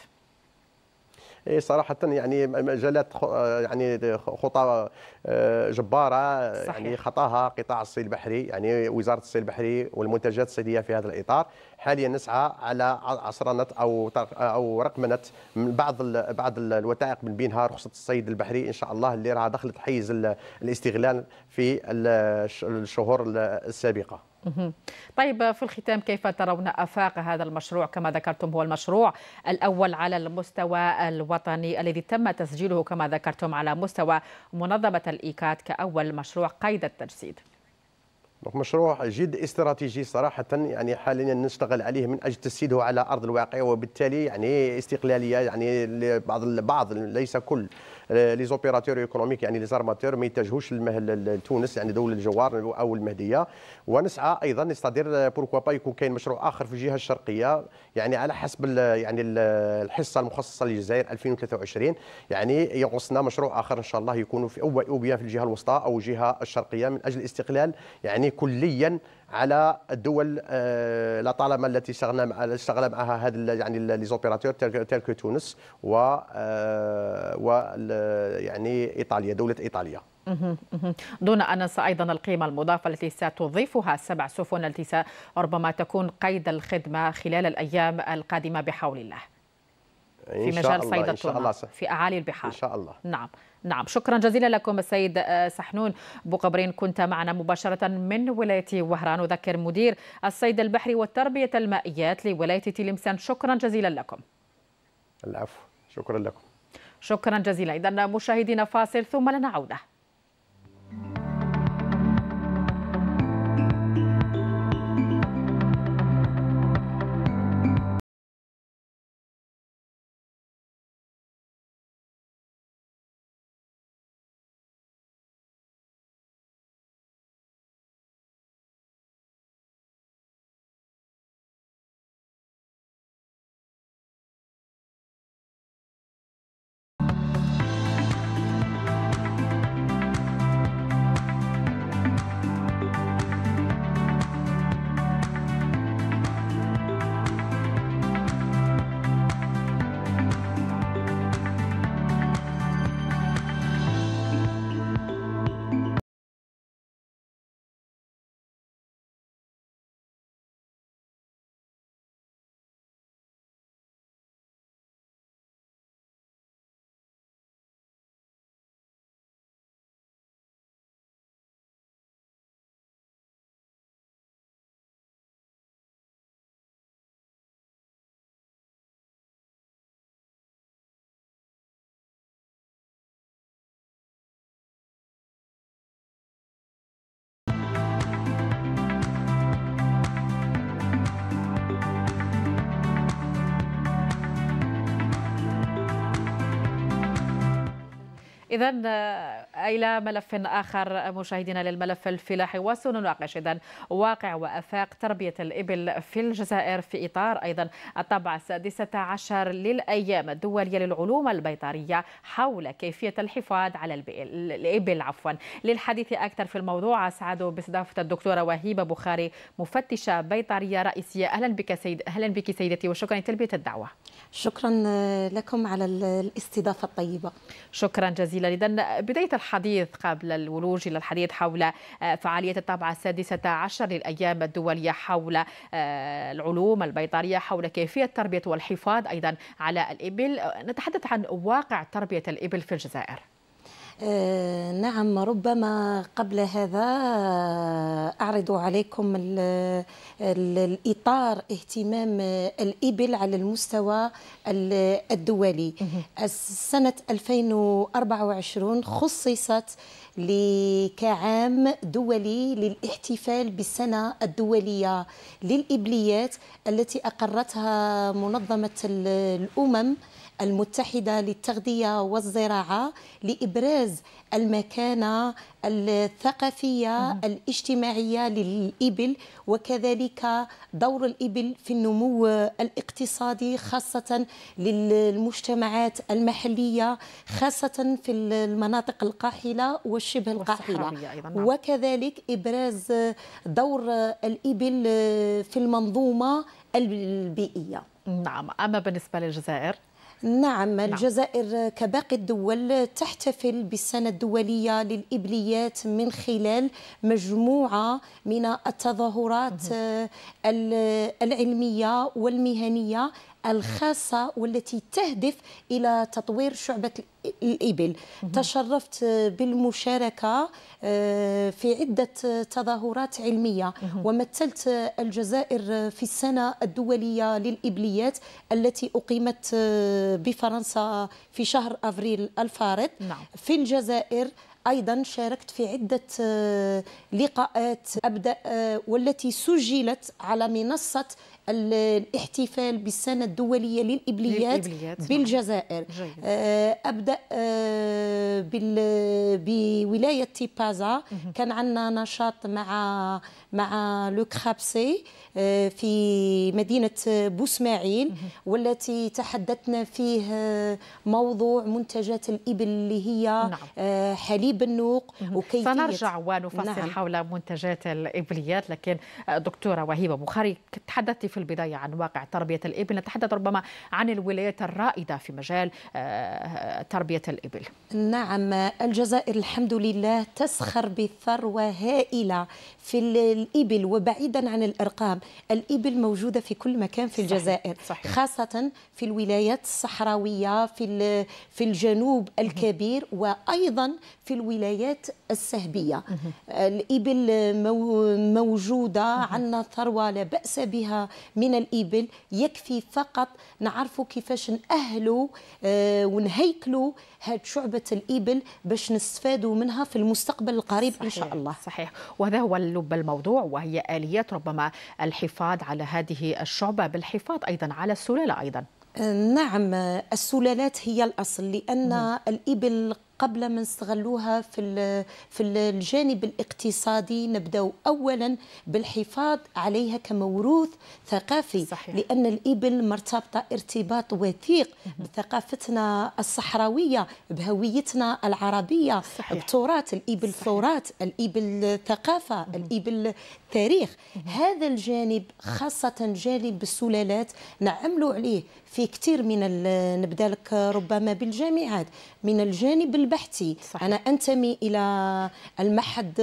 اي صراحة يعني مجالات آه، يعني خطى آه، جبارة يعني صحيح. يعني خطاها قطاع الصيد البحري يعني وزارة الصيد البحري والمنتجات الصيدية في هذا الإطار حاليا نسعى على عصرنه او او رقمنه بعض بعض الوثائق من بينها رخصه الصيد البحري ان شاء الله اللي راها دخلت حيز الاستغلال في الشهور السابقه. طيب في الختام كيف ترون افاق هذا المشروع كما ذكرتم هو المشروع الاول على المستوى الوطني الذي تم تسجيله كما ذكرتم على مستوى منظمه الايكات كاول مشروع قيد التجسيد. دونك مشروع جد استراتيجي صراحه يعني حاليا نشتغل عليه من اجل تسييده على ارض الواقع وبالتالي يعني استقلاليه يعني بعض البعض ليس كل لي زوبيراتور ايكونوميك يعني لي زارماتور ما يتجهوش لتونس يعني دول الجوار او المهديه ونسعى ايضا نستدير بوركوا آه، با يكون كاين مشروع اخر في الجهه الشرقيه يعني على حسب يعني الحصه المخصصه للجزائر 2023 يعني يغصنا مشروع اخر ان شاء الله يكون في او في الجهه الوسطى او الجهه الشرقيه من اجل استقلال يعني يعني كليا على الدول آه، لطالما التي اشتغلنا اشتغل معها هذا يعني لي زوبيراتور ترك تونس و آه، يعني ايطاليا دوله ايطاليا دون أن أيضا القيمة المضافة التي ستضيفها السبع سفن التي ربما تكون قيد الخدمة خلال الأيام القادمة بحول الله في مجال صيد التونه في أعالي البحار إن شاء الله نعم نعم شكرا جزيلا لكم السيد آه، سحنون بوقبرين كنت معنا مباشرة من ولاية وهران أذكر مدير الصيد البحري والتربية المائيات لولاية تيلمسان شكرا جزيلا لكم العفو شكرا لكم شكرا جزيلا إذا مشاهدينا فاصل ثم لنا عودة إذا إلى ملف آخر مشاهدينا للملف الفلاحي وسنناقش إذن واقع وأفاق تربية الإبل في الجزائر في إطار أيضا الطبعة السادسة عشر للأيام الدولية للعلوم البيطرية حول كيفية الحفاظ على الإبل عفوا للحديث أكثر في الموضوع أسعد باستضافة الدكتورة وهيبة بخاري مفتشة بيطرية رئيسية أهلا بك سيد أهلا بك سيدتي وشكرا لتلبية الدعوة شكرا لكم على الاستضافة الطيبة شكرا جزيلا إذا بداية الحلقة الحديث قبل الولوج إلى الحديث حول آه، فعالية الطابعة السادسة عشر للأيام الدولية حول آه، العلوم البيطرية حول كيفية تربية والحفاظ أيضا على الإبل آه، نتحدث عن واقع تربية الإبل في الجزائر آه، نعم ربما قبل هذا أعرض عليكم ال ال الإطار اهتمام الإبل على المستوى الدولي سنة 2024 خصصت كعام دولي للاحتفال بالسنة الدولية للإبليات التي أقرتها منظمة الأمم المتحدة للتغذية والزراعة لإبراز المكانة الثقافية الاجتماعية للإبل وكذلك دور الإبل في النمو الاقتصادي خاصة للمجتمعات المحلية خاصة في المناطق القاحلة والشبه القاحلة نعم. وكذلك إبراز دور الإبل في المنظومة البيئية نعم أما بالنسبة للجزائر نعم،, نعم الجزائر كباقي الدول تحتفل بالسنة الدولية للإبليات من خلال مجموعة من التظاهرات آه، العلمية والمهنية الخاصة والتي تهدف إلى تطوير شعبة الإبل تشرفت بالمشاركة آه، في عدة تظاهرات علمية ومثلت الجزائر في السنة الدولية للإبليات التي أقيمت آه، بفرنسا في شهر أفريل الفارط نعم. في الجزائر ايضا شاركت في عده آه، لقاءات ابدا والتي سجلت على منصه الاحتفال بالسنة الدولية للإبليات, للإبليات نعم. بالجزائر جيد. آه، أبدأ آه، بولاية تيبازا كان عندنا نشاط مع مع لو كرابسي آه، في مدينة بوسماعيل والتي تحدثنا فيه موضوع منتجات الإبل اللي هي نعم. حليب النوق وكيفية سنرجع ونفصل نعم. حول منتجات الإبليات لكن دكتورة وهيبة بخاري تحدثت في البداية عن واقع تربية الإبل نتحدث ربما عن الولايات الرائدة في مجال آه، تربية الإبل نعم الجزائر الحمد لله تسخر بثروة هائلة في الإبل وبعيدا عن الأرقام الإبل موجودة في كل مكان في الجزائر صحيح. خاصة في الولايات الصحراوية في في الجنوب الكبير وأيضا في الولايات السهبية آه، الإبل موجودة عندنا ثروة لا بأس بها من الإبل يكفي فقط نعرفوا كيفاش نأهلوا آه، ونهيكلوا هاد شعبة الإبل باش نستفادوا منها في المستقبل القريب صحيح إن شاء الله صحيح وهذا هو لب الموضوع وهي آليات ربما الحفاظ على هذه الشعبة بالحفاظ أيضا على السلالة أيضا آه، نعم السلالات هي الأصل لأن الإبل قبل ما نستغلوها في في الجانب الاقتصادي نبداو اولا بالحفاظ عليها كموروث ثقافي صحيح. لان الابل مرتبطه ارتباط وثيق بثقافتنا الصحراويه بهويتنا العربيه صحيح. بتراث الابل ثورات الابل ثقافه الابل تاريخ هذا الجانب خاصه جانب السلالات نعملوا عليه في كثير من نبدا لك ربما بالجامعات من الجانب البحثي صحيح. أنا أنتمي إلى المعهد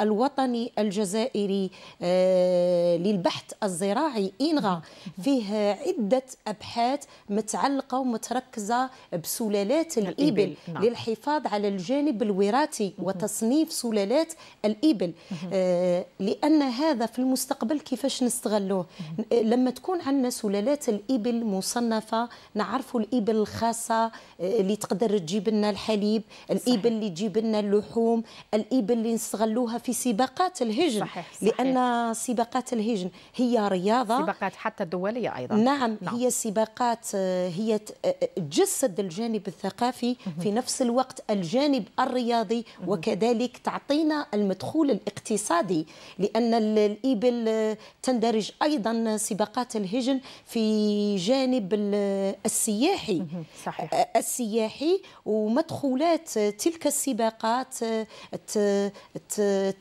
الوطني الجزائري آه، للبحث الزراعي إنغا فيه عدة أبحاث متعلقة ومتركزة بسلالات الإبل نعم. للحفاظ على الجانب الوراثي وتصنيف سلالات الإبل آه، لأن هذا في المستقبل كيفاش نستغلوه لما تكون عندنا سلالات الإبل مصنفة نعرفوا الإبل الخاصة آه، اللي تقدر تجيب لنا الحليب الإبل اللي تجيب لنا اللحوم الإبل اللي نستغلوها في سباقات الهجن صحيح. صحيح. لأن سباقات الهجن هي رياضة سباقات حتى دولية أيضا نعم, نعم. هي سباقات آه، هي تجسد آه، آه، الجانب الثقافي في نفس الوقت الجانب الرياضي وكذلك تعطينا المدخول الاقتصادي لأن الإبل تندرج أيضا سباقات الهجن في جانب السياحي صحيح. السياحي و ومدخولات آه، تلك السباقات آه،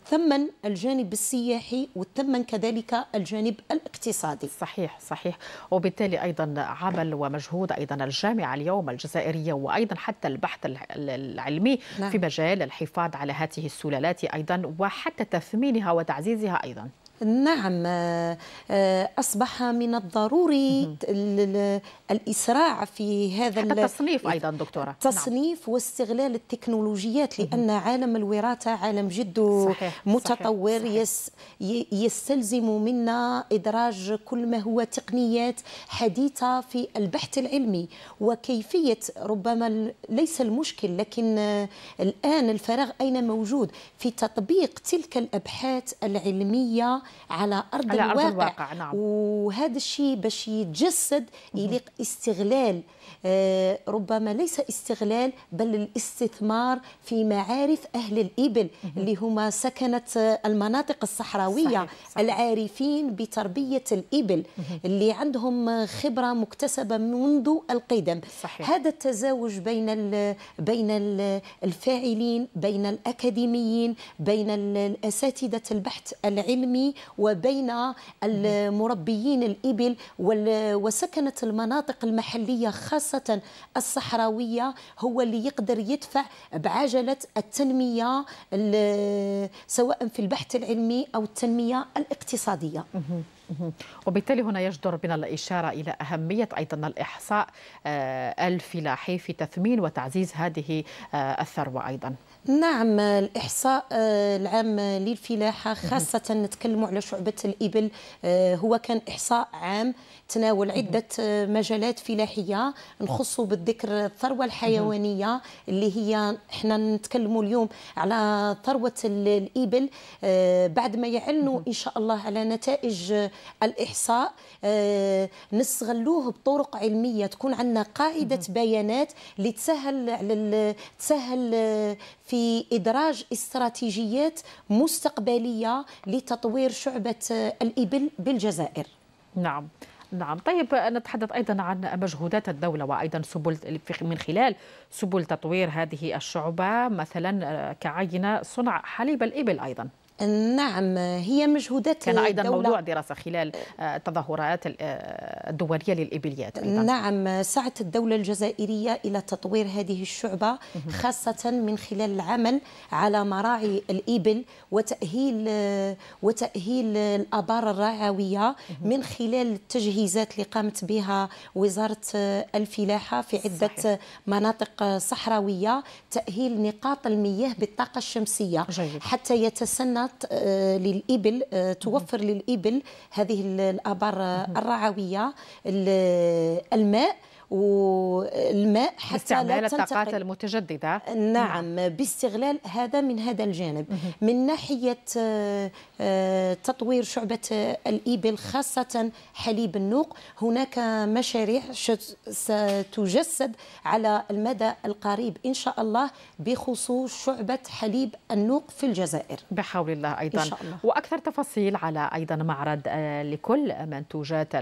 تثمن الجانب السياحي وتثمن كذلك الجانب الاقتصادي صحيح صحيح وبالتالي أيضا عمل ومجهود أيضا الجامعة اليوم الجزائرية وأيضا حتى البحث العلمي نعم. في مجال الحفاظ على هذه السلالات أيضا وحتى تثمينها وتعزيزها أيضا نعم آه، آه، أصبح من الضروري الإسراع في هذا التصنيف أيضا دكتورة تصنيف نعم. واستغلال التكنولوجيات لأن عالم الوراثة عالم جد صحيح. متطور صحيح. صحيح. يستلزم منا إدراج كل ما هو تقنيات حديثة في البحث العلمي وكيفية ربما ليس المشكل لكن آه، الآن الفراغ أين موجود في تطبيق تلك الأبحاث العلمية على أرض, على الواقع. الواقع نعم. وهذا الشيء باش يتجسد يليق استغلال آه، ربما ليس استغلال بل الاستثمار في معارف أهل الإبل اللي هما سكنة المناطق الصحراوية صحيح صحيح. العارفين بتربية الإبل اللي عندهم خبرة مكتسبة منذ القدم صحيح. هذا التزاوج بين بين الفاعلين بين الأكاديميين بين الأساتذة البحث العلمي وبين المربيين الإبل وسكنة المناطق المحلية خاصة خاصة الصحراوية هو اللي يقدر يدفع بعجلة التنمية سواء في البحث العلمي أو التنمية الاقتصادية وبالتالي هنا يجدر بنا الإشارة إلى أهمية أيضا الإحصاء آه، الفلاحي في تثمين وتعزيز هذه آه، الثروة أيضا نعم الإحصاء آه، العام للفلاحة خاصة نتكلم على شعبة الإبل آه، هو كان إحصاء عام تناول عدة آه، مجالات فلاحية نخص بالذكر الثروة الحيوانية اللي هي احنا نتكلموا اليوم على ثروة الإبل بعد ما يعلنوا إن شاء الله على نتائج الإحصاء نستغلوه بطرق علمية تكون عندنا قاعدة بيانات اللي تسهل تسهل في إدراج استراتيجيات مستقبلية لتطوير شعبة الإبل بالجزائر نعم نعم طيب نتحدث أيضا عن مجهودات الدولة وأيضا سبل من خلال سبل تطوير هذه الشعبة مثلا كعينة صنع حليب الإبل أيضا نعم هي مجهودات كان أيضا الدولة. موضوع دراسة خلال آه، التظاهرات آه، الدولية للإبليات أيضا. نعم سعت الدولة الجزائرية إلى تطوير هذه الشعبة خاصة من خلال العمل على مراعي الإبل وتأهيل آه، وتأهيل الآبار الرعوية من خلال التجهيزات اللي قامت بها وزارة الفلاحة في عدة صحيح. مناطق صحراوية تأهيل نقاط المياه بالطاقة الشمسية جيد. حتى يتسنى فقط آه، للإبل آه، توفر للإبل هذه الآبار الرعوية الماء والماء حتى لا الطاقات المتجددة نعم باستغلال هذا من هذا الجانب من ناحية آه، آه، تطوير شعبة الإبل خاصة حليب النوق هناك مشاريع ستجسد على المدى القريب إن شاء الله بخصوص شعبة حليب النوق في الجزائر بحول الله أيضا إن شاء الله. وأكثر تفاصيل على أيضا معرض آه، لكل منتوجات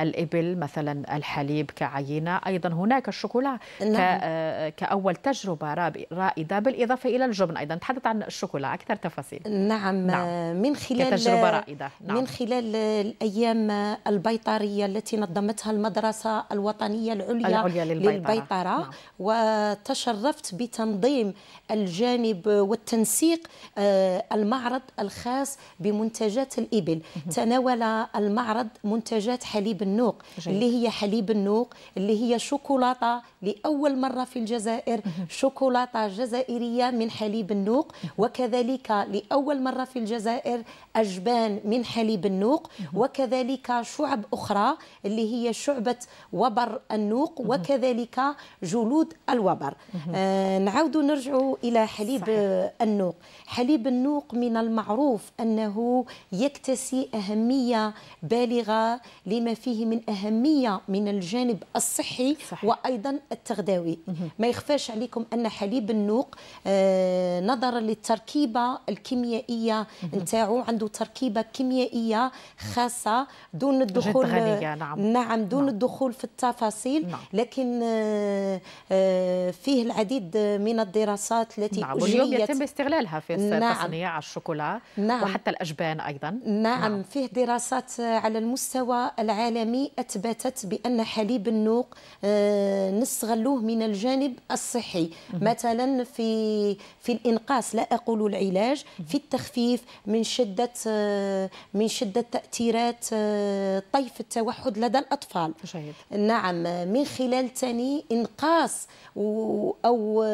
الإبل مثلا الحليب كعين لدينا أيضا هناك الشوكولا نعم. آه، كأول تجربة رائدة بالإضافة إلى الجبن أيضا تحدث عن الشوكولا أكثر تفاصيل نعم, نعم. من خلال كتجربة رائدة نعم. من خلال الأيام البيطرية التي نظمتها المدرسة الوطنية العليا, العليا للبيطرة, للبيطرة. نعم. وتشرفت بتنظيم الجانب والتنسيق آه، المعرض الخاص بمنتجات الإبل تناول المعرض منتجات حليب النوق جميل. اللي هي حليب النوق اللي اللي هي شوكولاته لاول مره في الجزائر شوكولاته جزائريه من حليب النوق وكذلك لاول مره في الجزائر اجبان من حليب النوق وكذلك شعب اخرى اللي هي شعبه وبر النوق وكذلك جلود الوبر آه نعود نرجع الى حليب صحيح. النوق حليب النوق من المعروف انه يكتسي اهميه بالغه لما فيه من اهميه من الجانب الصحي الصحي صحيح. وايضا التغذاوي ما يخفاش عليكم ان حليب النوق آه، نظرا للتركيبه الكيميائيه نتاعو عنده تركيبه كيميائيه خاصه دون الدخول جد غنية. نعم. نعم دون نعم. الدخول في التفاصيل نعم. لكن آه، آه، فيه العديد من الدراسات التي نعم. واليوم يتم استغلالها في نعم. تصنيع الشوكولا نعم. وحتى الاجبان ايضا نعم. نعم فيه دراسات على المستوى العالمي اثبتت بان حليب النوق التذوق آه، نستغلوه من الجانب الصحي مثلا في في الانقاص لا اقول العلاج في التخفيف من شده آه، من شده تاثيرات آه، طيف التوحد لدى الاطفال جيد. نعم من خلال ثاني انقاص او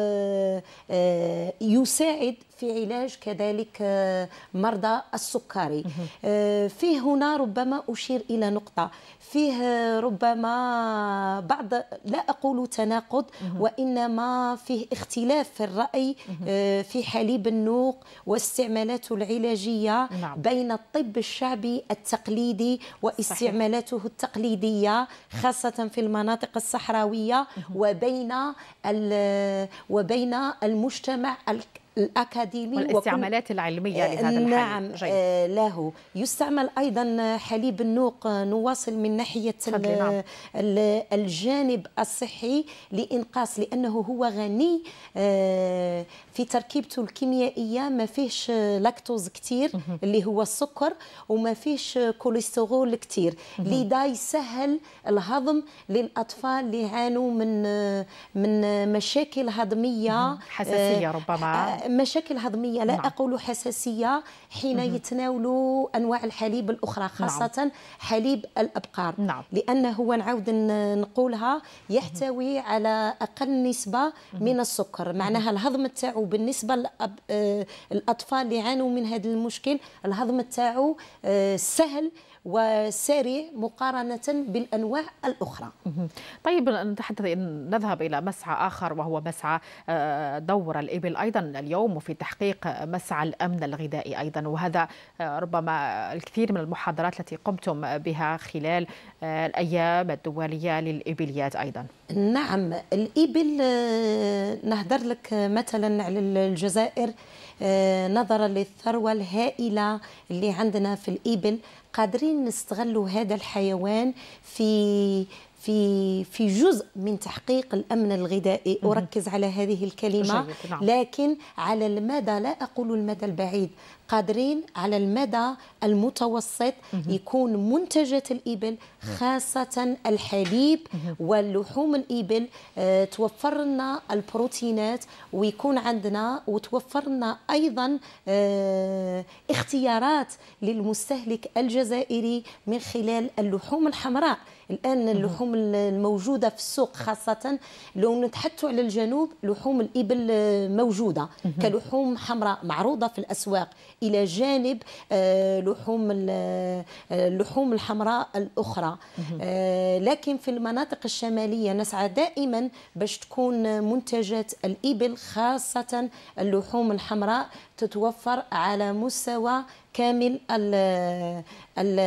يساعد في علاج كذلك مرضى السكري فيه هنا ربما أشير إلى نقطة فيه ربما بعض لا أقول تناقض وإنما فيه اختلاف في الرأي آه، في حليب النوق واستعمالاته العلاجية نعم. بين الطب الشعبي التقليدي واستعمالاته التقليدية خاصة في المناطق الصحراوية وبين وبين المجتمع الأكاديمي والاستعمالات وكل... العلمية آه، لهذا الحليب نعم آه، جيد. له يستعمل أيضا حليب النوق آه، نواصل من ناحية نعم. الجانب الصحي لإنقاص لأنه هو غني في تركيبته الكيميائية ما فيهش لاكتوز كتير اللي هو السكر وما فيهش كوليسترول كتير لذا يسهل الهضم للأطفال اللي يعانوا من من مشاكل هضمية حساسية ربما مشاكل هضميه لا نعم. اقول حساسيه حين يتناولوا انواع الحليب الاخرى نعم. خاصه نعم. حليب الابقار نعم. لانه هو نعاود نقولها يحتوي على اقل نسبه من السكر معناها الهضم تاعو بالنسبه للاطفال آه، اللي يعانوا من هذا المشكل الهضم تاعو آه، سهل وساري مقارنة بالأنواع الأخرى طيب نتحدث نذهب إلى مسعى آخر وهو مسعى آه، دور الإبل أيضا اليوم وفي تحقيق مسعى الأمن الغذائي أيضا وهذا آه، ربما الكثير من المحاضرات التي قمتم بها خلال آه، الأيام الدولية للإبليات أيضا نعم الإبل نهدر لك مثلا على الجزائر نظرا للثروة الهائلة اللي عندنا في الإبل قادرين نستغلوا هذا الحيوان في في في جزء من تحقيق الامن الغذائي اركز على هذه الكلمه نعم. لكن على المدى لا اقول المدى البعيد قادرين على المدى المتوسط يكون منتجات الإبل خاصة الحليب واللحوم الإبل آه، توفر لنا البروتينات ويكون عندنا وتوفر لنا أيضا آه، اختيارات للمستهلك الجزائري من خلال اللحوم الحمراء الان اللحوم الموجوده في السوق خاصه لو نتحدثوا على الجنوب لحوم الابل موجوده كلحوم حمراء معروضه في الاسواق الى جانب آه، لحوم آه، اللحوم الحمراء الاخرى آه، لكن في المناطق الشماليه نسعى دائما باش تكون منتجات الابل خاصه اللحوم الحمراء تتوفر على مستوى كامل الـ الـ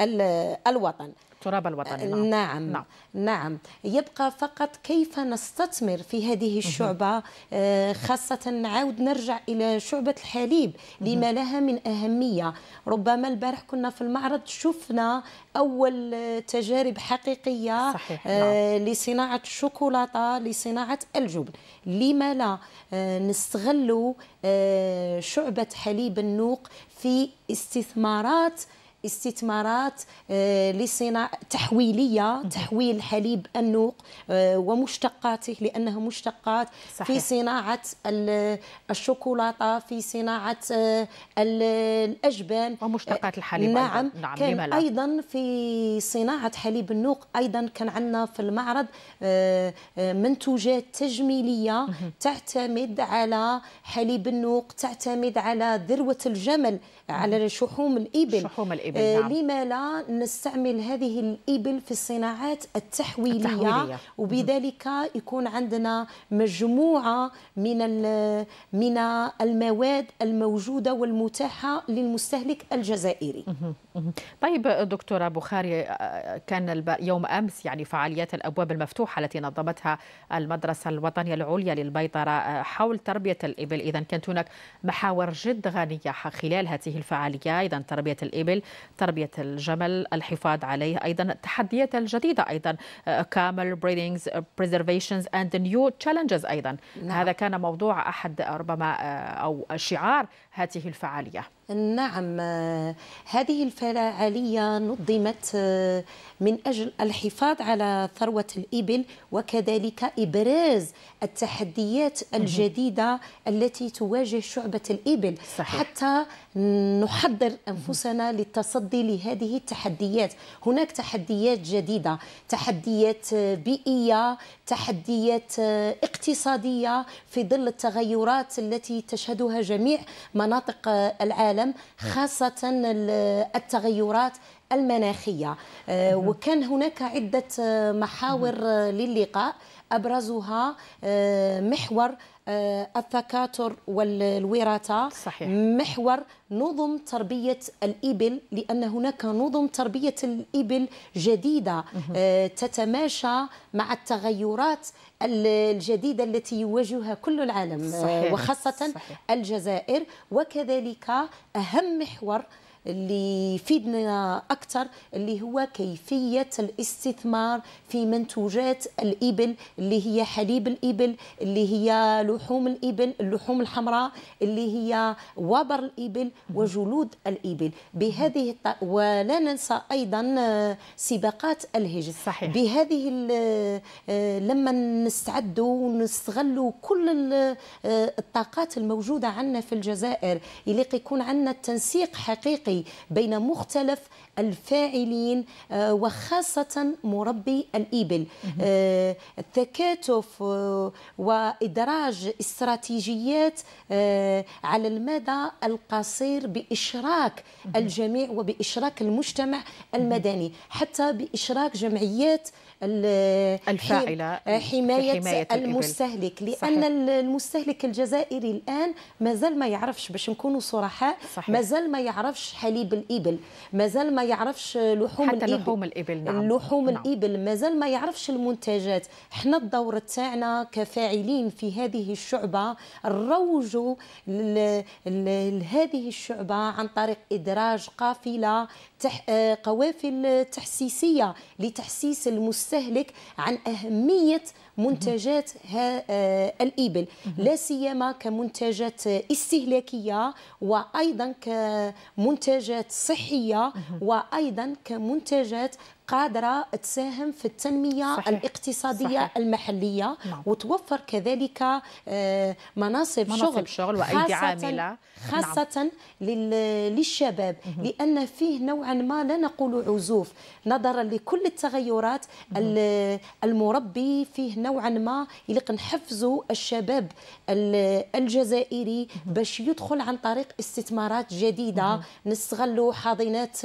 الـ الوطن التراب الوطني نعم. نعم. نعم. نعم يبقى فقط كيف نستثمر في هذه الشعبة آه، خاصة نعاود نرجع إلى شعبة الحليب لما لها من أهمية ربما البارح كنا في المعرض شفنا أول تجارب حقيقية صحيح. آه، نعم. لصناعة الشوكولاتة لصناعة الجبن لما لا آه، نستغل شعبة حليب النوق في استثمارات استثمارات آه، لصناعة تحويلية تحويل حليب النوق آه، ومشتقاته لأنها مشتقات صحيح. في صناعة الشوكولاتة في صناعة آه، الأجبان ومشتقات الحليب نعم, أيضاً. نعم, نعم، كان أيضا في صناعة حليب النوق أيضا كان عندنا في المعرض منتوجات تجميلية تعتمد على حليب النوق تعتمد على ذروة الجمل على شحوم الإبل شحوم الإبل الإبل آه نعم. لما لا نستعمل هذه الإبل في الصناعات التحويلية, التحويلية. وبذلك يكون عندنا مجموعة من من المواد الموجودة والمتاحة للمستهلك الجزائري طيب دكتورة بخاري آه، كان يوم أمس يعني فعاليات الأبواب المفتوحة التي نظمتها المدرسة الوطنية العليا للبيطرة آه، حول تربية الإبل إذا كانت هناك محاور جد غنية خلال هذه الفعالية أيضا تربية الإبل تربية الجمل الحفاظ عليه أيضا التحديات الجديدة أيضا كامل بريدينجز بريزرفيشنز أند نيو تشالنجز أيضا نعم. هذا كان موضوع أحد ربما آه، أو شعار هذه الفعالية نعم هذه الفعالية نظمت آه، من أجل الحفاظ على ثروة الإبل وكذلك إبراز التحديات الجديدة التي تواجه شعبة الإبل صحيح. حتى نحضر أنفسنا للتصدي لهذه التحديات هناك تحديات جديدة تحديات آه، بيئية تحديات آه، اقتصادية في ظل التغيرات التي تشهدها جميع مناطق مناطق آه، العالم خاصة آه، التغيرات المناخية آه، وكان هناك عدة محاور للقاء أبرزها محور آه، التكاثر والوراثه صحيح. محور نظم تربيه الابل لان هناك نظم تربيه الابل جديده آه، تتماشى مع التغيرات الجديده التي يواجهها كل العالم آه، صحيح. وخاصه صحيح. الجزائر وكذلك اهم محور اللي يفيدنا اكثر اللي هو كيفيه الاستثمار في منتوجات الابل اللي هي حليب الابل اللي هي لحوم الابل اللحوم الحمراء اللي هي وبر الابل وجلود الابل بهذه ولا ننسى ايضا آه، سباقات الهجن صحيح. بهذه آه، لما نستعدوا ونستغلوا كل آه، الطاقات الموجوده عندنا في الجزائر يليق يكون عندنا التنسيق حقيقي التنسيقي بين مختلف الفاعلين آه، وخاصة مربي الإبل التكاتف آه، آه، وإدراج استراتيجيات على المدى القصير بإشراك الجميع وبإشراك المجتمع المدني حتى بإشراك جمعيات الفاعلة حماية, حماية المستهلك لأن صحيح. المستهلك الجزائري الآن ما زال ما يعرفش باش نكونوا صرحاء زال ما يعرفش حليب الإبل ما زال ما يعرفش لحوم حتى الإبل لحوم الإبل نعم لحوم نعم. الإبل زال ما يعرفش المنتجات احنا الدور تاعنا كفاعلين في هذه الشعبة نروجوا لهذه الشعبة عن طريق إدراج قافلة تح... قوافل تحسيسية لتحسيس المستهلك المستهلك عن أهمية منتجات آه، الإبل لا سيما كمنتجات استهلاكية وأيضا كمنتجات صحية وأيضا كمنتجات قادرة تساهم في التنمية صحيح. الاقتصادية صحيح. المحلية نعم. وتوفر كذلك آه، مناصب, مناصب شغل, شغل وأيدي عاملة نعم. خاصة نعم. للشباب لأن فيه نوعا ما لا نقول عزوف نظرا لكل التغيرات المربي فيه نوعا ما يلق نحفزوا الشباب الجزائري باش يدخل عن طريق استثمارات جديدة نستغلوا حاضنات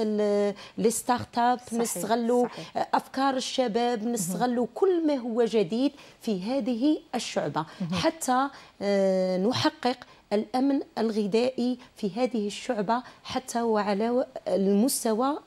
الستارت اب نستغلوا نستغلوا افكار الشباب نستغلوا كل ما هو جديد في هذه الشعبه حتى آه، نحقق الامن الغذائي في هذه الشعبه حتى وعلى المستوى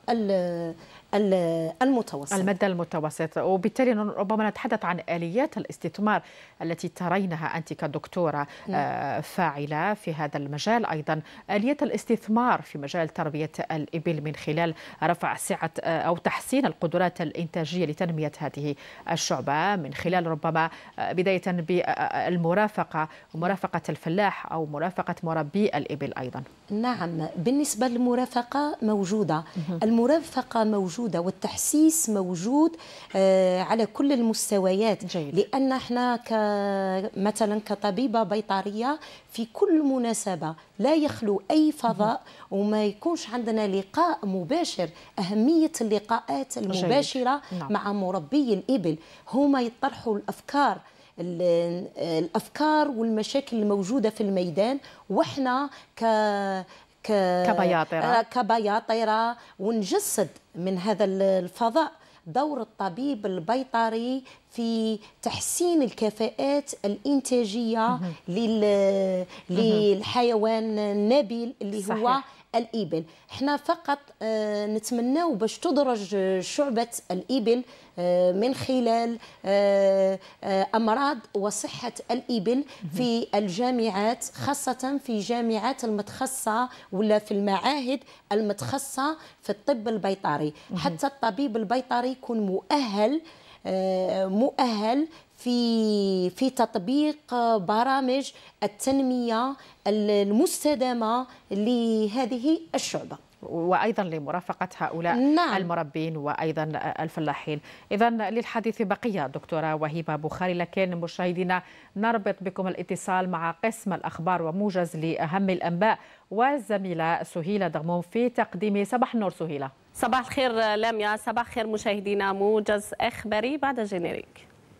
المتوسط المدى المتوسط وبالتالي ربما نتحدث عن آليات الاستثمار التي ترينها أنت كدكتورة نعم. آه، فاعلة في هذا المجال أيضا آليات الاستثمار في مجال تربية الإبل من خلال رفع سعة آه، أو تحسين القدرات الإنتاجية لتنمية هذه الشعبة من خلال ربما آه، بداية بالمرافقة مرافقة الفلاح أو مرافقة مربي الإبل أيضا نعم بالنسبة للمرافقة موجودة المرافقة موجودة والتحسيس موجود آه، على كل المستويات جيد. لأن احنا مثلا كطبيبة بيطرية في كل مناسبة لا يخلو أي فضاء وما يكونش عندنا لقاء مباشر أهمية اللقاءات المباشرة جيد. نعم. مع مربي الإبل هما يطرحوا الأفكار الافكار والمشاكل الموجوده في الميدان واحنا ك كبياطره آه، كبياطره ونجسد من هذا الفضاء دور الطبيب البيطري في تحسين الكفاءات الإنتاجية للحيوان النبيل اللي صحيح. هو الإبل احنا فقط آه، نتمناو باش تدرج شعبة الإبل آه، من خلال آه، أمراض وصحة الإبل في الجامعات خاصة في جامعات المتخصصة ولا في المعاهد المتخصصة في الطب البيطري حتى الطبيب البيطري يكون مؤهل مؤهل في في تطبيق برامج التنميه المستدامه لهذه الشعبه وايضا لمرافقه هؤلاء نعم. المربين وايضا الفلاحين اذا للحديث بقيه دكتوره وهبه بخاري لكن مشاهدينا نربط بكم الاتصال مع قسم الاخبار وموجز لاهم الانباء والزميله سهيله دغمون في تقديم صباح النور سهيله صباح الخير لاميا صباح الخير مشاهدينا موجز اخباري بعد جينيريك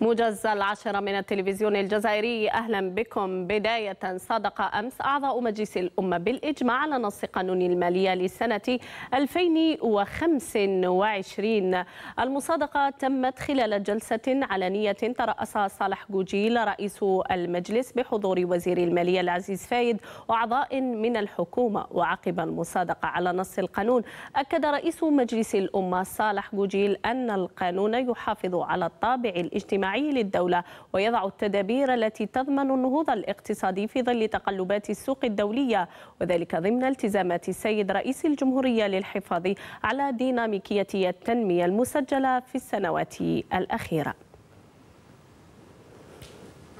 موجز العاشرة من التلفزيون الجزائري أهلا بكم بداية صادق أمس أعضاء مجلس الأمة بالإجماع على نص قانون المالية لسنة 2025 المصادقة تمت خلال جلسة علنية ترأسها صالح جوجيل رئيس المجلس بحضور وزير المالية العزيز فايد وأعضاء من الحكومة وعقب المصادقة على نص القانون أكد رئيس مجلس الأمة صالح جوجيل أن القانون يحافظ على الطابع الاجتماعي الاجتماعي للدولة ويضع التدابير التي تضمن النهوض الاقتصادي في ظل تقلبات السوق الدولية وذلك ضمن التزامات السيد رئيس الجمهورية للحفاظ على ديناميكية التنمية المسجلة في السنوات الأخيرة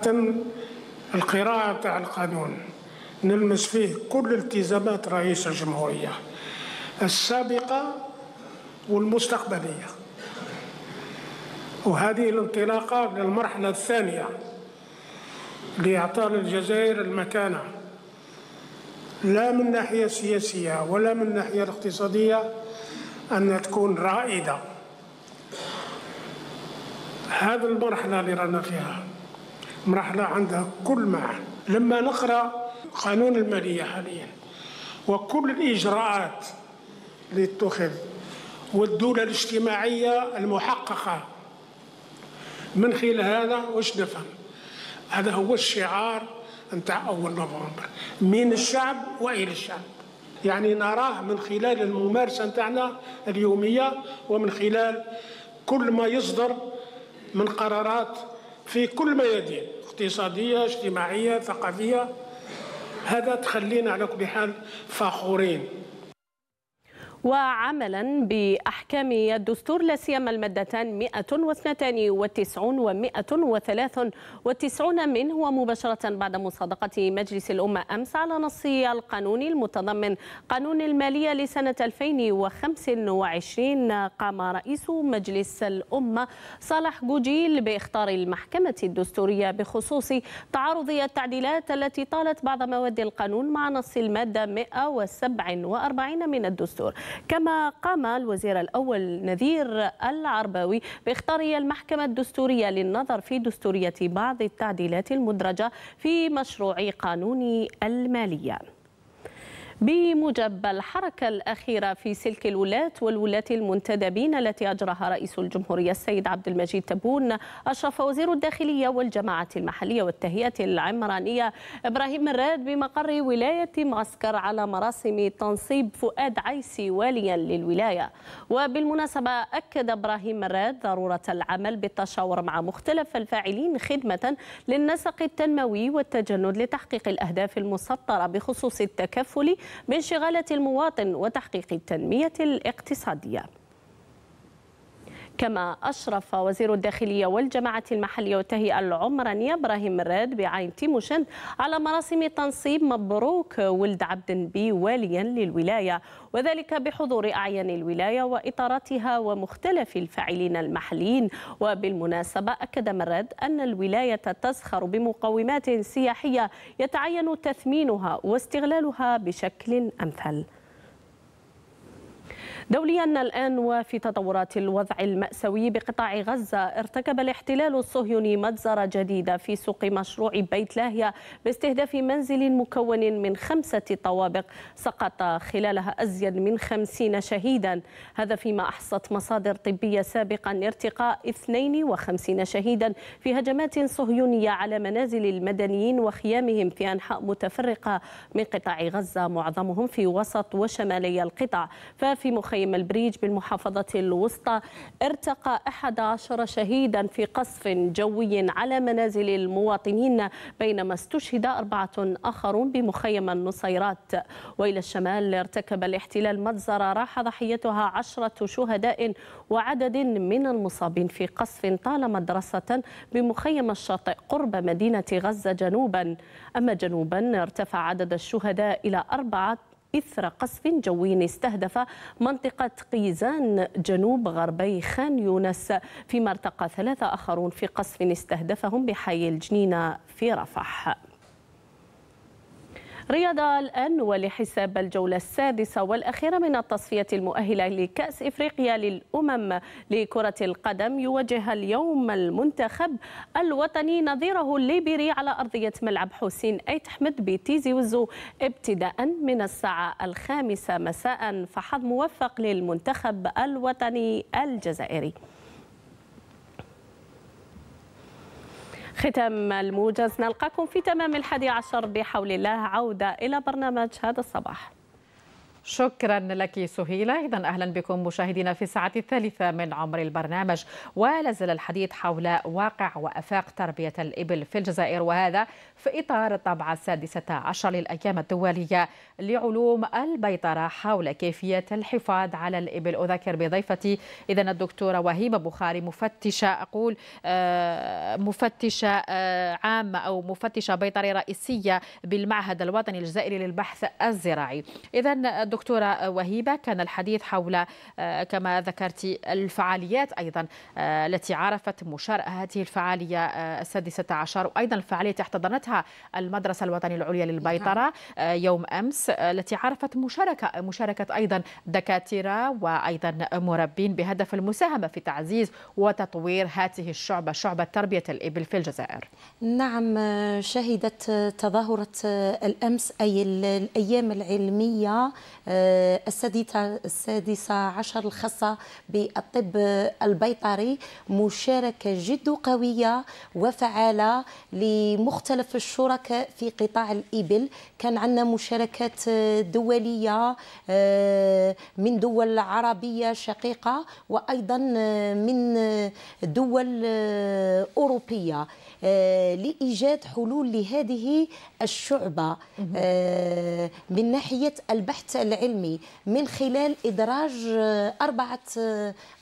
تم القراءة على القانون نلمس فيه كل التزامات رئيس الجمهورية السابقة والمستقبلية وهذه الانطلاقة للمرحلة الثانية لإعطاء الجزائر المكانة لا من ناحية سياسية ولا من ناحية اقتصادية أن تكون رائدة هذه المرحلة اللي رانا فيها مرحلة عندها كل معنى لما نقرأ قانون المالية حاليا وكل الإجراءات اللي اتخذ والدولة الاجتماعية المحققة من خلال هذا واش نفهم هذا هو الشعار نتاع أول نوفمبر من الشعب وإلى الشعب يعني نراه من خلال الممارسة نتاعنا اليومية ومن خلال كل ما يصدر من قرارات في كل ميادين اقتصادية اجتماعية ثقافية هذا تخلينا على كل حال فخورين وعملا بأحكام الدستور لا سيما المادتان 192 و 193 منه ومباشرة بعد مصادقة مجلس الأمة أمس على نص القانون المتضمن قانون المالية لسنة 2025 قام رئيس مجلس الأمة صالح جوجيل باختار المحكمة الدستورية بخصوص تعارض التعديلات التي طالت بعض مواد القانون مع نص المادة 147 من الدستور كما قام الوزير الأول نذير العرباوي باختار المحكمة الدستورية للنظر في دستورية بعض التعديلات المدرجة في مشروع قانون المالية بموجب الحركة الأخيرة في سلك الولاة والولاة المنتدبين التي أجراها رئيس الجمهورية السيد عبد المجيد تبون أشرف وزير الداخلية والجماعة المحلية والتهيئة العمرانية إبراهيم الراد بمقر ولاية معسكر على مراسم تنصيب فؤاد عيسي واليا للولاية وبالمناسبة أكد إبراهيم الراد ضرورة العمل بالتشاور مع مختلف الفاعلين خدمة للنسق التنموي والتجند لتحقيق الأهداف المسطرة بخصوص التكفل بانشغالة المواطن وتحقيق التنمية الاقتصادية كما أشرف وزير الداخلية والجماعة المحلية والتهيئة العمرانية إبراهيم مراد بعين تيموشن على مراسم تنصيب مبروك ولد عبد النبي واليا للولاية وذلك بحضور أعيان الولاية وإطاراتها ومختلف الفاعلين المحليين وبالمناسبة أكد مراد أن الولاية تزخر بمقومات سياحية يتعين تثمينها واستغلالها بشكل أمثل دوليا الآن وفي تطورات الوضع المأساوي بقطاع غزة ارتكب الاحتلال الصهيوني مجزرة جديدة في سوق مشروع بيت لاهيا باستهداف منزل مكون من خمسة طوابق سقط خلالها أزيد من خمسين شهيدا هذا فيما أحصت مصادر طبية سابقا ارتقاء 52 شهيدا في هجمات صهيونية على منازل المدنيين وخيامهم في أنحاء متفرقة من قطاع غزة معظمهم في وسط وشمالي القطاع ففي مخيم مخيم البريج بالمحافظة الوسطى ارتقى 11 شهيدا في قصف جوي على منازل المواطنين بينما استشهد أربعة آخرون بمخيم النصيرات وإلى الشمال ارتكب الاحتلال مجزرة راح ضحيتها عشرة شهداء وعدد من المصابين في قصف طال مدرسة بمخيم الشاطئ قرب مدينة غزة جنوبا أما جنوبا ارتفع عدد الشهداء إلى أربعة إثر قصف جوي استهدف منطقة قيزان جنوب غربي خان يونس فيما ارتقى ثلاثة آخرون في قصف استهدفهم بحي الجنينة في رفح رياضة الآن ولحساب الجولة السادسة والأخيرة من التصفية المؤهلة لكأس إفريقيا للأمم لكرة القدم يواجه اليوم المنتخب الوطني نظيره الليبيري على أرضية ملعب حسين أيت أحمد بتيزي وزو ابتداء من الساعة الخامسة مساء فحظ موفق للمنتخب الوطني الجزائري ختام الموجز نلقاكم في تمام الحادي عشر بحول الله عودة إلى برنامج هذا الصباح شكرا لك سهيلة إذا أهلا بكم مشاهدينا في الساعة الثالثة من عمر البرنامج ولازل الحديث حول واقع وأفاق تربية الإبل في الجزائر وهذا في إطار الطبعة السادسة عشر للأيام الدولية لعلوم البيطرة حول كيفية الحفاظ على الإبل أذكر بضيفتي إذا الدكتورة وهيمة بخاري مفتشة أقول آه، مفتشة آه، عامة أو مفتشة بيطرية رئيسية بالمعهد الوطني الجزائري للبحث الزراعي إذا دكتورة وهيبة كان الحديث حول آه، كما ذكرت الفعاليات أيضا آه، التي عرفت مشاركة هذه الفعالية آه، السادسة عشر وأيضا الفعالية احتضنتها المدرسة الوطنية العليا للبيطرة نعم. يوم أمس التي عرفت مشاركة مشاركة أيضا دكاترة وأيضا مربين بهدف المساهمة في تعزيز وتطوير هذه الشعبة شعبة تربية الإبل في الجزائر نعم شهدت تظاهرة الأمس أي الأيام العلمية آه، السادسة عشر الخاصة بالطب البيطري مشاركة جد قوية وفعالة لمختلف الشركاء في قطاع الإبل كان عندنا مشاركات دولية آه، من دول عربية شقيقة وأيضا آه، من دول أوروبية آه، لايجاد حلول لهذه الشعبه آه، من ناحيه البحث العلمي من خلال ادراج آه، اربعه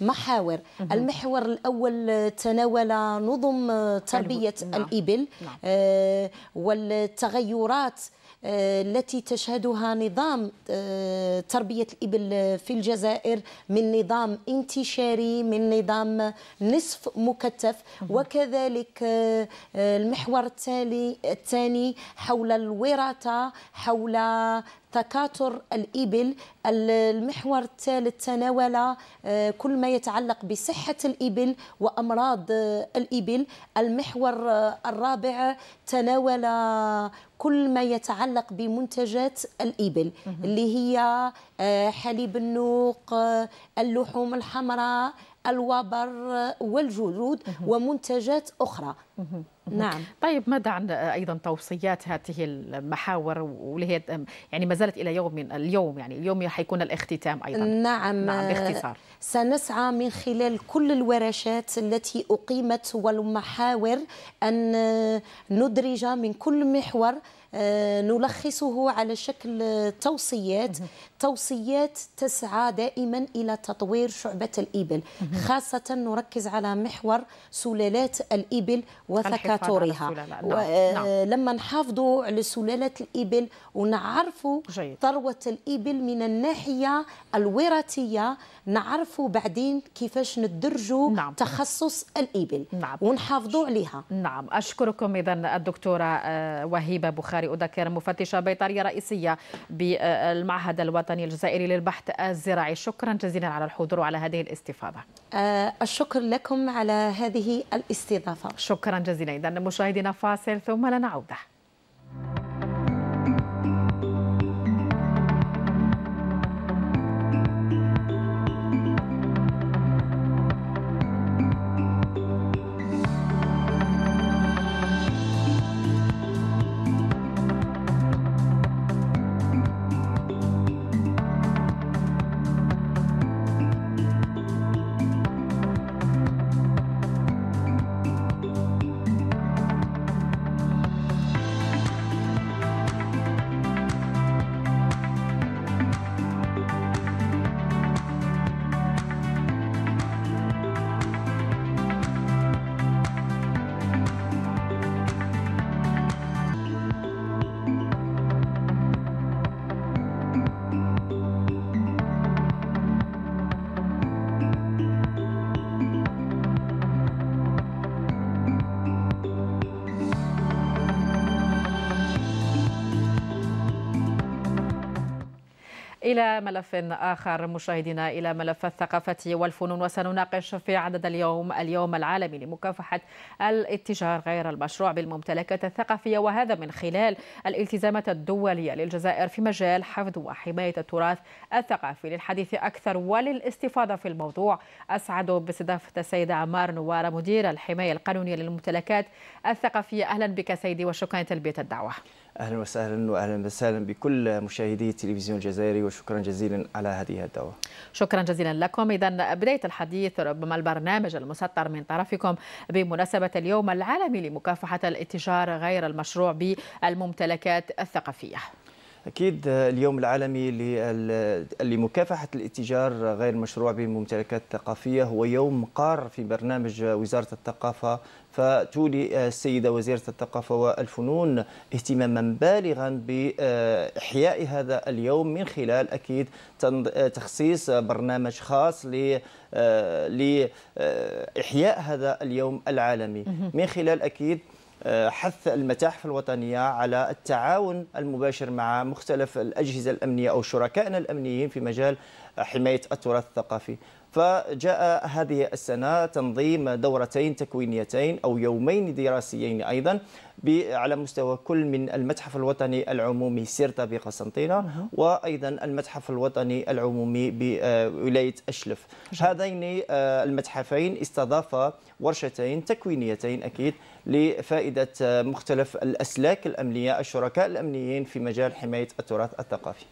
محاور المحور الاول تناول نظم تربيه نعم. الابل نعم. والتغيرات آه، التي تشهدها نظام آه، تربية الإبل في الجزائر من نظام انتشاري من نظام نصف مكتف وكذلك آه، المحور التالي الثاني حول الوراثة حول تكاثر الإبل المحور الثالث تناول آه، كل ما يتعلق بصحة الإبل وأمراض آه، الإبل المحور آه، الرابع تناول كل ما يتعلق بمنتجات الإبل اللي هي حليب النوق اللحوم الحمراء الوبر والجلود ومنتجات أخرى نعم طيب ماذا عن ايضا توصيات هذه المحاور واللي هي يعني ما زالت الى يوم اليوم يعني اليوم حيكون الاختتام ايضا نعم, نعم باختصار سنسعى من خلال كل الورشات التي اقيمت والمحاور ان ندرج من كل محور آه، نلخصه على شكل توصيات توصيات تسعى دائما إلى تطوير شعبة الإبل خاصة نركز على محور سلالات الإبل وثكاتورها نعم. آه، لما نحافظوا على سلالات الإبل ونعرفوا ثروة الإبل من الناحية الوراثية نعرفوا بعدين كيفاش ندرجوا نعم. تخصص الإبل نعم. ونحافظوا عليها نعم أشكركم إذا الدكتورة آه، وهيبة بخاري أذكر مفتشة بيطرية رئيسية بالمعهد الوطني الجزائري للبحث الزراعي شكرا جزيلا على الحضور وعلى هذه الاستفاضة آه، الشكر لكم على هذه الاستضافة شكرا جزيلا إذا مشاهدينا فاصل ثم لنعود إلى ملف آخر مشاهدينا إلى ملف الثقافة والفنون وسنناقش في عدد اليوم اليوم العالمي لمكافحة الاتجار غير المشروع بالممتلكات الثقافية وهذا من خلال الالتزامات الدولية للجزائر في مجال حفظ وحماية التراث الثقافي للحديث أكثر وللاستفاضة في الموضوع أسعد باستضافة السيدة عمار نوارة مدير الحماية القانونية للممتلكات الثقافية أهلا بك سيدي وشكرا لتلبية الدعوة اهلا وسهلا واهلا وسهلا بكل مشاهدي التلفزيون الجزائري وشكرا جزيلا على هذه الدعوه. شكرا جزيلا لكم، اذا بدايه الحديث ربما البرنامج المسطر من طرفكم بمناسبه اليوم العالمي لمكافحه الاتجار غير المشروع بالممتلكات الثقافيه. أكيد اليوم العالمي لمكافحة الاتجار غير المشروع بالممتلكات الثقافية هو يوم قار في برنامج وزارة الثقافة فتولي آه، السيدة وزيرة الثقافة والفنون اهتماما بالغا بإحياء هذا اليوم من خلال أكيد آه، تخصيص برنامج خاص ل آه، لإحياء هذا اليوم العالمي من خلال أكيد حث المتاحف الوطنية على التعاون المباشر مع مختلف الأجهزة الأمنية أو شركائنا الأمنيين في مجال حماية التراث الثقافي فجاء هذه السنة تنظيم دورتين تكوينيتين أو يومين دراسيين أيضا على مستوى كل من المتحف الوطني العمومي سيرتا بقسنطينة وأيضا المتحف الوطني العمومي بولاية آه، أشلف هذين آه، المتحفين استضافا ورشتين تكوينيتين أكيد لفائدة آه، مختلف الأسلاك الأمنية الشركاء الأمنيين في مجال حماية التراث الثقافي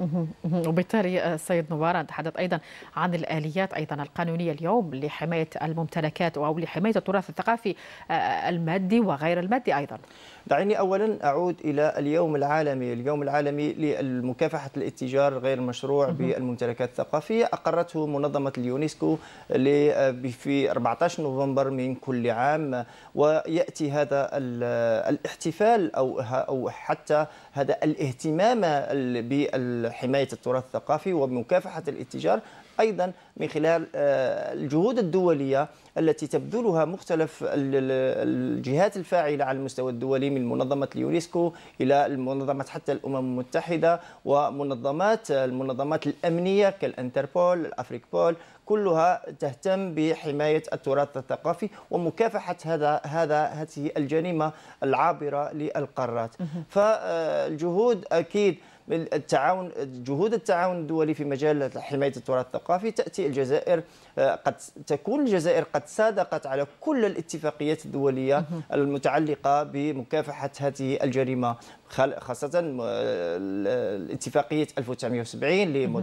وبالتالي السيد نوارا تحدث أيضا عن الآليات أيضا القانونية اليوم لحماية الممتلكات أو لحماية التراث الثقافي المادي وغير المادي أيضا دعيني أولا أعود إلى اليوم العالمي اليوم العالمي لمكافحة الاتجار غير المشروع بالممتلكات الثقافية أقرته منظمة اليونسكو في 14 نوفمبر من كل عام ويأتي هذا الاحتفال أو أو حتى هذا الاهتمام بحماية التراث الثقافي ومكافحة الاتجار أيضا من خلال آه، الجهود الدولية التي تبذلها مختلف الجهات الفاعلة على المستوى الدولي من منظمة اليونسكو إلى المنظمة حتى الأمم المتحدة ومنظمات آه، المنظمات الأمنية كالأنتربول الأفريك بول كلها تهتم بحماية التراث الثقافي ومكافحة هذا هذا هذه الجريمة العابرة للقارات فالجهود آه، أكيد التعاون جهود التعاون الدولي في مجال حمايه التراث الثقافي تاتي الجزائر آه، قد تكون الجزائر قد صادقت على كل الاتفاقيات الدوليه المتعلقه بمكافحه هذه الجريمه خاصة آه، اتفاقية 1970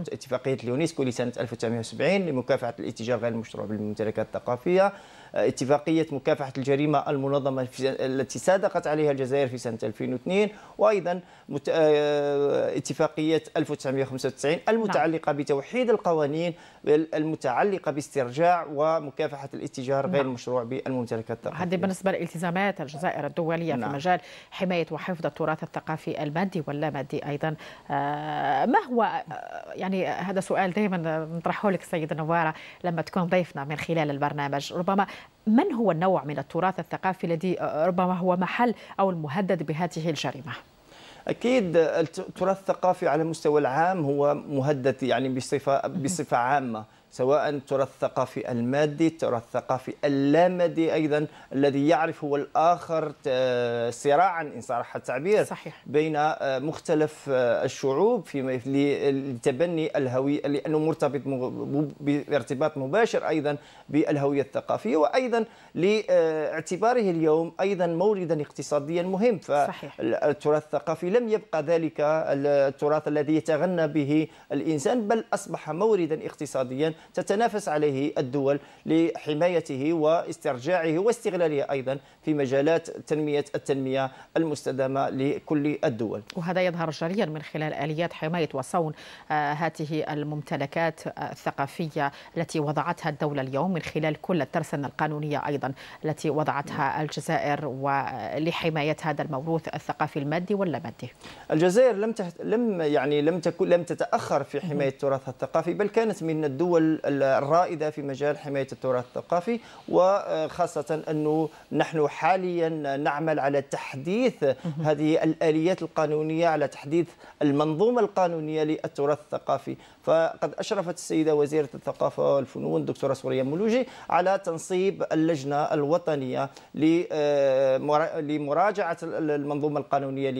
لاتفاقية اليونسكو لسنة 1970 لمكافحة الاتجار غير المشروع بالممتلكات الثقافية اتفاقية مكافحة الجريمة المنظمة التي صادقت عليها الجزائر في سنة 2002 وأيضا آه، اتفاقية 1995 نعم. المتعلقة بتوحيد القوانين المتعلقة باسترجاع ومكافحة الاتجار غير المشروع نعم. بالممتلكات الثقافية هذه بالنسبة لالتزامات الجزائر الدولية في نعم. مجال حماية وحفظ التراث الثقافي المادي واللامادي أيضا آه، ما هو آه، يعني هذا سؤال دائما نطرحه لك سيد نوارة لما تكون ضيفنا من خلال البرنامج ربما من هو النوع من التراث الثقافي الذي آه، آه، ربما هو محل أو المهدد بهذه الجريمة؟ اكيد التراث الثقافي على المستوى العام هو مهدد يعني بصفه بصفه عامه سواء ترى الثقافي المادي ترى الثقافي اللامادي أيضا الذي يعرف هو الآخر صراعا إن صرح التعبير صحيح. بين آه، مختلف آه، الشعوب في لتبني الهوية لأنه مرتبط بارتباط مباشر أيضا بالهوية الثقافية وأيضا لاعتباره اليوم أيضا موردا اقتصاديا مهم فالتراث الثقافي لم يبقى ذلك التراث الذي يتغنى به الإنسان بل أصبح موردا اقتصاديا تتنافس عليه الدول لحمايته واسترجاعه واستغلاله أيضا في مجالات تنمية التنمية المستدامة لكل الدول وهذا يظهر جليا من خلال آليات حماية وصون آه، هذه الممتلكات الثقافية التي وضعتها الدولة اليوم من خلال كل الترسنة القانونية أيضا التي وضعتها الجزائر ولحماية هذا الموروث الثقافي المادي ولا مادي الجزائر لم تحت... لم يعني لم تكن لم تتأخر في حماية تراثها الثقافي بل كانت من الدول الرائده في مجال حمايه التراث الثقافي وخاصه انه نحن حاليا نعمل على تحديث هذه الاليات القانونيه على تحديث المنظومه القانونيه للتراث الثقافي فقد أشرفت السيدة وزيرة الثقافة والفنون الدكتورة سوريا مولوجي على تنصيب اللجنة الوطنية آه، لمراجعة المنظومة القانونية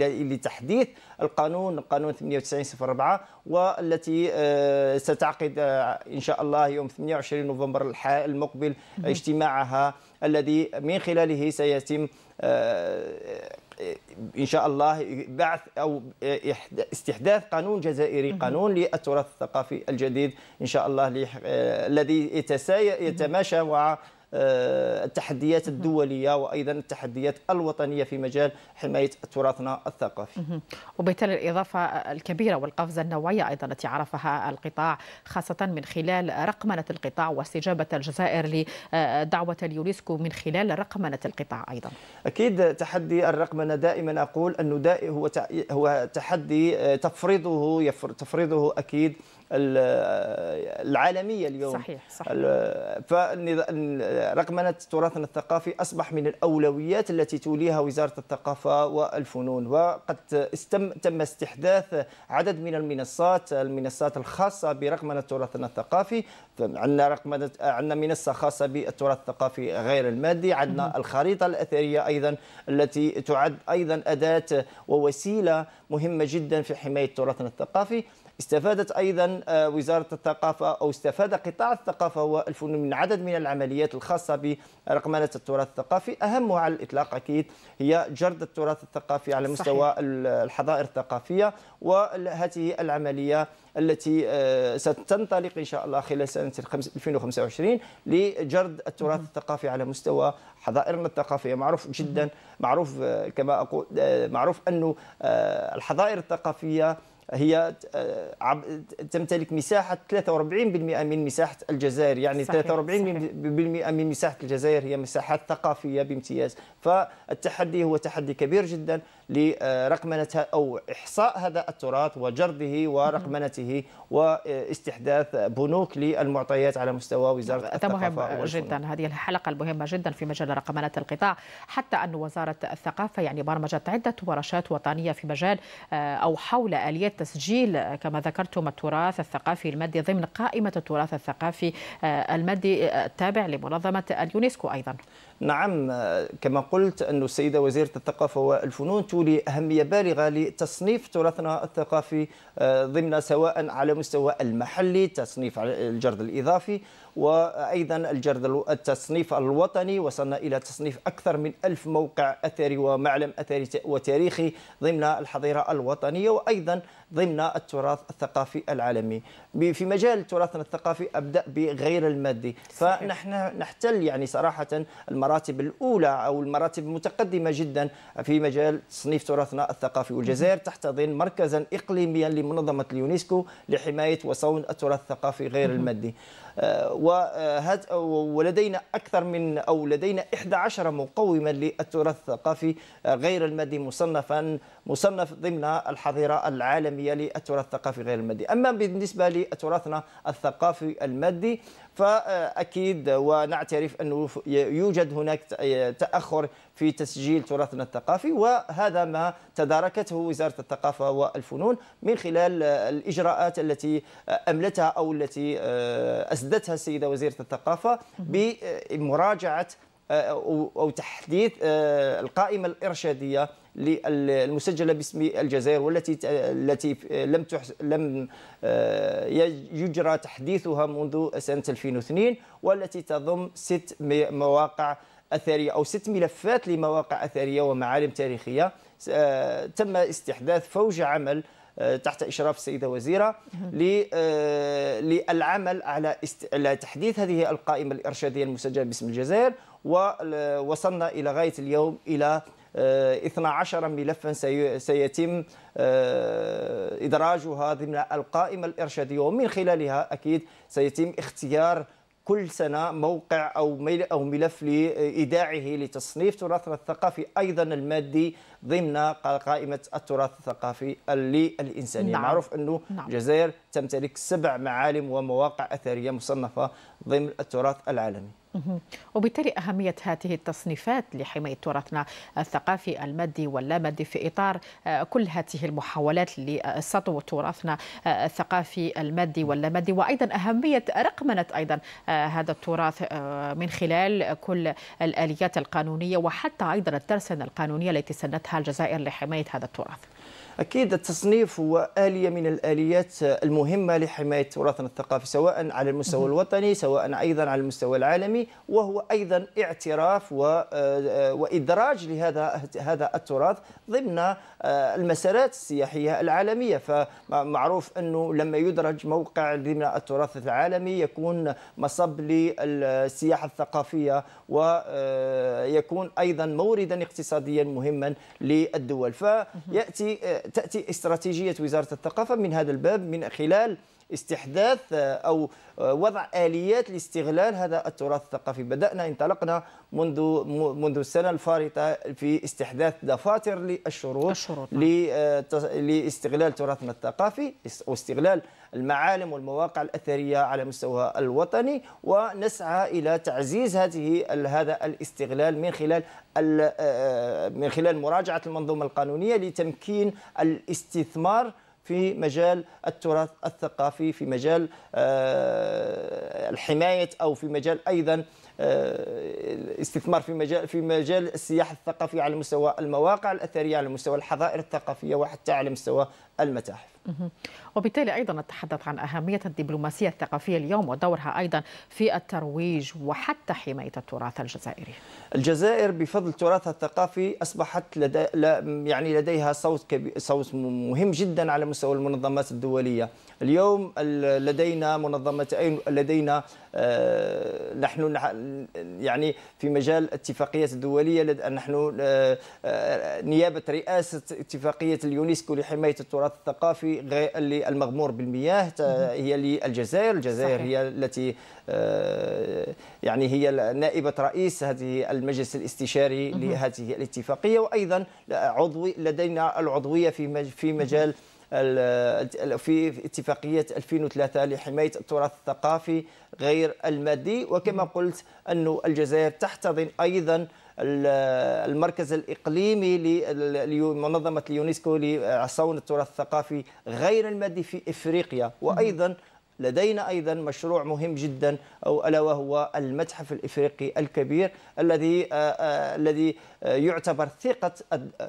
لتحديث القانون قانون 9804 والتي آه، ستعقد آه، إن شاء الله يوم 28 نوفمبر المقبل اجتماعها الذي من خلاله سيتم إيه، ان شاء الله بعث او إيه، استحداث قانون جزائري قانون للتراث الثقافي الجديد ان شاء الله آه، الذي يتماشى مع آه، التحديات الدوليه وايضا التحديات الوطنيه في مجال حمايه تراثنا الثقافي. وبالتالي الاضافه الكبيره والقفزه النوعيه ايضا التي عرفها القطاع خاصه من خلال رقمنه القطاع واستجابه الجزائر لدعوه اليونسكو من خلال رقمنه القطاع ايضا. اكيد تحدي الرقمنه دائما اقول انه هو هو تحدي تفرضه آه، تفرضه اكيد العالميه اليوم صحيح صحيح فرقمنه تراثنا الثقافي اصبح من الاولويات التي توليها وزاره الثقافه والفنون وقد استم تم استحداث عدد من المنصات المنصات الخاصه برقمنه تراثنا الثقافي عندنا رقمنه عندنا منصه خاصه بالتراث الثقافي غير المادي عندنا الخريطه الاثريه ايضا التي تعد ايضا اداه ووسيله مهمه جدا في حمايه تراثنا الثقافي استفادت أيضا آه، وزارة الثقافة أو استفاد قطاع الثقافة والفنون من عدد من العمليات الخاصة برقمنة التراث الثقافي أهمها على الإطلاق أكيد هي جرد التراث الثقافي على مستوى صحيح. الحضائر الثقافية وهذه العملية التي آه، ستنطلق إن شاء الله خلال سنة 2025 لجرد التراث الثقافي على مستوى حضائرنا الثقافية معروف جدا معروف آه، كما أقول معروف أنه الحضائر الثقافية هي آه، تمتلك مساحة 43% من مساحة الجزائر يعني صحيح 43% من مساحة الجزائر هي مساحات ثقافية بامتياز فالتحدي هو تحدي كبير جدا لرقمنة أو إحصاء هذا التراث وجرده ورقمنته واستحداث بنوك للمعطيات على مستوى وزارة نعم، الثقافة مهم جدا هذه الحلقة المهمة جدا في مجال رقمنة القطاع حتى أن وزارة الثقافة يعني برمجت عدة ورشات وطنية في مجال آه، أو حول آليات تسجيل آه، كما ذكرتم التراث الثقافي المادي ضمن قائمة التراث الثقافي آه، المادي التابع لمنظمة اليونسكو أيضا نعم كما قلت أن السيدة وزيرة الثقافة والفنون تولي أهمية بالغة لتصنيف تراثنا الثقافي آه، ضمن سواء على مستوى المحلي تصنيف الجرد الإضافي وأيضا الجرد التصنيف الوطني وصلنا إلى تصنيف أكثر من ألف موقع أثري ومعلم أثري وتاريخي ضمن الحظيرة الوطنية وأيضا ضمن التراث الثقافي العالمي في مجال تراثنا الثقافي أبدأ بغير المادي فنحن نحتل يعني صراحة المراتب الأولى أو المراتب المتقدمة جدا في مجال تصنيف تراثنا الثقافي والجزائر تحتضن مركزا إقليميا لمنظمة اليونسكو لحماية وصون التراث الثقافي غير المادي آه، ولدينا أكثر من أو لدينا 11 مقوما للتراث الثقافي آه، غير المادي مصنفا مصنف ضمن الحظيرة العالمية للتراث الثقافي غير المادي أما بالنسبة لتراثنا الثقافي المادي فأكيد ونعترف أنه يوجد هناك تأخر في تسجيل تراثنا الثقافي وهذا ما تداركته وزارة الثقافة والفنون من خلال الإجراءات التي أملتها أو التي آه، أسدتها السيدة وزيرة الثقافة بمراجعة آه، أو تحديث آه، القائمة الإرشادية المسجله باسم الجزائر والتي التي لم لم يجرى تحديثها منذ سنه 2002 والتي تضم ست مواقع أثرية أو ست ملفات لمواقع أثرية ومعالم تاريخية آه، تم استحداث فوج عمل آه، تحت إشراف السيدة وزيرة آه، للعمل على على تحديث هذه القائمة الإرشادية المسجلة باسم الجزائر ووصلنا إلى غاية اليوم إلى 12 ملفا سيتم إدراجها ضمن القائمة الإرشادية ومن خلالها أكيد سيتم اختيار كل سنه موقع او او ملف لايداعه لتصنيف تراثنا الثقافي ايضا المادي ضمن قائمه التراث الثقافي للانسانيه نعم. معروف انه نعم. الجزائر تمتلك سبع معالم ومواقع اثريه مصنفه ضمن التراث العالمي وبالتالي أهمية هذه التصنيفات لحماية تراثنا الثقافي المادي واللامادي في إطار آه، كل هذه المحاولات لسطو تراثنا آه، الثقافي المادي واللامادي وأيضا أهمية رقمنة أيضا آه، هذا التراث من خلال كل الآليات القانونية وحتى أيضا الترسنه القانونية التي سنتها الجزائر لحماية هذا التراث أكيد التصنيف هو آلية من الآليات المهمة لحماية تراثنا الثقافي سواء على المستوى الوطني سواء أيضا على المستوى العالمي وهو أيضا اعتراف آه، وإدراج لهذا هذا التراث ضمن آه، المسارات السياحية العالمية فمعروف أنه لما يدرج موقع ضمن التراث العالمي يكون مصب للسياحة الثقافية ويكون آه، أيضا موردا اقتصاديا مهما للدول فيأتي تأتي استراتيجية وزارة الثقافة من هذا الباب من خلال استحداث آه، أو آه، وضع آليات لاستغلال هذا التراث الثقافي بدأنا انطلقنا منذ منذ السنة الفارطة في استحداث دفاتر للشروط الشروط. نعم. آه، لاستغلال تراثنا الثقافي واستغلال المعالم والمواقع الأثرية على مستوى الوطني ونسعى إلى تعزيز هذه هذا الاستغلال من خلال من خلال مراجعة المنظومة القانونية لتمكين الاستثمار في مجال التراث الثقافي في مجال آه، الحماية أو في مجال أيضا آه، استثمار في مجال في مجال السياحه الثقافيه على مستوى المواقع الاثريه على مستوى الحظائر الثقافيه وحتى على مستوى المتاحف وبالتالي أيضا نتحدث عن أهمية الدبلوماسية الثقافية اليوم ودورها أيضا في الترويج وحتى حماية التراث الجزائري الجزائر بفضل تراثها الثقافي أصبحت لدي يعني لديها صوت, كبير صوت مهم جدا على مستوى المنظمات الدولية اليوم لدينا منظمتين لدينا آه، نحن يعني في مجال الاتفاقيات الدولية نحن آه، آه، نيابة رئاسة اتفاقية اليونسكو لحماية التراث الثقافي للمغمور بالمياه هي للجزائر الجزائر صحيح. هي التي آه، يعني هي نائبة رئيس هذه المجلس الاستشاري لهذه الاتفاقية وأيضا عضو لدينا العضوية في في مجال في اتفاقية 2003 لحماية التراث الثقافي غير المادي وكما قلت أن الجزائر تحتضن أيضا المركز الإقليمي لمنظمة اليونسكو لصون التراث الثقافي غير المادي في إفريقيا وأيضا لدينا ايضا مشروع مهم جدا او الا وهو المتحف الافريقي الكبير الذي آه، آه، الذي آه، يعتبر ثقه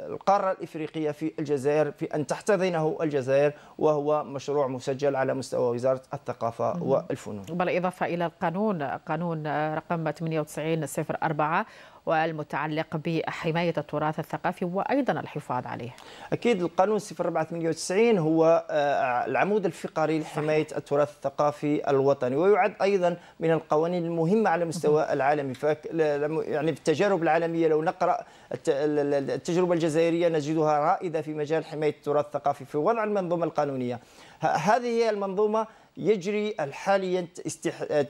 القاره الافريقيه في الجزائر في ان تحتضنه الجزائر وهو مشروع مسجل على مستوى وزاره الثقافه والفنون. بالاضافه الى القانون قانون رقم 98 04 والمتعلق بحماية التراث الثقافي وأيضا الحفاظ عليه أكيد القانون 0498 هو آه، العمود الفقري لحماية التراث الثقافي الوطني ويعد أيضا من القوانين المهمة على مستوى العالمي يعني بالتجارب العالمية لو نقرأ التجربة الجزائرية نجدها رائدة في مجال حماية التراث الثقافي في وضع المنظومة القانونية هذه المنظومة يجري حاليا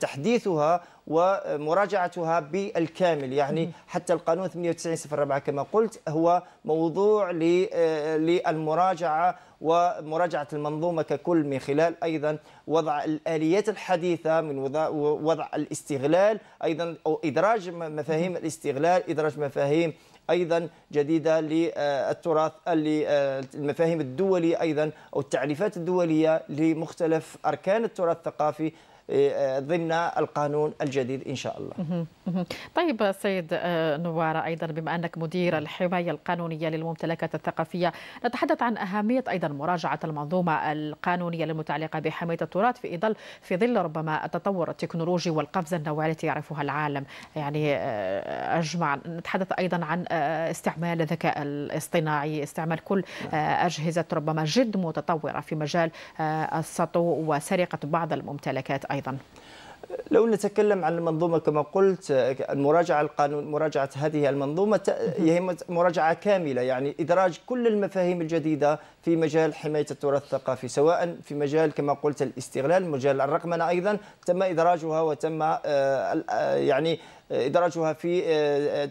تحديثها ومراجعتها بالكامل يعني حتى القانون 9804 كما قلت هو موضوع آه، للمراجعه ومراجعة المنظومة ككل من خلال أيضا وضع الآليات الحديثة من وضع الاستغلال أيضا أو إدراج مفاهيم الاستغلال إدراج مفاهيم ايضا جديده للتراث آه، آه، المفاهيم الدوليه ايضا او التعريفات الدوليه لمختلف اركان التراث الثقافي ضمن القانون الجديد إن شاء الله طيب سيد آه، نوارة أيضا بما أنك مدير الحماية القانونية للممتلكات الثقافية نتحدث عن أهمية أيضا مراجعة المنظومة القانونية المتعلقة بحماية التراث في ظل في ظل ربما التطور التكنولوجي والقفزة النوعية التي يعرفها العالم يعني آه، أجمع نتحدث أيضا عن آه، استعمال الذكاء الاصطناعي استعمال كل أجهزة ربما جد متطورة في مجال السطو وسرقة بعض الممتلكات أيضا أيضا لو نتكلم عن المنظومة كما قلت المراجعة القانون مراجعة هذه المنظومة هي مراجعة كاملة يعني إدراج كل المفاهيم الجديدة في مجال حماية التراث الثقافي سواء في مجال كما قلت الاستغلال مجال الرقمنة أيضا تم إدراجها وتم آه، آه، يعني آه، إدراجها في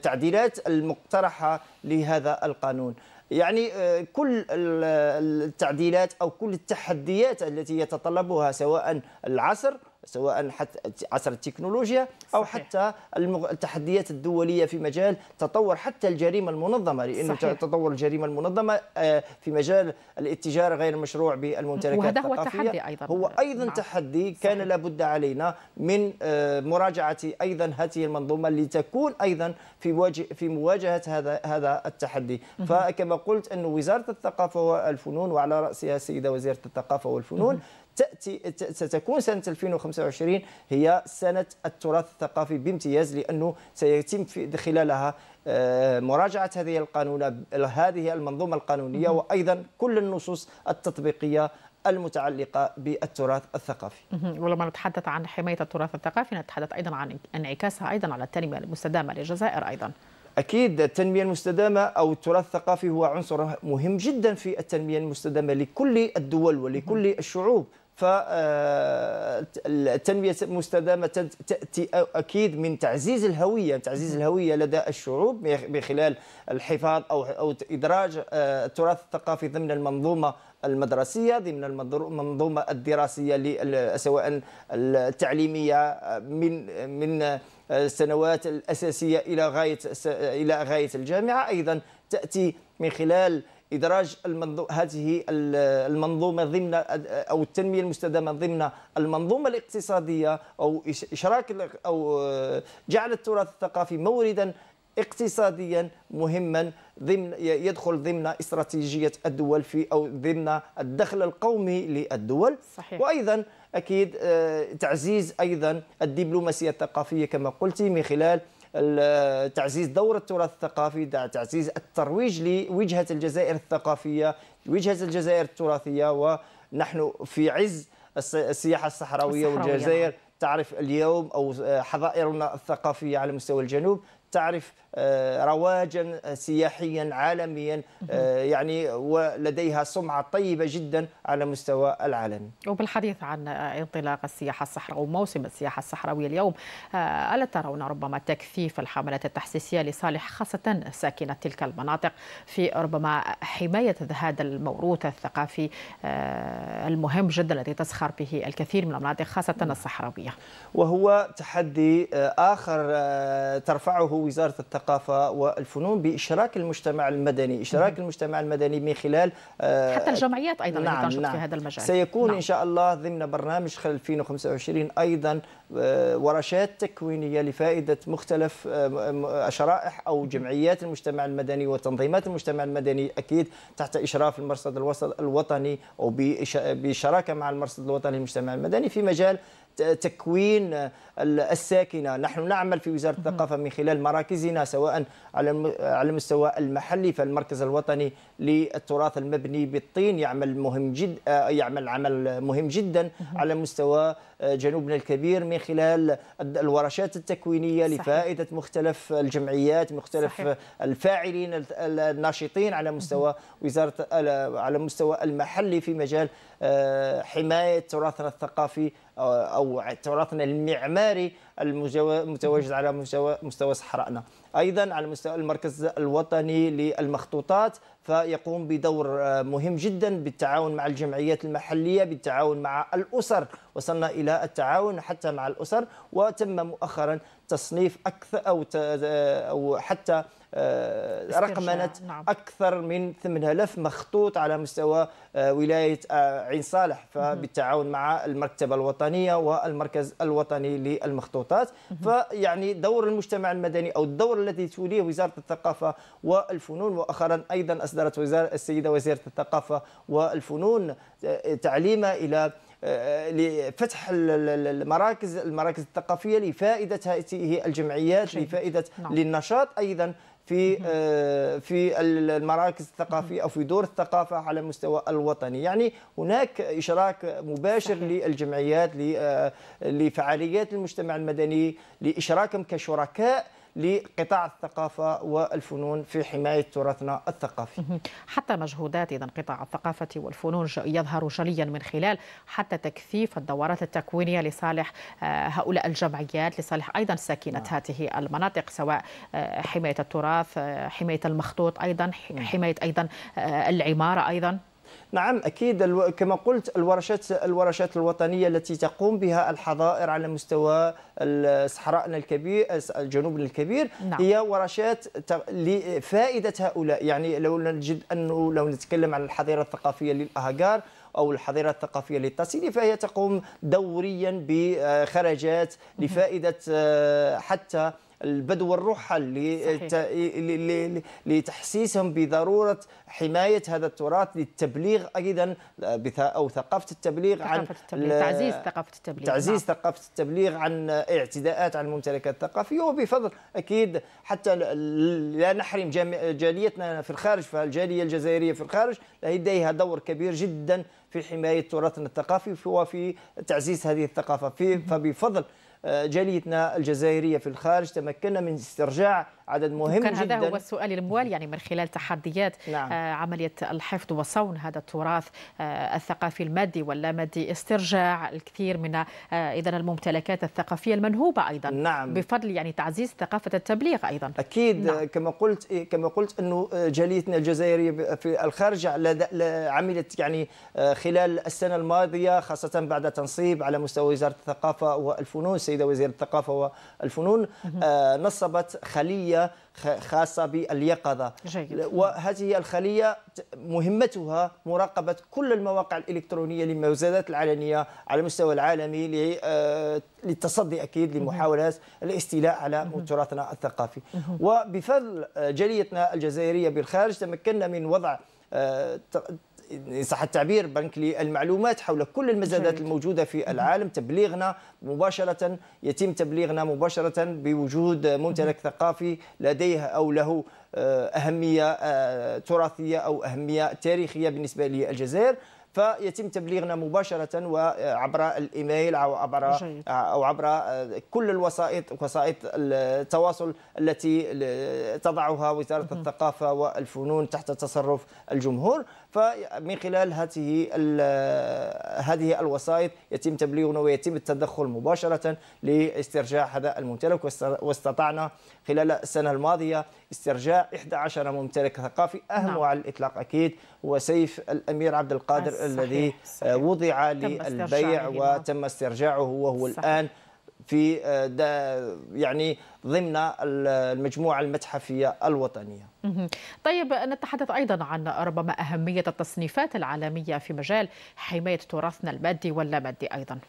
تعديلات المقترحة لهذا القانون يعني كل التعديلات أو كل التحديات التي يتطلبها سواء العصر سواء حتى عصر التكنولوجيا او حتى التحديات الدوليه في مجال تطور حتى الجريمه المنظمه لانه صحيح. تطور الجريمه المنظمه آه، في مجال الاتجار غير المشروع بالممتلكات وهذا هو التحدي ايضا هو ايضا نعم. تحدي كان صحيح. لابد علينا من آه، مراجعه ايضا هذه المنظومه لتكون ايضا في في مواجهه هذا هذا التحدي فكما قلت ان وزاره الثقافه والفنون وعلى راسها السيده وزيره الثقافه والفنون تاتي ستكون سنه 2025 هي سنه التراث الثقافي بامتياز لانه سيتم في خلالها آه، مراجعه هذه القانون هذه المنظومه القانونيه وايضا كل النصوص التطبيقيه المتعلقه بالتراث الثقافي. ولما نتحدث عن حمايه التراث الثقافي نتحدث ايضا عن انعكاسها ايضا على التنميه المستدامه للجزائر ايضا. اكيد التنميه المستدامه او التراث الثقافي هو عنصر مهم جدا في التنميه المستدامه لكل الدول ولكل الشعوب فالتنمية آه، المستدامة تأتي أكيد من تعزيز الهوية يعني تعزيز الهوية لدى الشعوب من خلال الحفاظ أو أو إدراج آه، التراث الثقافي ضمن المنظومة المدرسية ضمن المنظومة الدراسية سواء التعليمية آه، من من السنوات الأساسية إلى غاية إلى غاية الجامعة أيضا تأتي من خلال ادراج المنظو... هذه المنظومه ضمن او التنميه المستدامه ضمن المنظومه الاقتصاديه او اشراك او آه، جعل التراث الثقافي موردا اقتصاديا مهما ضمن يدخل ضمن استراتيجيه الدول في او ضمن الدخل القومي للدول صحيح. وايضا اكيد آه، تعزيز ايضا الدبلوماسيه الثقافيه كما قلت من خلال تعزيز دور التراث الثقافي تعزيز الترويج لوجهة الجزائر الثقافية وجهة الجزائر التراثية ونحن في عز السياحة الصحراوية, الصحراوية والجزائر نعم. تعرف اليوم أو آه، حظائرنا الثقافية على مستوى الجنوب تعرف آه، رواجا آه، سياحيا عالميا آه، يعني ولديها سمعه طيبه جدا على مستوى العالم. وبالحديث عن انطلاق السياحه الصحراويه وموسم السياحه الصحراويه اليوم الا ترون ربما تكثيف الحملات التحسيسيه لصالح خاصه ساكنه تلك المناطق في ربما حمايه هذا الموروث الثقافي المهم جدا الذي تسخر به الكثير من المناطق خاصه نعم. الصحراويه. وهو تحدي اخر ترفعه وزاره الثقافة الثقافه والفنون باشراك المجتمع المدني، اشراك المجتمع المدني من خلال آه، حتى الجمعيات ايضا نعم اللي تنشط نعم في هذا المجال سيكون نعم. ان شاء الله ضمن برنامج خلال 2025 ايضا آه، ورشات تكوينيه لفائده مختلف آه، شرائح او جمعيات المجتمع المدني وتنظيمات المجتمع المدني اكيد تحت اشراف المرصد الوطني او بشراكه مع المرصد الوطني للمجتمع المدني في مجال تكوين الساكنه، نحن نعمل في وزاره الثقافه من خلال مراكزنا سواء على على المستوى المحلي فالمركز الوطني للتراث المبني بالطين يعمل مهم جد آه، يعمل عمل مهم جدا على مستوى جنوبنا الكبير من خلال الورشات التكوينيه صحيح. لفائده مختلف الجمعيات مختلف صحيح. الفاعلين الناشطين على مستوى وزاره على مستوى المحلي في مجال آه، حمايه تراثنا الثقافي آه، او تراثنا المعماري المتواجد على مستوى مستوى صحرائنا ايضا على مستوى المركز الوطني للمخطوطات فيقوم بدور آه، مهم جدا بالتعاون مع الجمعيات المحليه بالتعاون مع الاسر وصلنا الى التعاون حتى مع الاسر وتم مؤخرا تصنيف اكثر او آه، او حتى آه، رقمنة نعم. أكثر من 8000 مخطوط على مستوى آه، ولاية آه، عين صالح فبالتعاون مع المكتبة الوطنية والمركز الوطني للمخطوطات فيعني دور المجتمع المدني أو الدور الذي توليه وزارة الثقافة والفنون مؤخرا أيضا أصدرت وزارة السيدة وزيرة الثقافة والفنون تعليمة إلى لفتح المراكز المراكز الثقافيه لفائده هذه الجمعيات لفائده نعم. للنشاط ايضا في آه، في المراكز الثقافيه او في دور الثقافه على المستوى الوطني، يعني هناك اشراك مباشر للجمعيات آه، لفعاليات المجتمع المدني لاشراكهم كشركاء لقطاع الثقافة والفنون في حماية تراثنا الثقافي حتى مجهودات إذا قطاع الثقافة والفنون يظهر جليا من خلال حتى تكثيف الدورات التكوينية لصالح آه، هؤلاء الجمعيات لصالح أيضا ساكنة نعم. هذه المناطق سواء آه، حماية التراث آه، حماية المخطوط أيضا حماية أيضا العمارة أيضا نعم اكيد كما قلت الورشات الورشات الوطنيه التي تقوم بها الحظائر على مستوى الصحراء الكبير جنوبنا الكبير نعم. هي ورشات لفائده هؤلاء يعني لو نجد انه لو نتكلم عن الحظيره الثقافيه للاهاجار او الحظيره الثقافيه للتصيني فهي تقوم دوريا بخرجات لفائده آه، حتى البدو الروحة لتحسيسهم بضرورة حماية هذا التراث للتبليغ أيضا أو ثقافة التبليغ عن التبليغ. تعزيز ثقافة التبليغ تعزيز نعم. ثقافة التبليغ عن اعتداءات على الممتلكات الثقافية وبفضل أكيد حتى لا نحرم جاليتنا في الخارج فالجالية الجزائرية في الخارج لديها دور كبير جدا في حماية تراثنا الثقافي وفي تعزيز هذه الثقافة فبفضل جاليتنا الجزائرية في الخارج تمكنا من استرجاع عدد مهم كان جدا هذا هو السؤال الموال يعني من خلال تحديات نعم. آه، عملية الحفظ وصون هذا التراث آه، الثقافي المادي واللامادي استرجاع الكثير من آه، إذا الممتلكات الثقافية المنهوبة أيضا نعم. بفضل يعني تعزيز ثقافة التبليغ أيضا أكيد نعم. كما قلت إيه، كما قلت أنه جاليتنا الجزائرية في الخارج عملت يعني خلال السنة الماضية خاصة بعد تنصيب على مستوى وزارة الثقافة والفنون السيدة وزير الثقافة والفنون نصبت خلية خليه خاصه باليقظه جيد. وهذه الخليه مهمتها مراقبه كل المواقع الالكترونيه للمزادات العلنيه على المستوى العالمي آه، للتصدي اكيد لمحاولات الاستيلاء على تراثنا الثقافي وبفضل جاليتنا الجزائريه بالخارج تمكنا من وضع آه، ان صح التعبير بنك للمعلومات حول كل المزادات الموجوده في العالم تبليغنا مباشره يتم تبليغنا مباشره بوجود ممتلك ثقافي لديه او له آه، اهميه آه، تراثيه او اهميه تاريخيه بالنسبه للجزائر فيتم تبليغنا مباشرة وعبر آه، الإيميل أو عبر أو عبر كل الوسائط وسائط التواصل التي تضعها وزارة الثقافة والفنون تحت تصرف الجمهور فمن خلال هذه هذه الوسائط يتم تبليغنا ويتم التدخل مباشره لاسترجاع هذا الممتلك واستطعنا خلال السنه الماضيه استرجاع 11 ممتلك ثقافي اهم نعم. على الاطلاق اكيد هو سيف الامير عبد القادر الذي صحيح. وضع للبيع وتم استرجاعه وهو صحيح. الان في آه، يعني ضمن المجموعة المتحفية الوطنية طيب نتحدث أيضا عن ربما أهمية التصنيفات العالمية في مجال حماية تراثنا المادي واللامادي أيضا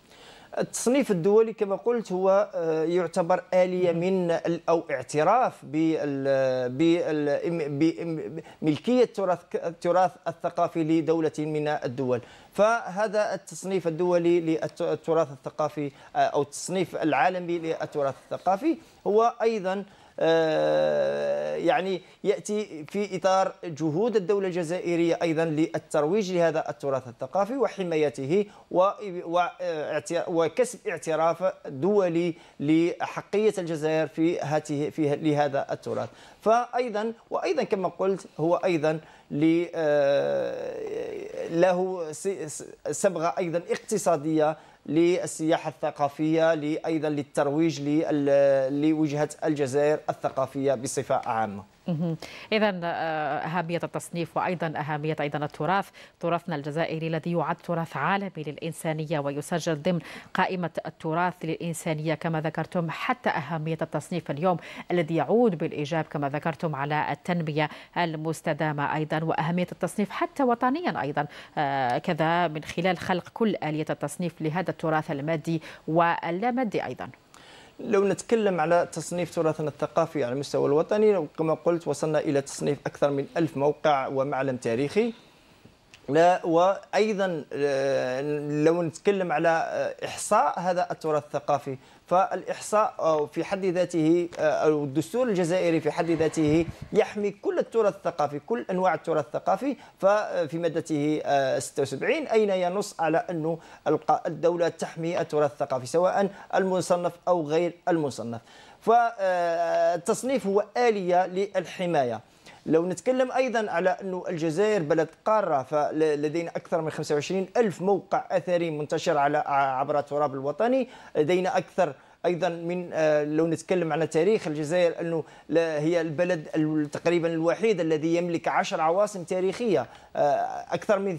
التصنيف الدولي كما قلت هو آه، يعتبر آلية من أو اعتراف بملكية التراث التراث الثقافي لدولة من الدول فهذا التصنيف الدولي للتراث الثقافي آه، أو التصنيف العالمي للتراث الثقافي هو أيضا آه، يعني ياتي في اطار جهود الدوله الجزائريه ايضا للترويج لهذا التراث الثقافي وحمايته وكسب اعتراف دولي لحقيه الجزائر في هاته في لهذا التراث فايضا وايضا كما قلت هو ايضا آه، له صبغه ايضا اقتصاديه للسياحه الثقافيه ايضا للترويج لوجهه الجزائر الثقافيه بصفه عامه إذا آه، أهمية التصنيف وأيضا أهمية أيضا التراث تراثنا الجزائري الذي يعد تراث عالمي للإنسانية ويسجل ضمن قائمة التراث للإنسانية كما ذكرتم حتى أهمية التصنيف اليوم الذي يعود بالإيجاب كما ذكرتم على التنمية المستدامة أيضا وأهمية التصنيف حتى وطنيا أيضا آه، كذا من خلال خلق كل آلية التصنيف لهذا التراث المادي واللامادي أيضا لو نتكلم على تصنيف تراثنا الثقافي على المستوى الوطني كما قلت وصلنا إلى تصنيف أكثر من ألف موقع ومعلم تاريخي وايضا آه، لو نتكلم على آه، احصاء هذا التراث الثقافي فالاحصاء آه، في حد ذاته او الدستور الجزائري في حد ذاته يحمي كل التراث الثقافي كل انواع التراث الثقافي ففي مادته 76 اين ينص على انه الدوله تحمي التراث الثقافي سواء المصنف او غير المصنف فالتصنيف هو اليه للحمايه لو نتكلم ايضا على انه الجزائر بلد قاره فلدينا اكثر من 25 الف موقع اثري منتشر على عبر التراب الوطني لدينا اكثر ايضا من آه، لو نتكلم على تاريخ الجزائر انه هي البلد تقريبا الوحيد الذي يملك 10 عواصم تاريخيه آه، اكثر من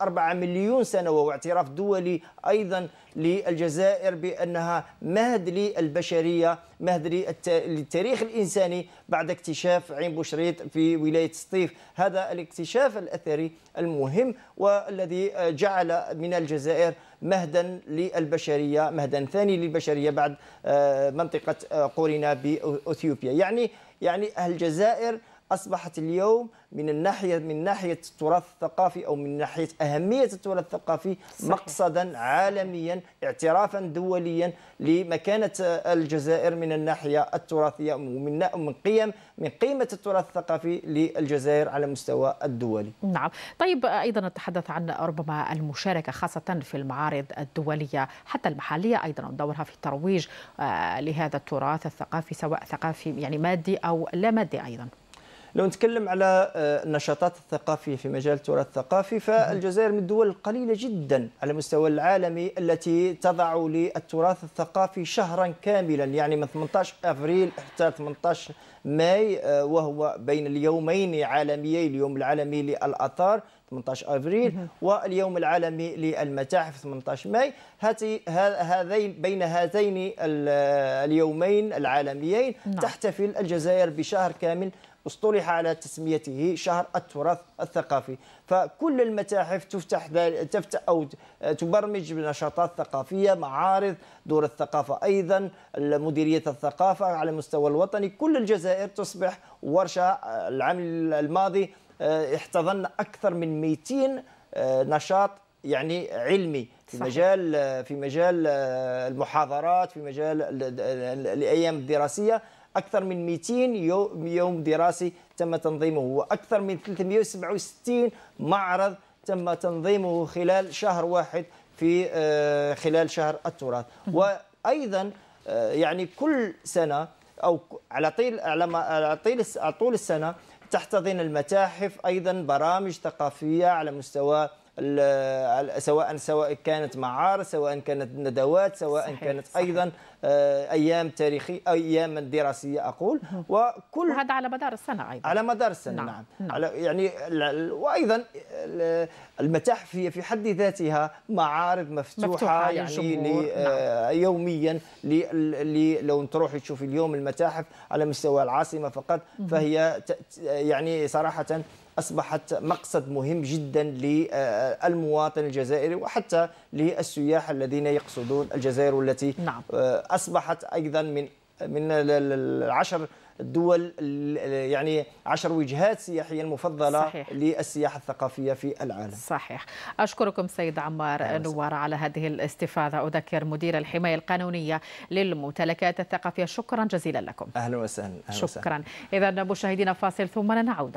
2.4 مليون سنه وهو اعتراف دولي ايضا للجزائر بانها مهد للبشريه مهد للتاريخ الانساني بعد اكتشاف عين بوشريط في ولايه سطيف هذا الاكتشاف الاثري المهم والذي جعل من الجزائر مهدا للبشريه مهدا ثاني للبشريه بعد آه، منطقه آه، قورنا باثيوبيا يعني يعني الجزائر اصبحت اليوم من الناحيه من ناحيه التراث الثقافي او من ناحيه اهميه التراث الثقافي صحيح. مقصدا عالميا اعترافا دوليا لمكانه الجزائر من الناحيه التراثيه ومن من قيم من قيمه التراث الثقافي للجزائر على المستوى الدولي. نعم، طيب ايضا نتحدث عن ربما المشاركه خاصه في المعارض الدوليه حتى المحليه ايضا ودورها في الترويج آه، لهذا التراث الثقافي سواء ثقافي يعني مادي او لا مادي ايضا. لو نتكلم على آه، النشاطات الثقافيه في مجال التراث الثقافي فالجزائر من الدول القليله جدا على المستوى العالمي التي تضع للتراث الثقافي شهرا كاملا يعني من 18 افريل حتى 18 ماي آه، وهو بين اليومين عالميين اليوم العالمي للاثار 18 افريل واليوم العالمي للمتاحف 18 ماي هاتي هذين بين هذين اليومين العالميين نعم. تحتفل الجزائر بشهر كامل اصطلح على تسميته شهر التراث الثقافي فكل المتاحف تفتح تفتح او تبرمج نشاطات ثقافيه معارض دور الثقافه ايضا مديريه الثقافه على المستوى الوطني كل الجزائر تصبح ورشه العام الماضي آه، احتضن اكثر من 200 آه، نشاط يعني علمي في صحيح. مجال آه، في مجال المحاضرات في مجال الايام الدراسيه أكثر من 200 يوم دراسي تم تنظيمه وأكثر من 367 معرض تم تنظيمه خلال شهر واحد في آه، خلال شهر التراث وأيضا آه، يعني كل سنة أو على طيل على طيل طول السنة تحتضن المتاحف أيضا برامج ثقافية على مستوى سواء سواء كانت معار سواء كانت ندوات سواء صحيح كانت صحيح. ايضا آه، ايام تاريخيه ايام دراسيه اقول وكل وهذا على مدار السنه ايضا على مدار السنه نعم, نعم. نعم. على يعني وايضا المتاحف هي في حد ذاتها معارض مفتوحه, مفتوحة يعني نعم. آه، يوميا اللي لو تروحي تشوفي اليوم المتاحف على مستوى العاصمه فقط فهي يعني صراحه أصبحت مقصد مهم جدا للمواطن الجزائري وحتى للسياح الذين يقصدون الجزائر والتي نعم. آه، أصبحت أيضا من من العشر الدول يعني عشر وجهات سياحية المفضلة صحيح. للسياحة الثقافية في العالم صحيح أشكركم سيد عمار نوار على هذه الاستفاضة أذكر مدير الحماية القانونية للممتلكات الثقافية شكرا جزيلا لكم أهلا وسهلا أهل شكرا إذا مشاهدينا فاصل ثم نعود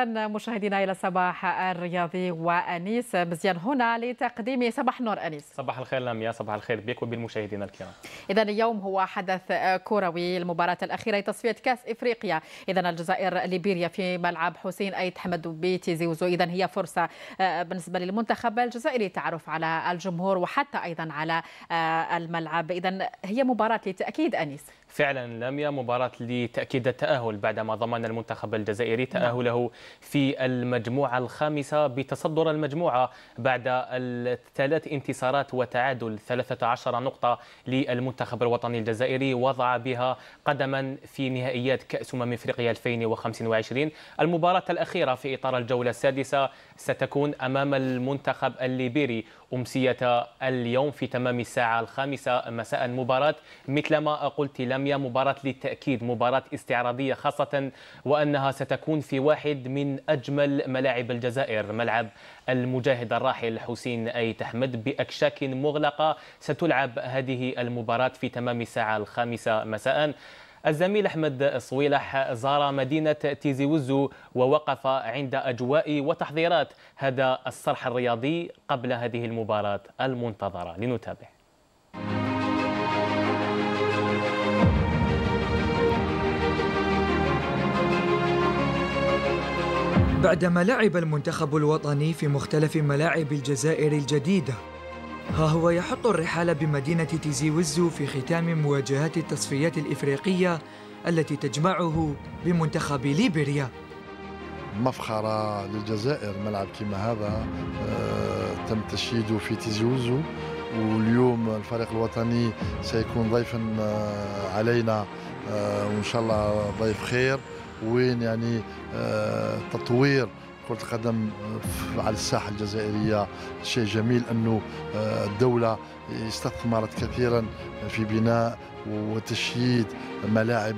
إذا مشاهدينا إلى صباح الرياضي وأنيس مزيان هنا لتقديم صباح نور أنيس صباح الخير يا صباح الخير بك وبالمشاهدين الكرام إذا اليوم هو حدث كروي المباراة الأخيرة لتصفية كأس إفريقيا إذا الجزائر ليبيريا في ملعب حسين أيت حمد بيتي زيوزو إذا هي فرصة آه، بالنسبة للمنتخب الجزائري للتعرف على الجمهور وحتى أيضا على آه، الملعب إذا هي مباراة لتأكيد أنيس فعلا لميا مباراة لتأكيد التأهل بعدما ضمن المنتخب الجزائري نعم. تأهله في المجموعة الخامسة بتصدر المجموعة بعد الثلاث انتصارات وتعادل 13 نقطة للمنتخب الوطني الجزائري وضع بها قدما في نهائيات كأس أمم إفريقيا 2025 المباراة الأخيرة في إطار الجولة السادسة ستكون أمام المنتخب الليبيري أمسية اليوم في تمام الساعة الخامسة مساء مباراة مثلما قلت لم الإعلامية مباراة للتأكيد مباراة استعراضية خاصة وأنها ستكون في واحد من أجمل ملاعب الجزائر ملعب المجاهد الراحل حسين أي تحمد بأكشاك مغلقة ستلعب هذه المباراة في تمام الساعة الخامسة مساءً الزميل أحمد صويلح زار مدينة تيزي وزو ووقف عند أجواء وتحضيرات هذا الصرح الرياضي قبل هذه المباراة المنتظرة لنتابع بعدما لعب المنتخب الوطني في مختلف ملاعب الجزائر الجديدة ها هو يحط الرحال بمدينة تيزي وزو في ختام مواجهات التصفيات الإفريقية التي تجمعه بمنتخب ليبيريا مفخرة للجزائر ملعب كما هذا أه تم تشييده في تيزي وزو واليوم الفريق الوطني سيكون ضيفا آه، علينا آه، وإن شاء الله ضيف خير وين يعني آه، تطوير كرة القدم آه، على الساحة الجزائرية شيء جميل أنه آه، الدولة استثمرت كثيرا في بناء وتشييد ملاعب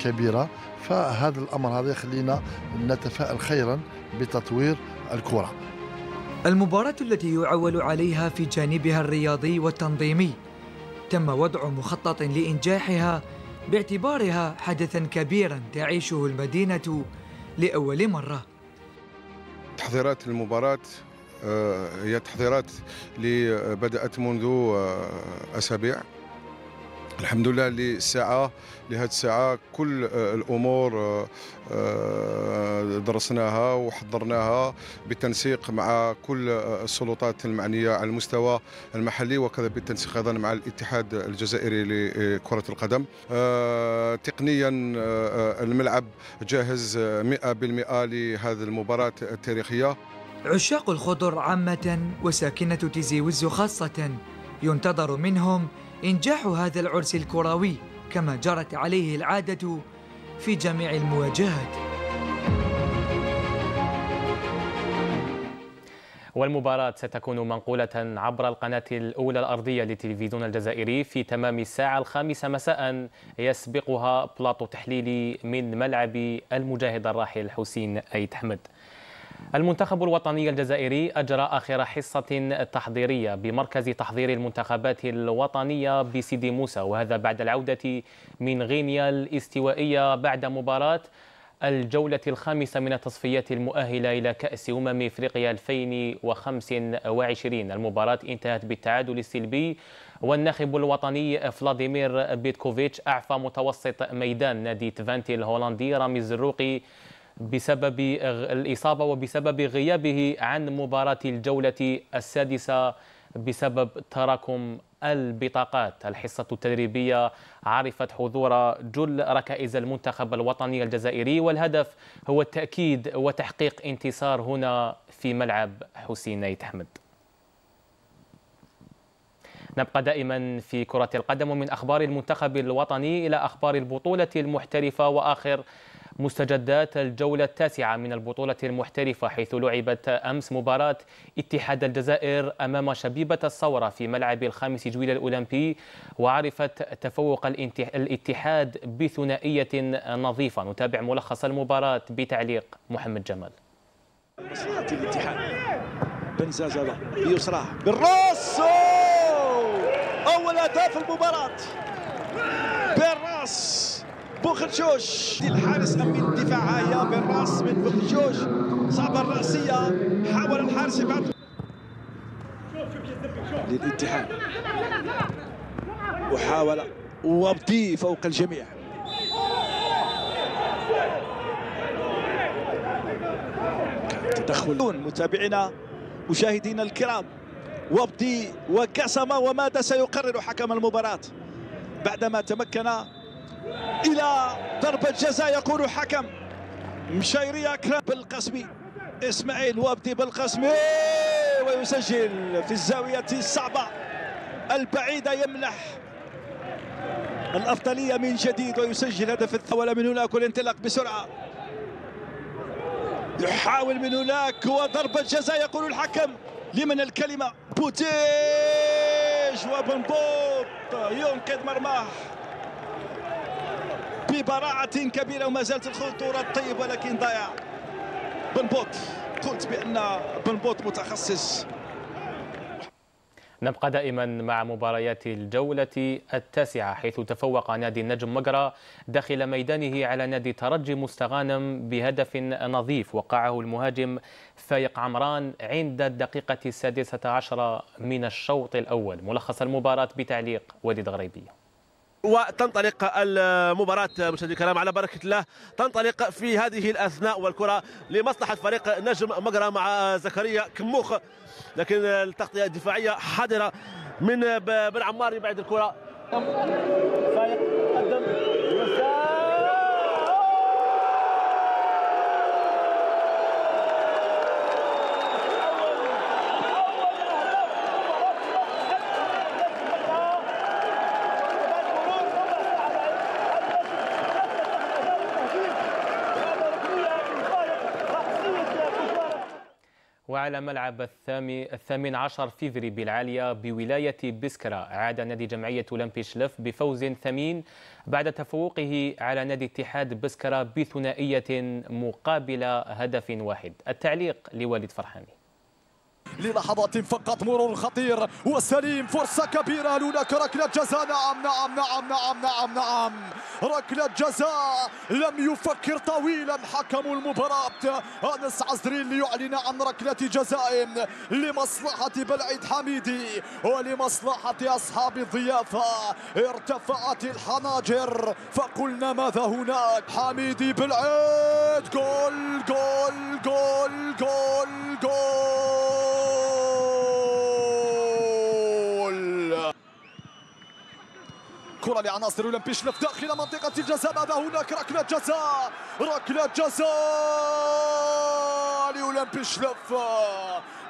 كبيرة فهذا الأمر هذا يخلينا نتفائل خيرا بتطوير الكرة المباراة التي يعول عليها في جانبها الرياضي والتنظيمي تم وضع مخطط لإنجاحها باعتبارها حدثا كبيرا تعيشه المدينة لأول مرة تحضيرات المباراة آه، هي تحضيرات اللي بدأت منذ آه، أسابيع الحمد لله لساعة لهذه الساعة كل آه، الأمور آه، آه، درسناها وحضرناها بالتنسيق مع كل السلطات المعنية على المستوى المحلي وكذا بالتنسيق أيضا مع الاتحاد الجزائري لكرة القدم تقنيا الملعب جاهز 100% لهذه المباراة التاريخية عشاق الخضر عامة وساكنة تيزي وزو خاصة ينتظر منهم إنجاح هذا العرس الكروي كما جرت عليه العادة في جميع المواجهات والمباراة ستكون منقولة عبر القناة الأولى الأرضية للتلفزيون الجزائري في تمام الساعة الخامسة مساء يسبقها بلاطو تحليلي من ملعب المجاهد الراحل حسين أيد حمد المنتخب الوطني الجزائري أجرى آخر حصة تحضيرية بمركز تحضير المنتخبات الوطنية بسيدي موسى وهذا بعد العودة من غينيا الاستوائية بعد مباراة الجولة الخامسة من التصفيات المؤهلة إلى كأس أمم إفريقيا 2025 المباراة انتهت بالتعادل السلبي والناخب الوطني فلاديمير بيتكوفيتش أعفى متوسط ميدان نادي تفانتي الهولندي رامي الزروقي بسبب الإصابة وبسبب غيابه عن مباراة الجولة السادسة بسبب تراكم البطاقات الحصة التدريبية عرفت حضور جل ركائز المنتخب الوطني الجزائري والهدف هو التأكيد وتحقيق انتصار هنا في ملعب حسين أحمد نبقى دائما في كرة القدم ومن أخبار المنتخب الوطني إلى أخبار البطولة المحترفة وآخر مستجدات الجولة التاسعة من البطولة المحترفة حيث لعبت أمس مباراة اتحاد الجزائر أمام شبيبة الصورة في ملعب الخامس جويل الأولمبي وعرفت تفوق الاتحاد بثنائية نظيفة نتابع ملخص المباراة بتعليق محمد جمال الاتحاد بن زازلة بيسراه بالراس أول أهداف المباراة بالراس بوخرشوش الحارس امين الدفاع هي بالراس من بوخرشوش صعبه الراسيه حاول الحارس يبعد للاتحاد محاوله وابدي فوق الجميع تدخل متابعينا مشاهدينا الكرام وابدي وقسم وماذا سيقرر حكم المباراة بعدما تمكن الى ضربه جزاء يقول حكم مشايري كرام بالقسمي اسماعيل وابدي بالقسمي ويسجل في الزاويه الصعبه البعيده يمنح الافضليه من جديد ويسجل هدف الثولة من هناك والانطلاق بسرعه يحاول من هناك وضربه جزاء يقول الحكم لمن الكلمه بوتيج وبنبوط ينقذ مرماه ببراعة كبيرة وما زالت الخطورة طيبة لكن ضايع بن بوت قلت بأن بن بوت متخصص نبقى دائما مع مباريات الجولة التاسعة حيث تفوق نادي النجم مقرى داخل ميدانه على نادي ترجي مستغانم بهدف نظيف وقعه المهاجم فايق عمران عند الدقيقة السادسة عشرة من الشوط الأول ملخص المباراة بتعليق وليد غريبي وتنطلق المباراة مشاهدي الكرام على بركة الله تنطلق في هذه الأثناء والكرة لمصلحة فريق نجم مقرى مع زكريا كموخ لكن التغطية الدفاعية حاضرة من بن عمار يبعد الكرة فريق قدم على ملعب الثامي الثامن عشر فيفري بالعالية بولاية بسكرة عاد نادي جمعية أولمبي شلف بفوز ثمين بعد تفوقه على نادي اتحاد بسكرة بثنائية مقابل هدف واحد التعليق لوالد فرحاني للحظات فقط مرور خطير وسليم فرصة كبيرة هناك ركلة جزاء نعم نعم نعم نعم نعم نعم ركلة جزاء لم يفكر طويلا حكم المباراة أنس عزرين ليعلن عن ركلة جزاء لمصلحة بلعيد حميدي ولمصلحة أصحاب الضيافة ارتفعت الحناجر فقلنا ماذا هناك حميدي بلعيد جول جول جول جول جول كرة لعناصر أولمبيشلف داخل منطقة الجزاء بعد هناك ركلة جزاء ركلة جزاء لأولمبيشلف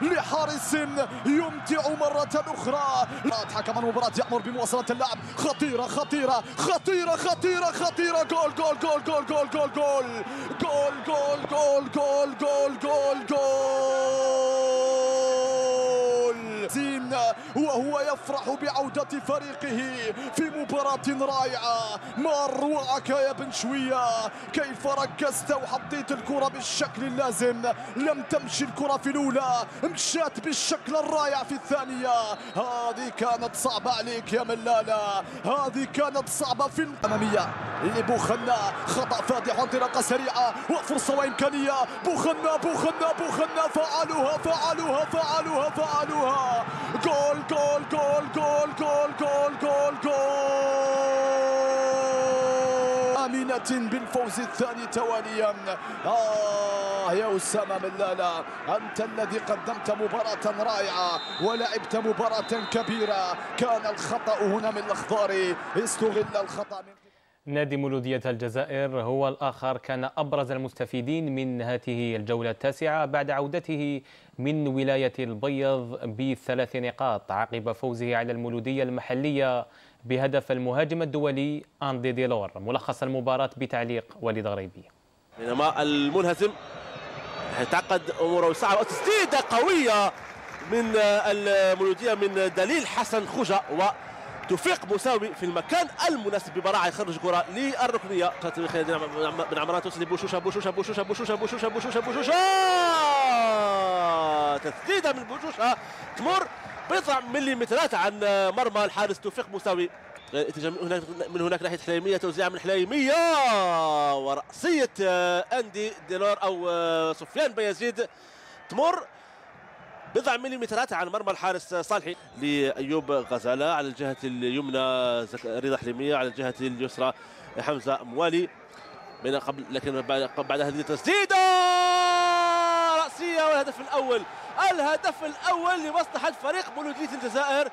لحارس يمتع مرة أخرى حكم المباراة يأمر بمواصلة اللعب خطيرة خطيرة خطيرة خطيرة خطيرة جول جول جول جول جول جول جول جول جول جول جول جول جول جول الحزين وهو يفرح بعودة فريقه في مباراة رائعة ما روعك يا بن شوية كيف ركزت وحطيت الكرة بالشكل اللازم لم تمشي الكرة في الأولى مشات بالشكل الرائع في الثانية هذه كانت صعبة عليك يا ملالة هذه كانت صعبة في الأمامية لبوخنا خطأ فادح انطلاقة سريعة وفرصة وإمكانية بوخنا بوخنا بوخنا فعلوها فعلوها فعلوها فعلوها جول جول جول جول جول جول جول جول آمنة بالفوز الثاني تواليا آه يا أسامة لا أنت الذي قدمت مباراة رائعة ولعبت مباراة كبيرة كان الخطأ هنا من الأخضر استغل الخطأ من نادي مولودية الجزائر هو الآخر كان أبرز المستفيدين من هذه الجولة التاسعة بعد عودته من ولاية البيض بثلاث نقاط عقب فوزه على المولودية المحلية بهدف المهاجم الدولي أندي ديلور ملخص المباراة بتعليق وليد غريبي بينما المنهزم تعقد أموره صعبة تسديدة قوية من المولودية من دليل حسن خوجة و توفيق مساوي في المكان المناسب ببراعه يخرج كره للركنيه بن عمران توصل بوشوشه بوشوشه بوشوشه بوشوشه بوشوشه بوشوشه بوشوشه تسديده من بوشوشه تمر بضع مليمترات عن مرمى الحارس توفيق مساوي من هناك من هناك ناحيه حليميه توزيع من حليميه وراسيه اندي ديلور او سفيان بيزيد تمر بضع مليمترات عن مرمى الحارس صالحي لأيوب غزالة على الجهة اليمنى رضا حليمية على الجهة اليسرى حمزة موالي بين قبل لكن بعد هذه التسديده راسيه والهدف الأول الهدف الأول لمصلحة فريق بولودية الجزائر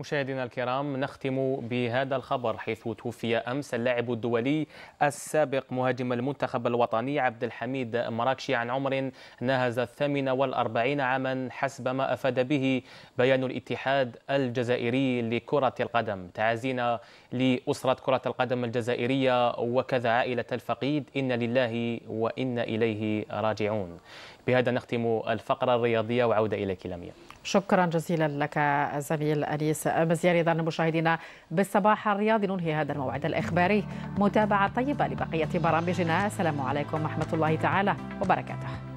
مشاهدينا الكرام نختم بهذا الخبر حيث توفي امس اللاعب الدولي السابق مهاجم المنتخب الوطني عبد الحميد مراكشي عن عمر ناهز الثامن والأربعين عاما حسب ما افاد به بيان الاتحاد الجزائري لكره القدم تعازينا لاسره كره القدم الجزائريه وكذا عائله الفقيد ان لله وانا اليه راجعون بهذا نختم الفقره الرياضيه وعوده اليك لميا شكرا جزيلا لك الزميل أنيس مزيار إذا مشاهدينا بالصباح الرياضي ننهي هذا الموعد الإخباري متابعة طيبة لبقية برامجنا السلام عليكم ورحمة الله تعالى وبركاته